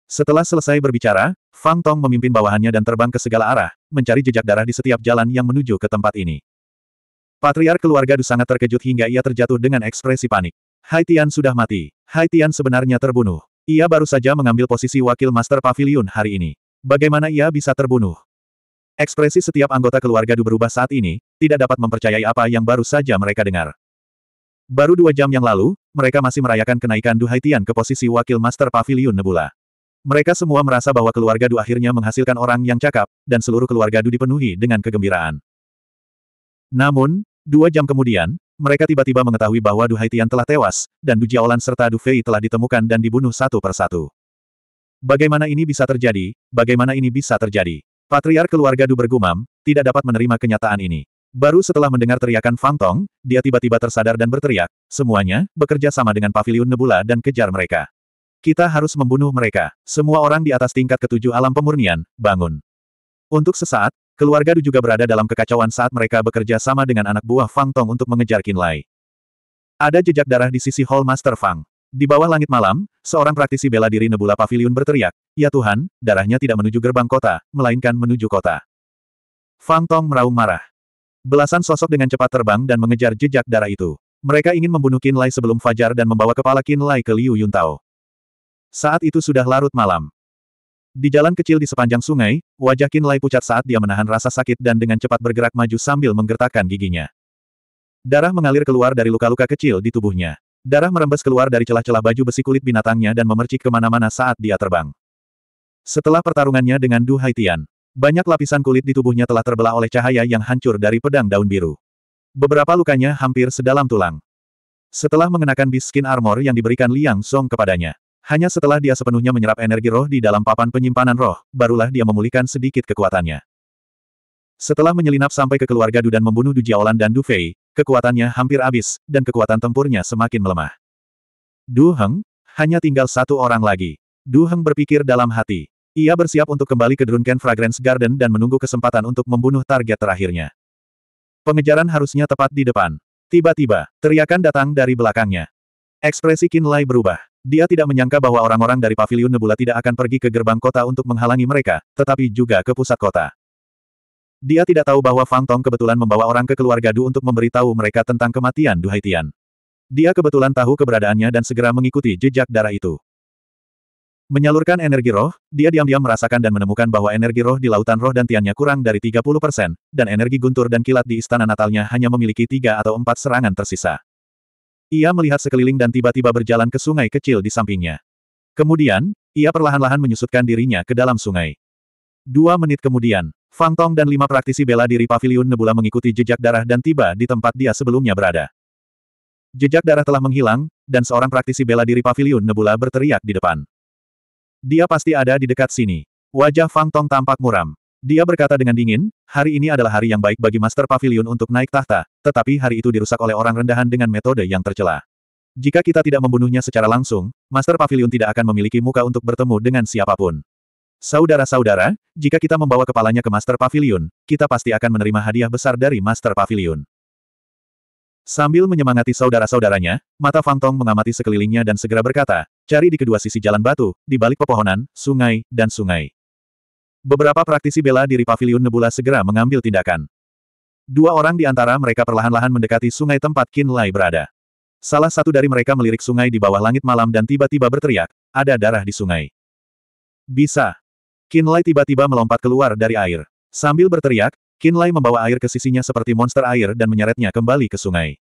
S1: Setelah selesai berbicara, Fang Tong memimpin bawahannya dan terbang ke segala arah, mencari jejak darah di setiap jalan yang menuju ke tempat ini. Patriar keluarga Du sangat terkejut hingga ia terjatuh dengan ekspresi panik. Hai Tian sudah mati. Hai Tian sebenarnya terbunuh. Ia baru saja mengambil posisi wakil Master Pavilion hari ini. Bagaimana ia bisa terbunuh? Ekspresi setiap anggota keluarga Du berubah saat ini, tidak dapat mempercayai apa yang baru saja mereka dengar. Baru dua jam yang lalu, mereka masih merayakan kenaikan Du Haitian ke posisi wakil Master Pavilion Nebula. Mereka semua merasa bahwa keluarga Du akhirnya menghasilkan orang yang cakap, dan seluruh keluarga Du dipenuhi dengan kegembiraan. Namun, dua jam kemudian, mereka tiba-tiba mengetahui bahwa Du Haitian telah tewas, dan Du Jiaolan serta Du Fei telah ditemukan dan dibunuh satu persatu. Bagaimana ini bisa terjadi? Bagaimana ini bisa terjadi? Patriar keluarga Du bergumam, tidak dapat menerima kenyataan ini. Baru setelah mendengar teriakan Fang Tong, dia tiba-tiba tersadar dan berteriak, semuanya, bekerja sama dengan Paviliun Nebula dan kejar mereka. Kita harus membunuh mereka. Semua orang di atas tingkat ketujuh alam pemurnian, bangun. Untuk sesaat, keluarga Du juga berada dalam kekacauan saat mereka bekerja sama dengan anak buah Fang Tong untuk mengejar Qin Lai. Ada jejak darah di sisi Hall Master Fang. Di bawah langit malam, seorang praktisi bela diri Nebula Paviliun berteriak, Ya Tuhan, darahnya tidak menuju gerbang kota, melainkan menuju kota. Fang Tong meraung marah. Belasan sosok dengan cepat terbang dan mengejar jejak darah itu. Mereka ingin membunuh Qin Lai sebelum fajar dan membawa kepala Qin Lai ke Liu Yun Tao. Saat itu sudah larut malam. Di jalan kecil di sepanjang sungai, wajah Qin Lai pucat saat dia menahan rasa sakit dan dengan cepat bergerak maju sambil menggertakkan giginya. Darah mengalir keluar dari luka-luka kecil di tubuhnya. Darah merembes keluar dari celah-celah baju besi kulit binatangnya dan memercik kemana-mana saat dia terbang. Setelah pertarungannya dengan Du Haitian, banyak lapisan kulit di tubuhnya telah terbelah oleh cahaya yang hancur dari pedang daun biru. Beberapa lukanya hampir sedalam tulang. Setelah mengenakan bis skin armor yang diberikan Liang Song kepadanya, hanya setelah dia sepenuhnya menyerap energi roh di dalam papan penyimpanan roh, barulah dia memulihkan sedikit kekuatannya. Setelah menyelinap sampai ke keluarga Du dan membunuh Du Jiaolan dan Du Fei, kekuatannya hampir habis, dan kekuatan tempurnya semakin melemah. Du Heng, hanya tinggal satu orang lagi. Du Heng berpikir dalam hati. Ia bersiap untuk kembali ke Drunken Fragrance Garden dan menunggu kesempatan untuk membunuh target terakhirnya. Pengejaran harusnya tepat di depan. Tiba-tiba, teriakan datang dari belakangnya. Ekspresi Lai berubah. Dia tidak menyangka bahwa orang-orang dari Paviliun Nebula tidak akan pergi ke gerbang kota untuk menghalangi mereka, tetapi juga ke pusat kota. Dia tidak tahu bahwa Fang Tong kebetulan membawa orang ke keluarga Du untuk memberitahu mereka tentang kematian Duhaitian. Dia kebetulan tahu keberadaannya dan segera mengikuti jejak darah itu. Menyalurkan energi roh, dia diam-diam merasakan dan menemukan bahwa energi roh di lautan roh dan tiannya kurang dari 30 persen, dan energi guntur dan kilat di istana natalnya hanya memiliki tiga atau empat serangan tersisa. Ia melihat sekeliling dan tiba-tiba berjalan ke sungai kecil di sampingnya. Kemudian, ia perlahan-lahan menyusutkan dirinya ke dalam sungai. Dua menit kemudian, Fang Tong dan lima praktisi bela diri Paviliun Nebula mengikuti jejak darah dan tiba di tempat dia sebelumnya berada. Jejak darah telah menghilang, dan seorang praktisi bela diri Paviliun Nebula berteriak di depan. Dia pasti ada di dekat sini. Wajah Fang Tong tampak muram. Dia berkata dengan dingin, hari ini adalah hari yang baik bagi Master Pavilion untuk naik tahta, tetapi hari itu dirusak oleh orang rendahan dengan metode yang tercela. Jika kita tidak membunuhnya secara langsung, Master Pavilion tidak akan memiliki muka untuk bertemu dengan siapapun. Saudara-saudara, jika kita membawa kepalanya ke Master Pavilion, kita pasti akan menerima hadiah besar dari Master Pavilion. Sambil menyemangati saudara-saudaranya, mata Fang Tong mengamati sekelilingnya dan segera berkata, cari di kedua sisi jalan batu, di balik pepohonan, sungai, dan sungai. Beberapa praktisi bela diri paviliun Nebula segera mengambil tindakan. Dua orang di antara mereka perlahan-lahan mendekati sungai tempat Kin Lai berada. Salah satu dari mereka melirik sungai di bawah langit malam dan tiba-tiba berteriak, ada darah di sungai. Bisa. Kin Lai tiba-tiba melompat keluar dari air. Sambil berteriak, Kinlay membawa air ke sisinya seperti monster air dan menyeretnya kembali ke sungai.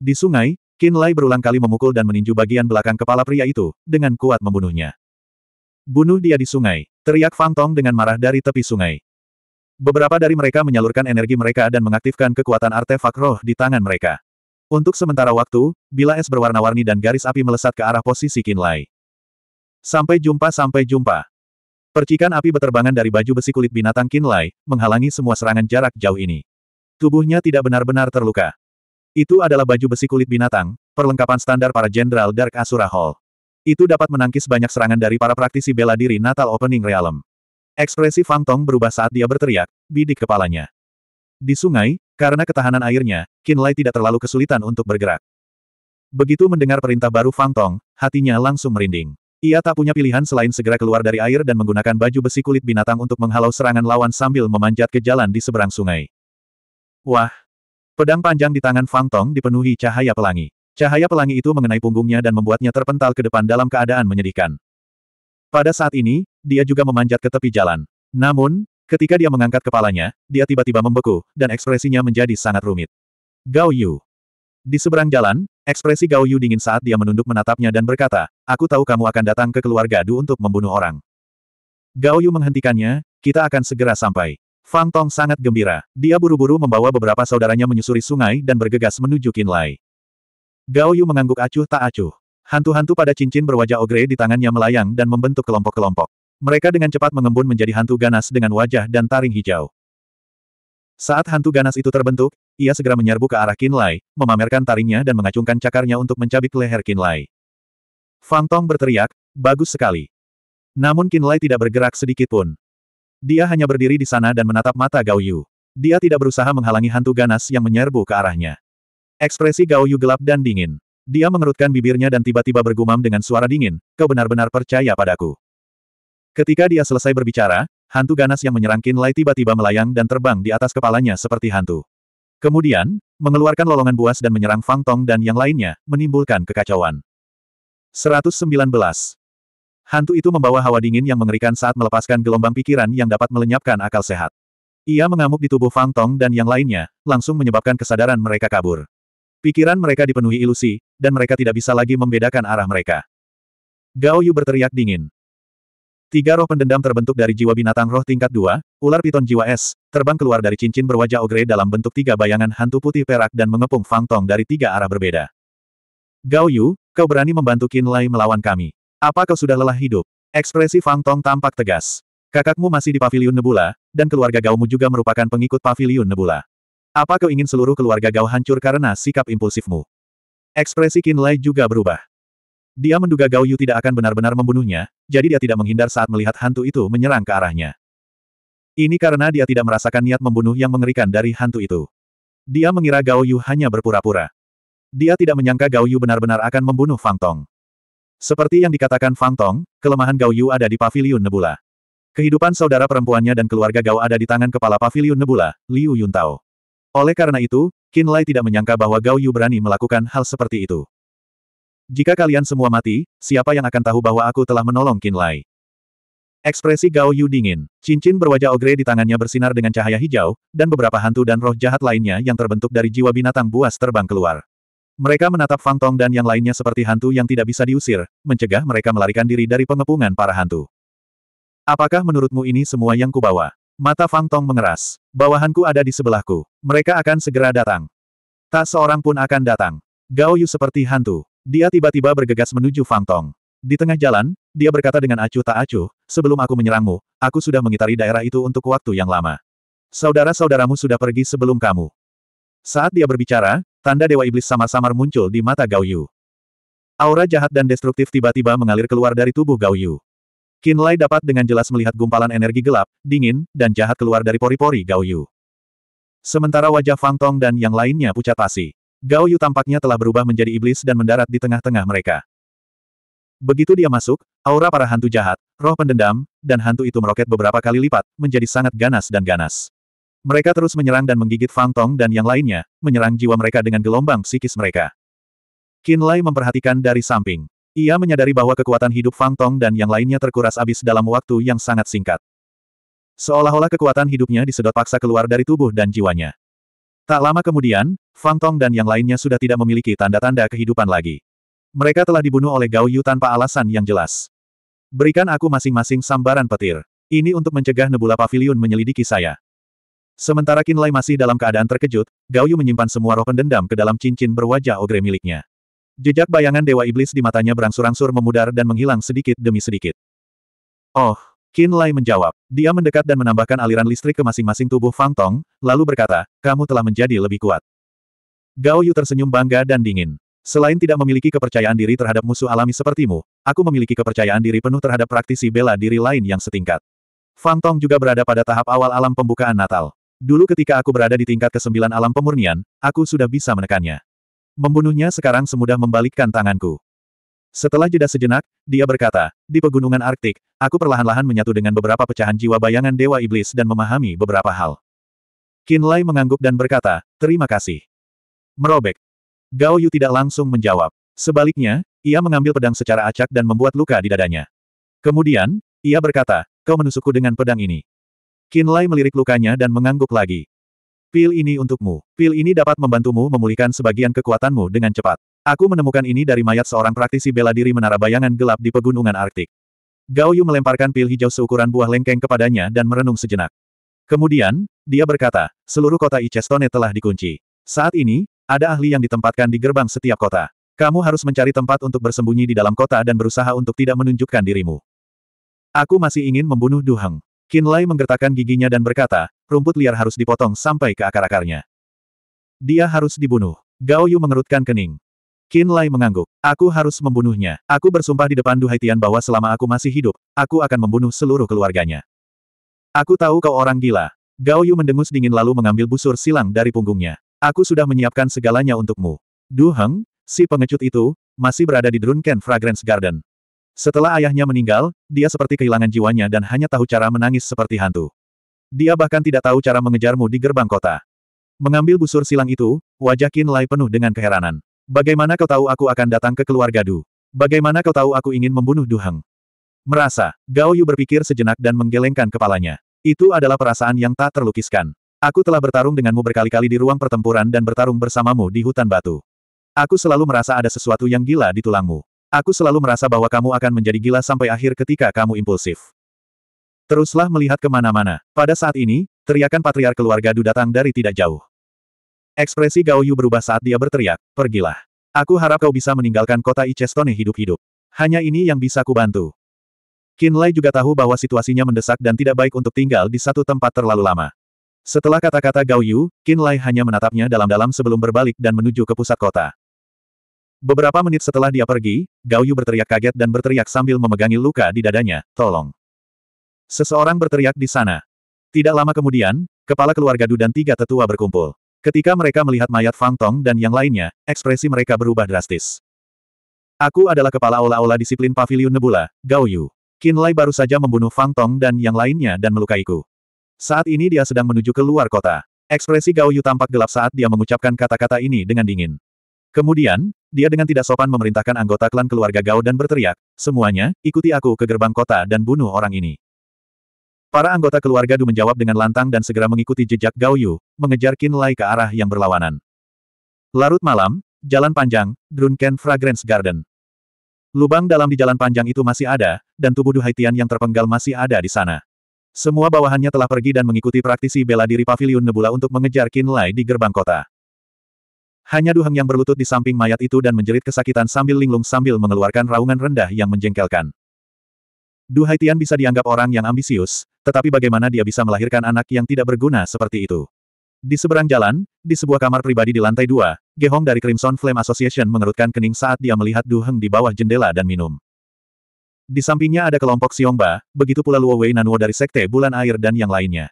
S1: Di sungai, Kinlay berulang kali memukul dan meninju bagian belakang kepala pria itu, dengan kuat membunuhnya. Bunuh dia di sungai, teriak Fang Tong dengan marah dari tepi sungai. Beberapa dari mereka menyalurkan energi mereka dan mengaktifkan kekuatan artefak roh di tangan mereka. Untuk sementara waktu, bila es berwarna-warni dan garis api melesat ke arah posisi Kinlay. Sampai jumpa sampai jumpa. Percikan api beterbangan dari baju besi kulit binatang Kinlay menghalangi semua serangan jarak jauh ini. Tubuhnya tidak benar-benar terluka. Itu adalah baju besi kulit binatang, perlengkapan standar para Jenderal Dark Asura Hall. Itu dapat menangkis banyak serangan dari para praktisi bela diri Natal Opening Realm. Ekspresi Fang Tong berubah saat dia berteriak, bidik kepalanya. Di sungai, karena ketahanan airnya, Kinlay tidak terlalu kesulitan untuk bergerak. Begitu mendengar perintah baru Fang Tong, hatinya langsung merinding. Ia tak punya pilihan selain segera keluar dari air dan menggunakan baju besi kulit binatang untuk menghalau serangan lawan sambil memanjat ke jalan di seberang sungai. Wah! Pedang panjang di tangan Fang Tong dipenuhi cahaya pelangi. Cahaya pelangi itu mengenai punggungnya dan membuatnya terpental ke depan dalam keadaan menyedihkan. Pada saat ini, dia juga memanjat ke tepi jalan. Namun, ketika dia mengangkat kepalanya, dia tiba-tiba membeku, dan ekspresinya menjadi sangat rumit. Gao Yu. Di seberang jalan, ekspresi Gao Yu dingin saat dia menunduk menatapnya dan berkata, aku tahu kamu akan datang ke keluarga Du untuk membunuh orang. Gao Yu menghentikannya, kita akan segera sampai. Fang Tong sangat gembira. Dia buru-buru membawa beberapa saudaranya menyusuri sungai dan bergegas menuju Lai. Gao Yu mengangguk acuh tak acuh. Hantu-hantu pada cincin berwajah ogre di tangannya melayang dan membentuk kelompok-kelompok. Mereka dengan cepat mengembun menjadi hantu ganas dengan wajah dan taring hijau. Saat hantu ganas itu terbentuk, ia segera menyerbu ke arah Qin Lai, memamerkan taringnya dan mengacungkan cakarnya untuk mencabik leher Qin Lai. Fang Tong berteriak, bagus sekali. Namun Qin Lai tidak bergerak sedikit pun. Dia hanya berdiri di sana dan menatap mata Gao Yu. Dia tidak berusaha menghalangi hantu ganas yang menyerbu ke arahnya. Ekspresi Gao Yu gelap dan dingin. Dia mengerutkan bibirnya dan tiba-tiba bergumam dengan suara dingin, kau benar-benar percaya padaku. Ketika dia selesai berbicara, hantu ganas yang menyerang Qin Lai tiba-tiba melayang dan terbang di atas kepalanya seperti hantu. Kemudian, mengeluarkan lolongan buas dan menyerang Fang Tong dan yang lainnya, menimbulkan kekacauan. 119. Hantu itu membawa hawa dingin yang mengerikan saat melepaskan gelombang pikiran yang dapat melenyapkan akal sehat. Ia mengamuk di tubuh Fang Tong dan yang lainnya, langsung menyebabkan kesadaran mereka kabur. Pikiran mereka dipenuhi ilusi, dan mereka tidak bisa lagi membedakan arah mereka. Gao Yu berteriak dingin. Tiga roh pendendam terbentuk dari jiwa binatang roh tingkat dua, ular piton jiwa es, terbang keluar dari cincin berwajah ogre dalam bentuk tiga bayangan hantu putih perak dan mengepung Fang Tong dari tiga arah berbeda. Gao Yu, kau berani membantu Qin Lai melawan kami. Apa kau sudah lelah hidup? Ekspresi Fang Tong tampak tegas. Kakakmu masih di Paviliun Nebula, dan keluarga Gaumu juga merupakan pengikut Paviliun Nebula. Apa kau ingin seluruh keluarga Gao hancur karena sikap impulsifmu? Ekspresi Qin Lai juga berubah. Dia menduga Gao Yu tidak akan benar-benar membunuhnya, jadi dia tidak menghindar saat melihat hantu itu menyerang ke arahnya. Ini karena dia tidak merasakan niat membunuh yang mengerikan dari hantu itu. Dia mengira Gao Yu hanya berpura-pura. Dia tidak menyangka Gao Yu benar-benar akan membunuh Fang Tong. Seperti yang dikatakan Fang Tong, kelemahan Gao Yu ada di Paviliun Nebula. Kehidupan saudara perempuannya dan keluarga Gao ada di tangan kepala Paviliun Nebula, Liu Yuntao. Oleh karena itu, Qin Lai tidak menyangka bahwa Gao Yu berani melakukan hal seperti itu. Jika kalian semua mati, siapa yang akan tahu bahwa aku telah menolong Qin Ekspresi Gao Yu dingin. Cincin berwajah ogre di tangannya bersinar dengan cahaya hijau, dan beberapa hantu dan roh jahat lainnya yang terbentuk dari jiwa binatang buas terbang keluar. Mereka menatap Fang Tong dan yang lainnya seperti hantu yang tidak bisa diusir, mencegah mereka melarikan diri dari pengepungan para hantu. Apakah menurutmu ini semua yang kubawa? Mata Fang Tong mengeras. Bawahanku ada di sebelahku. Mereka akan segera datang. Tak seorang pun akan datang. Gao Yu seperti hantu. Dia tiba-tiba bergegas menuju Fang Tong. Di tengah jalan, dia berkata dengan acuh tak acuh, sebelum aku menyerangmu, aku sudah mengitari daerah itu untuk waktu yang lama. Saudara-saudaramu sudah pergi sebelum kamu. Saat dia berbicara, tanda Dewa Iblis samar-samar muncul di mata Gao Yu. Aura jahat dan destruktif tiba-tiba mengalir keluar dari tubuh Gao Yu. Qin Lai dapat dengan jelas melihat gumpalan energi gelap, dingin, dan jahat keluar dari pori-pori Gao Yu. Sementara wajah Fang Tong dan yang lainnya pucat pasi. Gao Yu tampaknya telah berubah menjadi iblis dan mendarat di tengah-tengah mereka. Begitu dia masuk, aura para hantu jahat, roh pendendam, dan hantu itu meroket beberapa kali lipat, menjadi sangat ganas dan ganas. Mereka terus menyerang dan menggigit Fang Tong dan yang lainnya, menyerang jiwa mereka dengan gelombang psikis mereka. Qin Lai memperhatikan dari samping. Ia menyadari bahwa kekuatan hidup Fang Tong dan yang lainnya terkuras abis dalam waktu yang sangat singkat. Seolah-olah kekuatan hidupnya disedot paksa keluar dari tubuh dan jiwanya. Tak lama kemudian, Fang Tong dan yang lainnya sudah tidak memiliki tanda-tanda kehidupan lagi. Mereka telah dibunuh oleh Gao Yu tanpa alasan yang jelas. Berikan aku masing-masing sambaran petir. Ini untuk mencegah Nebula Pavilion menyelidiki saya. Sementara Lai masih dalam keadaan terkejut, Gao Yu menyimpan semua roh pendendam ke dalam cincin berwajah ogre miliknya. Jejak bayangan Dewa Iblis di matanya berangsur-angsur memudar dan menghilang sedikit demi sedikit. Oh, Qin Lai menjawab. Dia mendekat dan menambahkan aliran listrik ke masing-masing tubuh Fang Tong, lalu berkata, kamu telah menjadi lebih kuat. Gao Yu tersenyum bangga dan dingin. Selain tidak memiliki kepercayaan diri terhadap musuh alami sepertimu, aku memiliki kepercayaan diri penuh terhadap praktisi bela diri lain yang setingkat. Fang Tong juga berada pada tahap awal alam pembukaan Natal. Dulu ketika aku berada di tingkat ke-9 alam pemurnian, aku sudah bisa menekannya. Membunuhnya sekarang semudah membalikkan tanganku. Setelah jeda sejenak, dia berkata, di pegunungan Arktik, aku perlahan-lahan menyatu dengan beberapa pecahan jiwa bayangan Dewa Iblis dan memahami beberapa hal. Kinlay mengangguk dan berkata, terima kasih. Merobek. Gao Yu tidak langsung menjawab. Sebaliknya, ia mengambil pedang secara acak dan membuat luka di dadanya. Kemudian, ia berkata, kau menusukku dengan pedang ini. Kinlay melirik lukanya dan mengangguk lagi. Pil ini untukmu. Pil ini dapat membantumu memulihkan sebagian kekuatanmu dengan cepat. Aku menemukan ini dari mayat seorang praktisi bela diri menara bayangan gelap di pegunungan Arktik. Gao Yu melemparkan pil hijau seukuran buah lengkeng kepadanya dan merenung sejenak. Kemudian, dia berkata, seluruh kota Icestone telah dikunci. Saat ini, ada ahli yang ditempatkan di gerbang setiap kota. Kamu harus mencari tempat untuk bersembunyi di dalam kota dan berusaha untuk tidak menunjukkan dirimu. Aku masih ingin membunuh Duheng. Lai menggertakkan giginya dan berkata, rumput liar harus dipotong sampai ke akar-akarnya. Dia harus dibunuh. Gao Yu mengerutkan kening. Qin Lai mengangguk. Aku harus membunuhnya. Aku bersumpah di depan Duhaitian Haitian bahwa selama aku masih hidup, aku akan membunuh seluruh keluarganya. Aku tahu kau orang gila. Gao Yu mendengus dingin lalu mengambil busur silang dari punggungnya. Aku sudah menyiapkan segalanya untukmu. Du Heng, si pengecut itu, masih berada di Drunken Fragrance Garden. Setelah ayahnya meninggal, dia seperti kehilangan jiwanya dan hanya tahu cara menangis seperti hantu. Dia bahkan tidak tahu cara mengejarmu di gerbang kota. Mengambil busur silang itu, wajah Qin Lai penuh dengan keheranan. Bagaimana kau tahu aku akan datang ke keluarga Du? Bagaimana kau tahu aku ingin membunuh Du Heng? Merasa, Gao Yu berpikir sejenak dan menggelengkan kepalanya. Itu adalah perasaan yang tak terlukiskan. Aku telah bertarung denganmu berkali-kali di ruang pertempuran dan bertarung bersamamu di hutan batu. Aku selalu merasa ada sesuatu yang gila di tulangmu. Aku selalu merasa bahwa kamu akan menjadi gila sampai akhir ketika kamu impulsif. Teruslah melihat kemana-mana. Pada saat ini, teriakan patriar keluarga Du datang dari tidak jauh. Ekspresi Gao Yu berubah saat dia berteriak, pergilah. Aku harap kau bisa meninggalkan kota Icestone hidup-hidup. Hanya ini yang bisa kubantu. Lai juga tahu bahwa situasinya mendesak dan tidak baik untuk tinggal di satu tempat terlalu lama. Setelah kata-kata Gao Yu, Lai hanya menatapnya dalam-dalam sebelum berbalik dan menuju ke pusat kota. Beberapa menit setelah dia pergi, Gao Yu berteriak kaget dan berteriak sambil memegangi luka di dadanya, tolong. Seseorang berteriak di sana. Tidak lama kemudian, kepala keluarga Du dan tiga tetua berkumpul. Ketika mereka melihat mayat Fang Tong dan yang lainnya, ekspresi mereka berubah drastis. Aku adalah kepala aula-aula disiplin Paviliun Nebula, Gao Yu. Qin Lai baru saja membunuh Fang Tong dan yang lainnya dan melukaiku. Saat ini dia sedang menuju ke luar kota. Ekspresi Gao Yu tampak gelap saat dia mengucapkan kata-kata ini dengan dingin. Kemudian, dia dengan tidak sopan memerintahkan anggota klan keluarga Gao dan berteriak, semuanya, ikuti aku ke gerbang kota dan bunuh orang ini. Para anggota keluarga Du menjawab dengan lantang dan segera mengikuti jejak Gao Yu, mengejar Qin Lai ke arah yang berlawanan. Larut malam, jalan panjang, Drunken Fragrance Garden. Lubang dalam di jalan panjang itu masih ada, dan tubuh Du Haitian yang terpenggal masih ada di sana. Semua bawahannya telah pergi dan mengikuti praktisi bela diri Pavilion Nebula untuk mengejar Qin Lai di gerbang kota. Hanya Du Heng yang berlutut di samping mayat itu dan menjerit kesakitan sambil linglung sambil mengeluarkan raungan rendah yang menjengkelkan. Du Haitian bisa dianggap orang yang ambisius, tetapi bagaimana dia bisa melahirkan anak yang tidak berguna seperti itu? Di seberang jalan, di sebuah kamar pribadi di lantai dua, Gehong dari Crimson Flame Association mengerutkan kening saat dia melihat Du Heng di bawah jendela dan minum. Di sampingnya ada kelompok Xiongba, begitu pula Luo Wei Nanuo dari Sekte Bulan Air dan yang lainnya.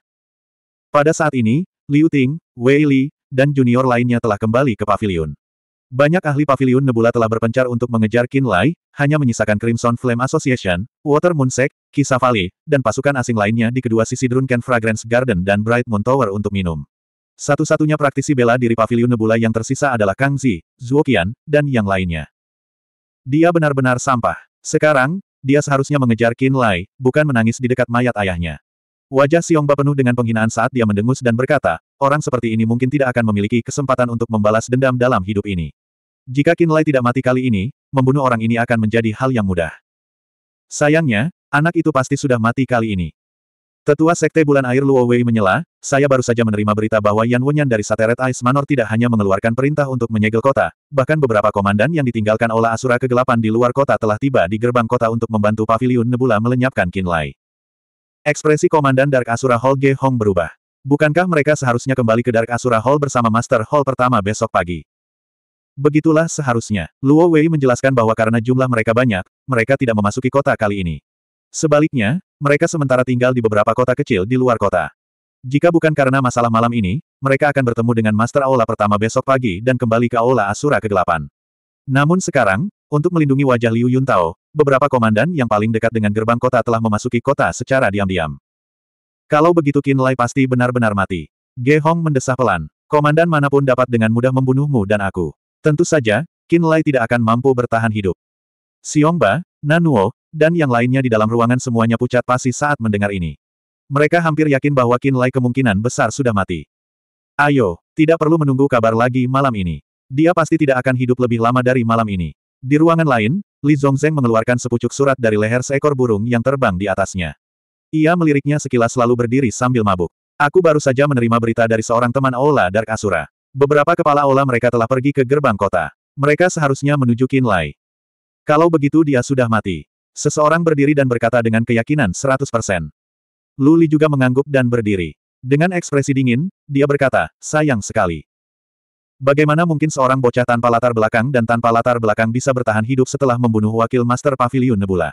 S1: Pada saat ini, Liu Ting, Wei Li, dan junior lainnya telah kembali ke pavilion. Banyak ahli paviliun Nebula telah berpencar untuk mengejar Qin Lai, hanya menyisakan Crimson Flame Association, Water Moon Sect, Kisah Valley, dan pasukan asing lainnya di kedua sisi Drunken Fragrance Garden dan Bright Moon Tower untuk minum. Satu-satunya praktisi bela diri paviliun Nebula yang tersisa adalah Kang Zi, Zhuo dan yang lainnya. Dia benar-benar sampah. Sekarang, dia seharusnya mengejar Qin Lai, bukan menangis di dekat mayat ayahnya. Wajah Xiongba penuh dengan penghinaan saat dia mendengus dan berkata, orang seperti ini mungkin tidak akan memiliki kesempatan untuk membalas dendam dalam hidup ini. Jika Kinlay tidak mati kali ini, membunuh orang ini akan menjadi hal yang mudah. Sayangnya, anak itu pasti sudah mati kali ini. Tetua Sekte Bulan Air Luo Wei menyela, saya baru saja menerima berita bahwa Yan Wenyan dari Sateret Ice Manor tidak hanya mengeluarkan perintah untuk menyegel kota, bahkan beberapa komandan yang ditinggalkan oleh Asura Kegelapan di luar kota telah tiba di gerbang kota untuk membantu Paviliun Nebula melenyapkan Kinlay. Ekspresi Komandan Dark Asura Hall Ge Hong berubah. Bukankah mereka seharusnya kembali ke Dark Asura Hall bersama Master Hall pertama besok pagi? Begitulah seharusnya. Luo Wei menjelaskan bahwa karena jumlah mereka banyak, mereka tidak memasuki kota kali ini. Sebaliknya, mereka sementara tinggal di beberapa kota kecil di luar kota. Jika bukan karena masalah malam ini, mereka akan bertemu dengan Master Aula pertama besok pagi dan kembali ke Aula Asura kegelapan. Namun sekarang, untuk melindungi wajah Liu Yuntao, beberapa komandan yang paling dekat dengan gerbang kota telah memasuki kota secara diam-diam. Kalau begitu Qin Lai pasti benar-benar mati. Ge Hong mendesah pelan. Komandan manapun dapat dengan mudah membunuhmu dan aku. Tentu saja, Qin Lai tidak akan mampu bertahan hidup. Ba, Nanuo, dan yang lainnya di dalam ruangan semuanya pucat pasi saat mendengar ini. Mereka hampir yakin bahwa Qin Lai kemungkinan besar sudah mati. Ayo, tidak perlu menunggu kabar lagi malam ini. Dia pasti tidak akan hidup lebih lama dari malam ini. Di ruangan lain, Li Zhongzeng mengeluarkan sepucuk surat dari leher seekor burung yang terbang di atasnya. Ia meliriknya sekilas lalu berdiri sambil mabuk. Aku baru saja menerima berita dari seorang teman Aula Dark Asura. Beberapa kepala ola mereka telah pergi ke gerbang kota. Mereka seharusnya menuju Kinlai. Kalau begitu dia sudah mati. Seseorang berdiri dan berkata dengan keyakinan 100%. Luli juga mengangguk dan berdiri. Dengan ekspresi dingin, dia berkata, sayang sekali. Bagaimana mungkin seorang bocah tanpa latar belakang dan tanpa latar belakang bisa bertahan hidup setelah membunuh wakil Master Pavilion Nebula?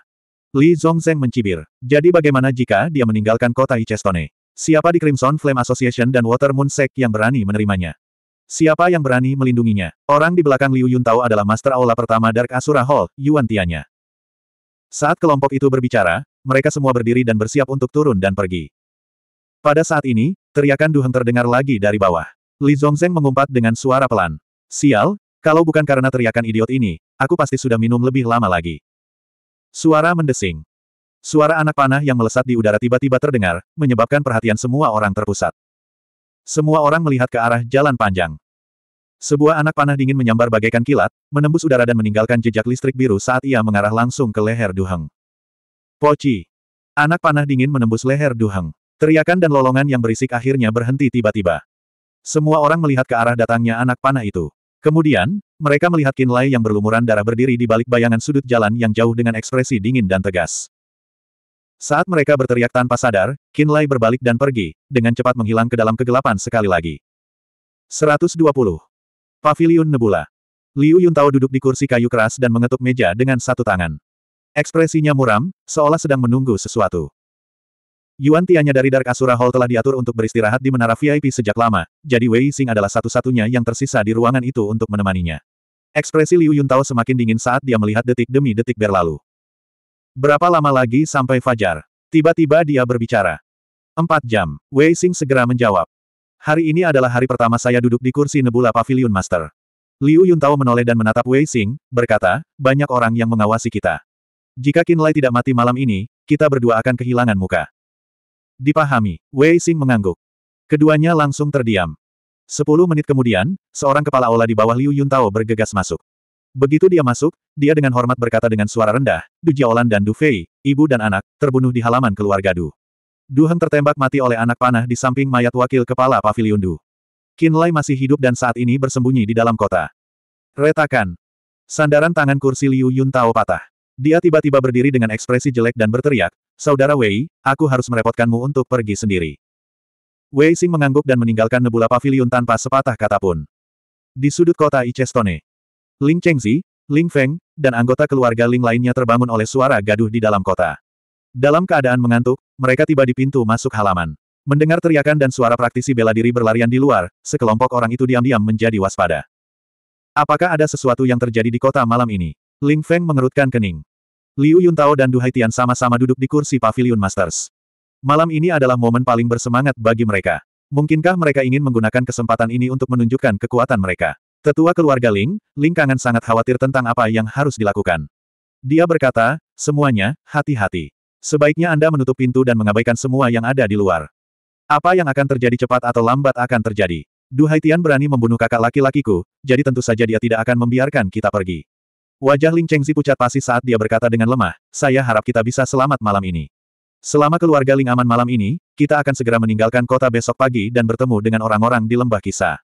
S1: Li Zongzeng mencibir. Jadi bagaimana jika dia meninggalkan kota Icestone? Siapa di Crimson Flame Association dan Water Moon Sect yang berani menerimanya? Siapa yang berani melindunginya? Orang di belakang Liu Yun Tao adalah Master Aula pertama Dark Asura Hall, Yuan Tianya. Saat kelompok itu berbicara, mereka semua berdiri dan bersiap untuk turun dan pergi. Pada saat ini, teriakan Duheng terdengar lagi dari bawah. Li Zongzeng mengumpat dengan suara pelan. Sial, kalau bukan karena teriakan idiot ini, aku pasti sudah minum lebih lama lagi. Suara mendesing. Suara anak panah yang melesat di udara tiba-tiba terdengar, menyebabkan perhatian semua orang terpusat. Semua orang melihat ke arah jalan panjang. Sebuah anak panah dingin menyambar bagaikan kilat, menembus udara dan meninggalkan jejak listrik biru saat ia mengarah langsung ke leher Duheng. Poci! Anak panah dingin menembus leher Duheng. Teriakan dan lolongan yang berisik akhirnya berhenti tiba-tiba. Semua orang melihat ke arah datangnya anak panah itu. Kemudian, mereka melihat Kinlay yang berlumuran darah berdiri di balik bayangan sudut jalan yang jauh dengan ekspresi dingin dan tegas. Saat mereka berteriak tanpa sadar, Kinlay berbalik dan pergi, dengan cepat menghilang ke dalam kegelapan sekali lagi. 120. Paviliun Nebula. Liu Yuntao duduk di kursi kayu keras dan mengetuk meja dengan satu tangan. Ekspresinya muram, seolah sedang menunggu sesuatu. Yuan Tianya dari Dark Asura Hall telah diatur untuk beristirahat di menara VIP sejak lama, jadi Wei Xing adalah satu-satunya yang tersisa di ruangan itu untuk menemaninya. Ekspresi Liu Yuntao semakin dingin saat dia melihat detik demi detik berlalu. Berapa lama lagi sampai fajar? Tiba-tiba dia berbicara. Empat jam. Wei Xing segera menjawab. Hari ini adalah hari pertama saya duduk di kursi Nebula Pavilion Master. Liu Yuntao menoleh dan menatap Wei Xing, berkata, banyak orang yang mengawasi kita. Jika Qin Lai tidak mati malam ini, kita berdua akan kehilangan muka. Dipahami, Wei Xing mengangguk. Keduanya langsung terdiam. Sepuluh menit kemudian, seorang kepala ola di bawah Liu Yuntao bergegas masuk. Begitu dia masuk, dia dengan hormat berkata dengan suara rendah, Du Jiaolan dan Du Fei, ibu dan anak, terbunuh di halaman keluarga Du. Du Heng tertembak mati oleh anak panah di samping mayat wakil kepala pavilion Du. Qin Lai masih hidup dan saat ini bersembunyi di dalam kota. Retakan. Sandaran tangan kursi Liu Yun Tao patah. Dia tiba-tiba berdiri dengan ekspresi jelek dan berteriak, Saudara Wei, aku harus merepotkanmu untuk pergi sendiri. Wei Xing mengangguk dan meninggalkan nebula pavilion tanpa sepatah kata pun. Di sudut kota Icestone, Ling Chengzi, Ling Feng, dan anggota keluarga Ling lainnya terbangun oleh suara gaduh di dalam kota. Dalam keadaan mengantuk, mereka tiba di pintu masuk halaman. Mendengar teriakan dan suara praktisi bela diri berlarian di luar, sekelompok orang itu diam-diam menjadi waspada. Apakah ada sesuatu yang terjadi di kota malam ini? Ling Feng mengerutkan kening. Liu Yuntao dan Du Haitian sama-sama duduk di kursi Pavilion Masters. Malam ini adalah momen paling bersemangat bagi mereka. Mungkinkah mereka ingin menggunakan kesempatan ini untuk menunjukkan kekuatan mereka? Tetua keluarga Ling, Ling Kangen sangat khawatir tentang apa yang harus dilakukan. Dia berkata, semuanya, hati-hati. Sebaiknya Anda menutup pintu dan mengabaikan semua yang ada di luar. Apa yang akan terjadi cepat atau lambat akan terjadi. Duhaitian berani membunuh kakak laki-lakiku, jadi tentu saja dia tidak akan membiarkan kita pergi. Wajah Ling Chengzi pucat pasi saat dia berkata dengan lemah, saya harap kita bisa selamat malam ini. Selama keluarga Ling aman malam ini, kita akan segera meninggalkan kota besok pagi dan bertemu dengan orang-orang di lembah kisah.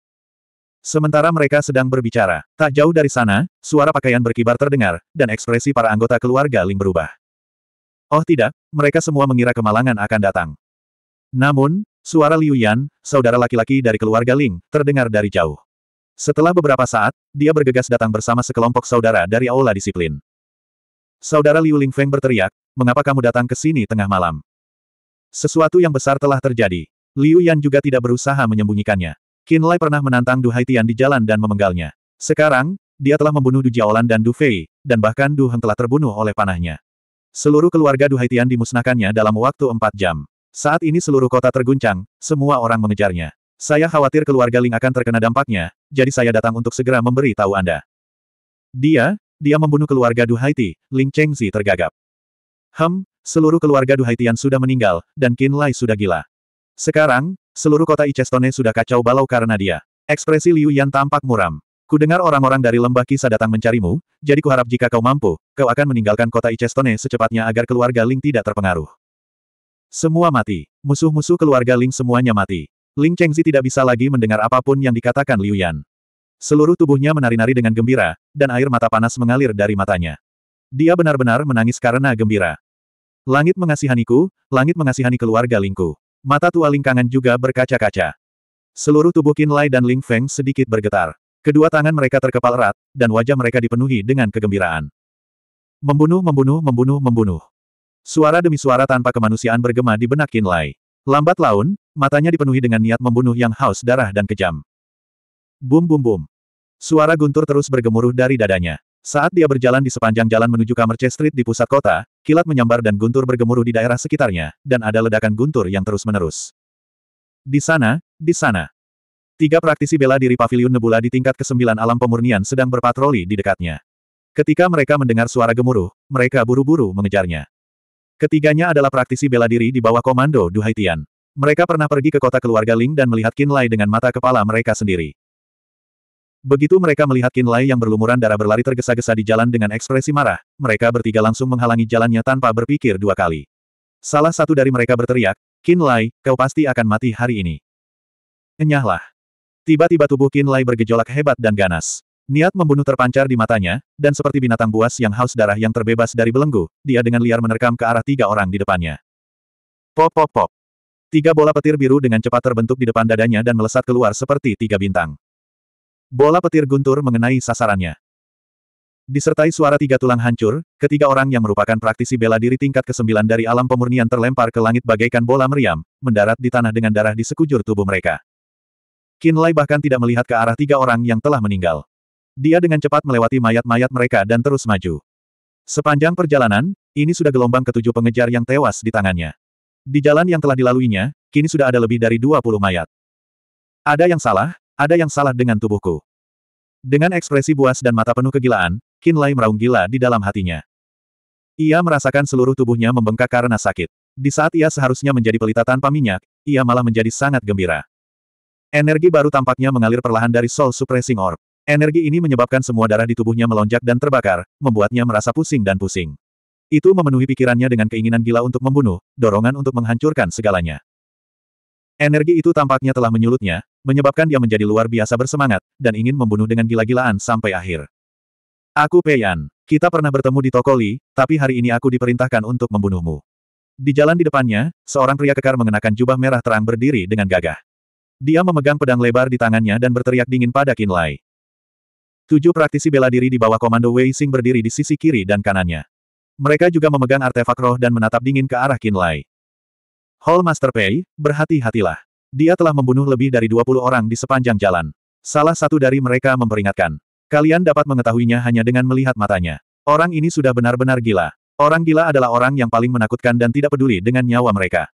S1: Sementara mereka sedang berbicara, tak jauh dari sana, suara pakaian berkibar terdengar, dan ekspresi para anggota keluarga Ling berubah. Oh tidak, mereka semua mengira kemalangan akan datang. Namun, suara Liu Yan, saudara laki-laki dari keluarga Ling, terdengar dari jauh. Setelah beberapa saat, dia bergegas datang bersama sekelompok saudara dari aula disiplin. Saudara Liu Ling Feng berteriak, mengapa kamu datang ke sini tengah malam? Sesuatu yang besar telah terjadi. Liu Yan juga tidak berusaha menyembunyikannya. Qin Lai pernah menantang Du Haitian di jalan dan memenggalnya. Sekarang, dia telah membunuh Du Jiaolan dan Du Fei, dan bahkan Du Heng telah terbunuh oleh panahnya. Seluruh keluarga Du Haitian dimusnahkannya dalam waktu empat jam. Saat ini seluruh kota terguncang, semua orang mengejarnya. Saya khawatir keluarga Ling akan terkena dampaknya, jadi saya datang untuk segera memberi tahu Anda. Dia, dia membunuh keluarga Du Haiti, Ling Chengzi tergagap. Hem, seluruh keluarga Du Haitian sudah meninggal, dan Qin Lai sudah gila. Sekarang, seluruh kota Icestone sudah kacau balau karena dia. Ekspresi Liu Yan tampak muram. Ku dengar orang-orang dari lembah kisah datang mencarimu, jadi ku harap jika kau mampu, kau akan meninggalkan kota Icestone secepatnya agar keluarga Ling tidak terpengaruh. Semua mati. Musuh-musuh keluarga Ling semuanya mati. Ling Chengzi tidak bisa lagi mendengar apapun yang dikatakan Liu Yan. Seluruh tubuhnya menari-nari dengan gembira, dan air mata panas mengalir dari matanya. Dia benar-benar menangis karena gembira. Langit mengasihaniku, langit mengasihani keluarga Lingku. Mata tua lingkangan juga berkaca-kaca. Seluruh tubuh Qin Lai dan Ling Feng sedikit bergetar. Kedua tangan mereka terkepal erat, dan wajah mereka dipenuhi dengan kegembiraan. Membunuh, membunuh, membunuh, membunuh. Suara demi suara tanpa kemanusiaan bergema di benak Qin Lai. Lambat laun, matanya dipenuhi dengan niat membunuh yang haus darah dan kejam. Bum bum bum. Suara guntur terus bergemuruh dari dadanya. Saat dia berjalan di sepanjang jalan menuju Commerce Street di pusat kota, kilat menyambar dan guntur bergemuruh di daerah sekitarnya, dan ada ledakan guntur yang terus-menerus. Di sana, di sana. Tiga praktisi bela diri Pavilion Nebula di tingkat ke-9 alam pemurnian sedang berpatroli di dekatnya. Ketika mereka mendengar suara gemuruh, mereka buru-buru mengejarnya. Ketiganya adalah praktisi bela diri di bawah komando Duhaitian. Mereka pernah pergi ke kota keluarga Ling dan melihat Kinlay dengan mata kepala mereka sendiri. Begitu mereka melihat Kinlay yang berlumuran darah berlari tergesa-gesa di jalan dengan ekspresi marah, mereka bertiga langsung menghalangi jalannya tanpa berpikir dua kali. Salah satu dari mereka berteriak, Kinlay, kau pasti akan mati hari ini. Enyahlah. Tiba-tiba tubuh Kinlay bergejolak hebat dan ganas. Niat membunuh terpancar di matanya, dan seperti binatang buas yang haus darah yang terbebas dari belenggu, dia dengan liar menerkam ke arah tiga orang di depannya. Pop pop pop. Tiga bola petir biru dengan cepat terbentuk di depan dadanya dan melesat keluar seperti tiga bintang. Bola petir guntur mengenai sasarannya. Disertai suara tiga tulang hancur, ketiga orang yang merupakan praktisi bela diri tingkat ke-9 dari alam pemurnian terlempar ke langit bagaikan bola meriam, mendarat di tanah dengan darah di sekujur tubuh mereka. Lai bahkan tidak melihat ke arah tiga orang yang telah meninggal. Dia dengan cepat melewati mayat-mayat mereka dan terus maju. Sepanjang perjalanan, ini sudah gelombang ketujuh pengejar yang tewas di tangannya. Di jalan yang telah dilaluinya, kini sudah ada lebih dari 20 mayat. Ada yang salah, ada yang salah dengan tubuhku. Dengan ekspresi buas dan mata penuh kegilaan, Qin Lai meraung gila di dalam hatinya. Ia merasakan seluruh tubuhnya membengkak karena sakit. Di saat ia seharusnya menjadi pelita tanpa minyak, ia malah menjadi sangat gembira. Energi baru tampaknya mengalir perlahan dari Soul Suppressing Orb. Energi ini menyebabkan semua darah di tubuhnya melonjak dan terbakar, membuatnya merasa pusing dan pusing. Itu memenuhi pikirannya dengan keinginan gila untuk membunuh, dorongan untuk menghancurkan segalanya. Energi itu tampaknya telah menyulutnya, menyebabkan dia menjadi luar biasa bersemangat, dan ingin membunuh dengan gila-gilaan sampai akhir. Aku Peyan. Kita pernah bertemu di Tokoli, tapi hari ini aku diperintahkan untuk membunuhmu. Di jalan di depannya, seorang pria kekar mengenakan jubah merah terang berdiri dengan gagah. Dia memegang pedang lebar di tangannya dan berteriak dingin pada Kinlay. Tujuh praktisi bela diri di bawah komando Wei Xing berdiri di sisi kiri dan kanannya. Mereka juga memegang artefak roh dan menatap dingin ke arah Kinlay. Hall Master Pei, berhati-hatilah. Dia telah membunuh lebih dari 20 orang di sepanjang jalan. Salah satu dari mereka memperingatkan. Kalian dapat mengetahuinya hanya dengan melihat matanya. Orang ini sudah benar-benar gila. Orang gila adalah orang yang paling menakutkan dan tidak peduli dengan nyawa mereka.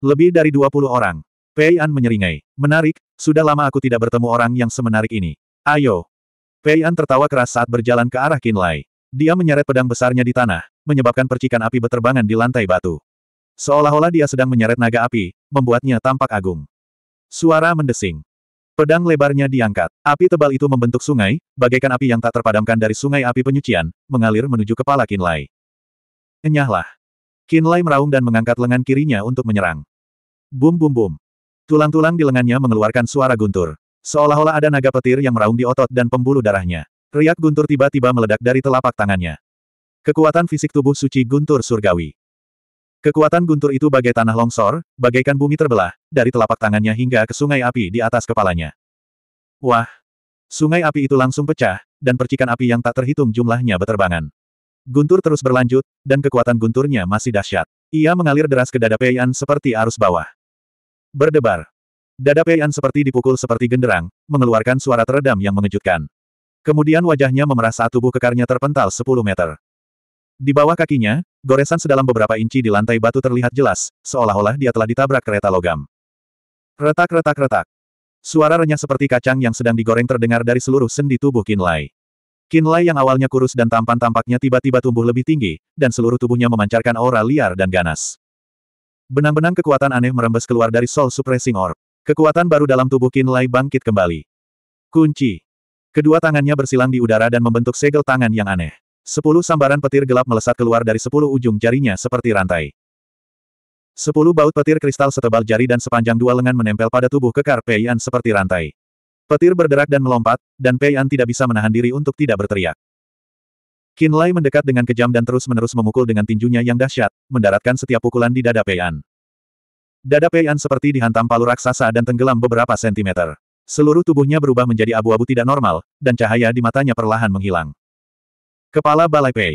S1: Lebih dari 20 orang. Pei An menyeringai. Menarik, sudah lama aku tidak bertemu orang yang semenarik ini. Ayo. Pei An tertawa keras saat berjalan ke arah Kinlay. Dia menyeret pedang besarnya di tanah, menyebabkan percikan api beterbangan di lantai batu. Seolah-olah dia sedang menyeret naga api, membuatnya tampak agung. Suara mendesing. Pedang lebarnya diangkat. Api tebal itu membentuk sungai, bagaikan api yang tak terpadamkan dari sungai api penyucian, mengalir menuju kepala Kinlay. Enyahlah. Kinlay meraung dan mengangkat lengan kirinya untuk menyerang. Bum bum bum. Tulang-tulang di lengannya mengeluarkan suara guntur. Seolah-olah ada naga petir yang meraung di otot dan pembuluh darahnya. Riak guntur tiba-tiba meledak dari telapak tangannya. Kekuatan fisik tubuh suci guntur surgawi. Kekuatan guntur itu bagai tanah longsor, bagaikan bumi terbelah, dari telapak tangannya hingga ke sungai api di atas kepalanya. Wah! Sungai api itu langsung pecah, dan percikan api yang tak terhitung jumlahnya beterbangan. Guntur terus berlanjut, dan kekuatan gunturnya masih dahsyat. Ia mengalir deras ke dada Peian seperti arus bawah. Berdebar. Dada Peian seperti dipukul seperti genderang, mengeluarkan suara teredam yang mengejutkan. Kemudian wajahnya memerah saat tubuh kekarnya terpental 10 meter. Di bawah kakinya, goresan sedalam beberapa inci di lantai batu terlihat jelas, seolah-olah dia telah ditabrak kereta logam. Retak-retak-retak. Suara renyah seperti kacang yang sedang digoreng terdengar dari seluruh sendi tubuh Kinlay. Kinlay yang awalnya kurus dan tampan tampaknya tiba-tiba tumbuh lebih tinggi, dan seluruh tubuhnya memancarkan aura liar dan ganas. Benang-benang kekuatan aneh merembes keluar dari Soul Suppressing Orb. Kekuatan baru dalam tubuh Kinlay bangkit kembali. Kunci. Kedua tangannya bersilang di udara dan membentuk segel tangan yang aneh. Sepuluh sambaran petir gelap melesat keluar dari sepuluh ujung jarinya seperti rantai. Sepuluh baut petir kristal setebal jari dan sepanjang dua lengan menempel pada tubuh kekar Peian seperti rantai. Petir berderak dan melompat, dan Peian tidak bisa menahan diri untuk tidak berteriak. Kinlay mendekat dengan kejam dan terus-menerus memukul dengan tinjunya yang dahsyat, mendaratkan setiap pukulan di dada Peian. Dada Peian seperti dihantam palu raksasa dan tenggelam beberapa sentimeter. Seluruh tubuhnya berubah menjadi abu-abu tidak normal, dan cahaya di matanya perlahan menghilang. Kepala Balai Pei.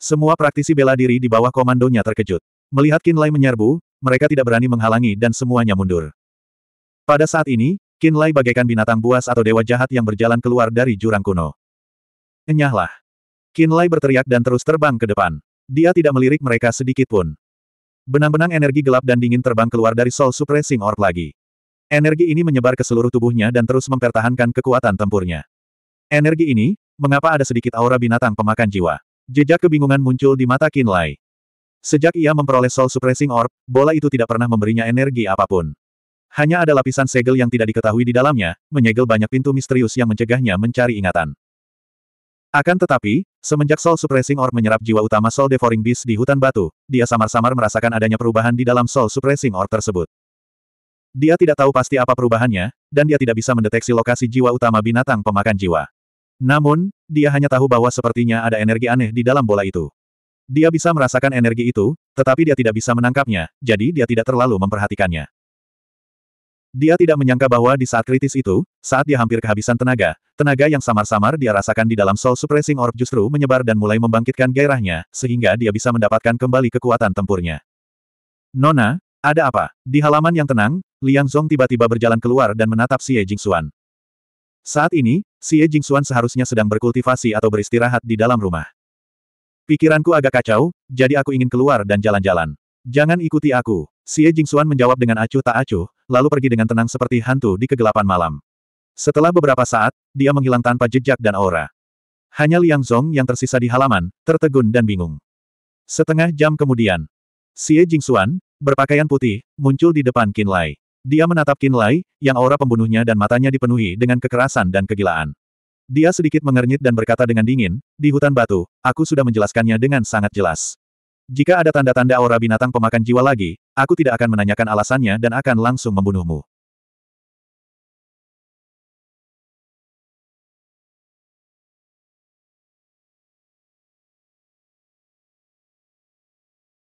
S1: Semua praktisi bela diri di bawah komandonya terkejut. Melihat Lai menyerbu, mereka tidak berani menghalangi dan semuanya mundur. Pada saat ini, Lai bagaikan binatang buas atau dewa jahat yang berjalan keluar dari jurang kuno. Enyahlah. Lai berteriak dan terus terbang ke depan. Dia tidak melirik mereka sedikit pun. Benang-benang energi gelap dan dingin terbang keluar dari Soul Suppressing Orb lagi. Energi ini menyebar ke seluruh tubuhnya dan terus mempertahankan kekuatan tempurnya. Energi ini, Mengapa ada sedikit aura binatang pemakan jiwa? Jejak kebingungan muncul di mata Kinlay. Sejak ia memperoleh Soul Suppressing Orb, bola itu tidak pernah memberinya energi apapun. Hanya ada lapisan segel yang tidak diketahui di dalamnya, menyegel banyak pintu misterius yang mencegahnya mencari ingatan. Akan tetapi, semenjak Soul Suppressing Orb menyerap jiwa utama Soul Devouring Beast di hutan batu, dia samar-samar merasakan adanya perubahan di dalam Soul Suppressing Orb tersebut. Dia tidak tahu pasti apa perubahannya, dan dia tidak bisa mendeteksi lokasi jiwa utama binatang pemakan jiwa. Namun, dia hanya tahu bahwa sepertinya ada energi aneh di dalam bola itu. Dia bisa merasakan energi itu, tetapi dia tidak bisa menangkapnya, jadi dia tidak terlalu memperhatikannya. Dia tidak menyangka bahwa di saat kritis itu, saat dia hampir kehabisan tenaga, tenaga yang samar-samar dia rasakan di dalam Soul Suppressing Orb justru menyebar dan mulai membangkitkan gairahnya, sehingga dia bisa mendapatkan kembali kekuatan tempurnya. Nona, ada apa? Di halaman yang tenang, Liang Zhong tiba-tiba berjalan keluar dan menatap Xie Jingxuan. Saat ini, Xie Jingxuan seharusnya sedang berkultivasi atau beristirahat di dalam rumah. Pikiranku agak kacau, jadi aku ingin keluar dan jalan-jalan. Jangan ikuti aku. Xie Jingxuan menjawab dengan acuh tak acuh, lalu pergi dengan tenang seperti hantu di kegelapan malam. Setelah beberapa saat, dia menghilang tanpa jejak dan aura. Hanya Liang Zhong yang tersisa di halaman, tertegun dan bingung. Setengah jam kemudian, Xie Jingxuan, berpakaian putih, muncul di depan Qin Lai. Dia menatap Kinlai, yang aura pembunuhnya dan matanya dipenuhi dengan kekerasan dan kegilaan. Dia sedikit mengernyit dan berkata dengan dingin, di hutan batu, aku sudah menjelaskannya dengan sangat jelas. Jika ada tanda-tanda aura binatang pemakan jiwa lagi, aku tidak akan menanyakan alasannya dan akan langsung membunuhmu.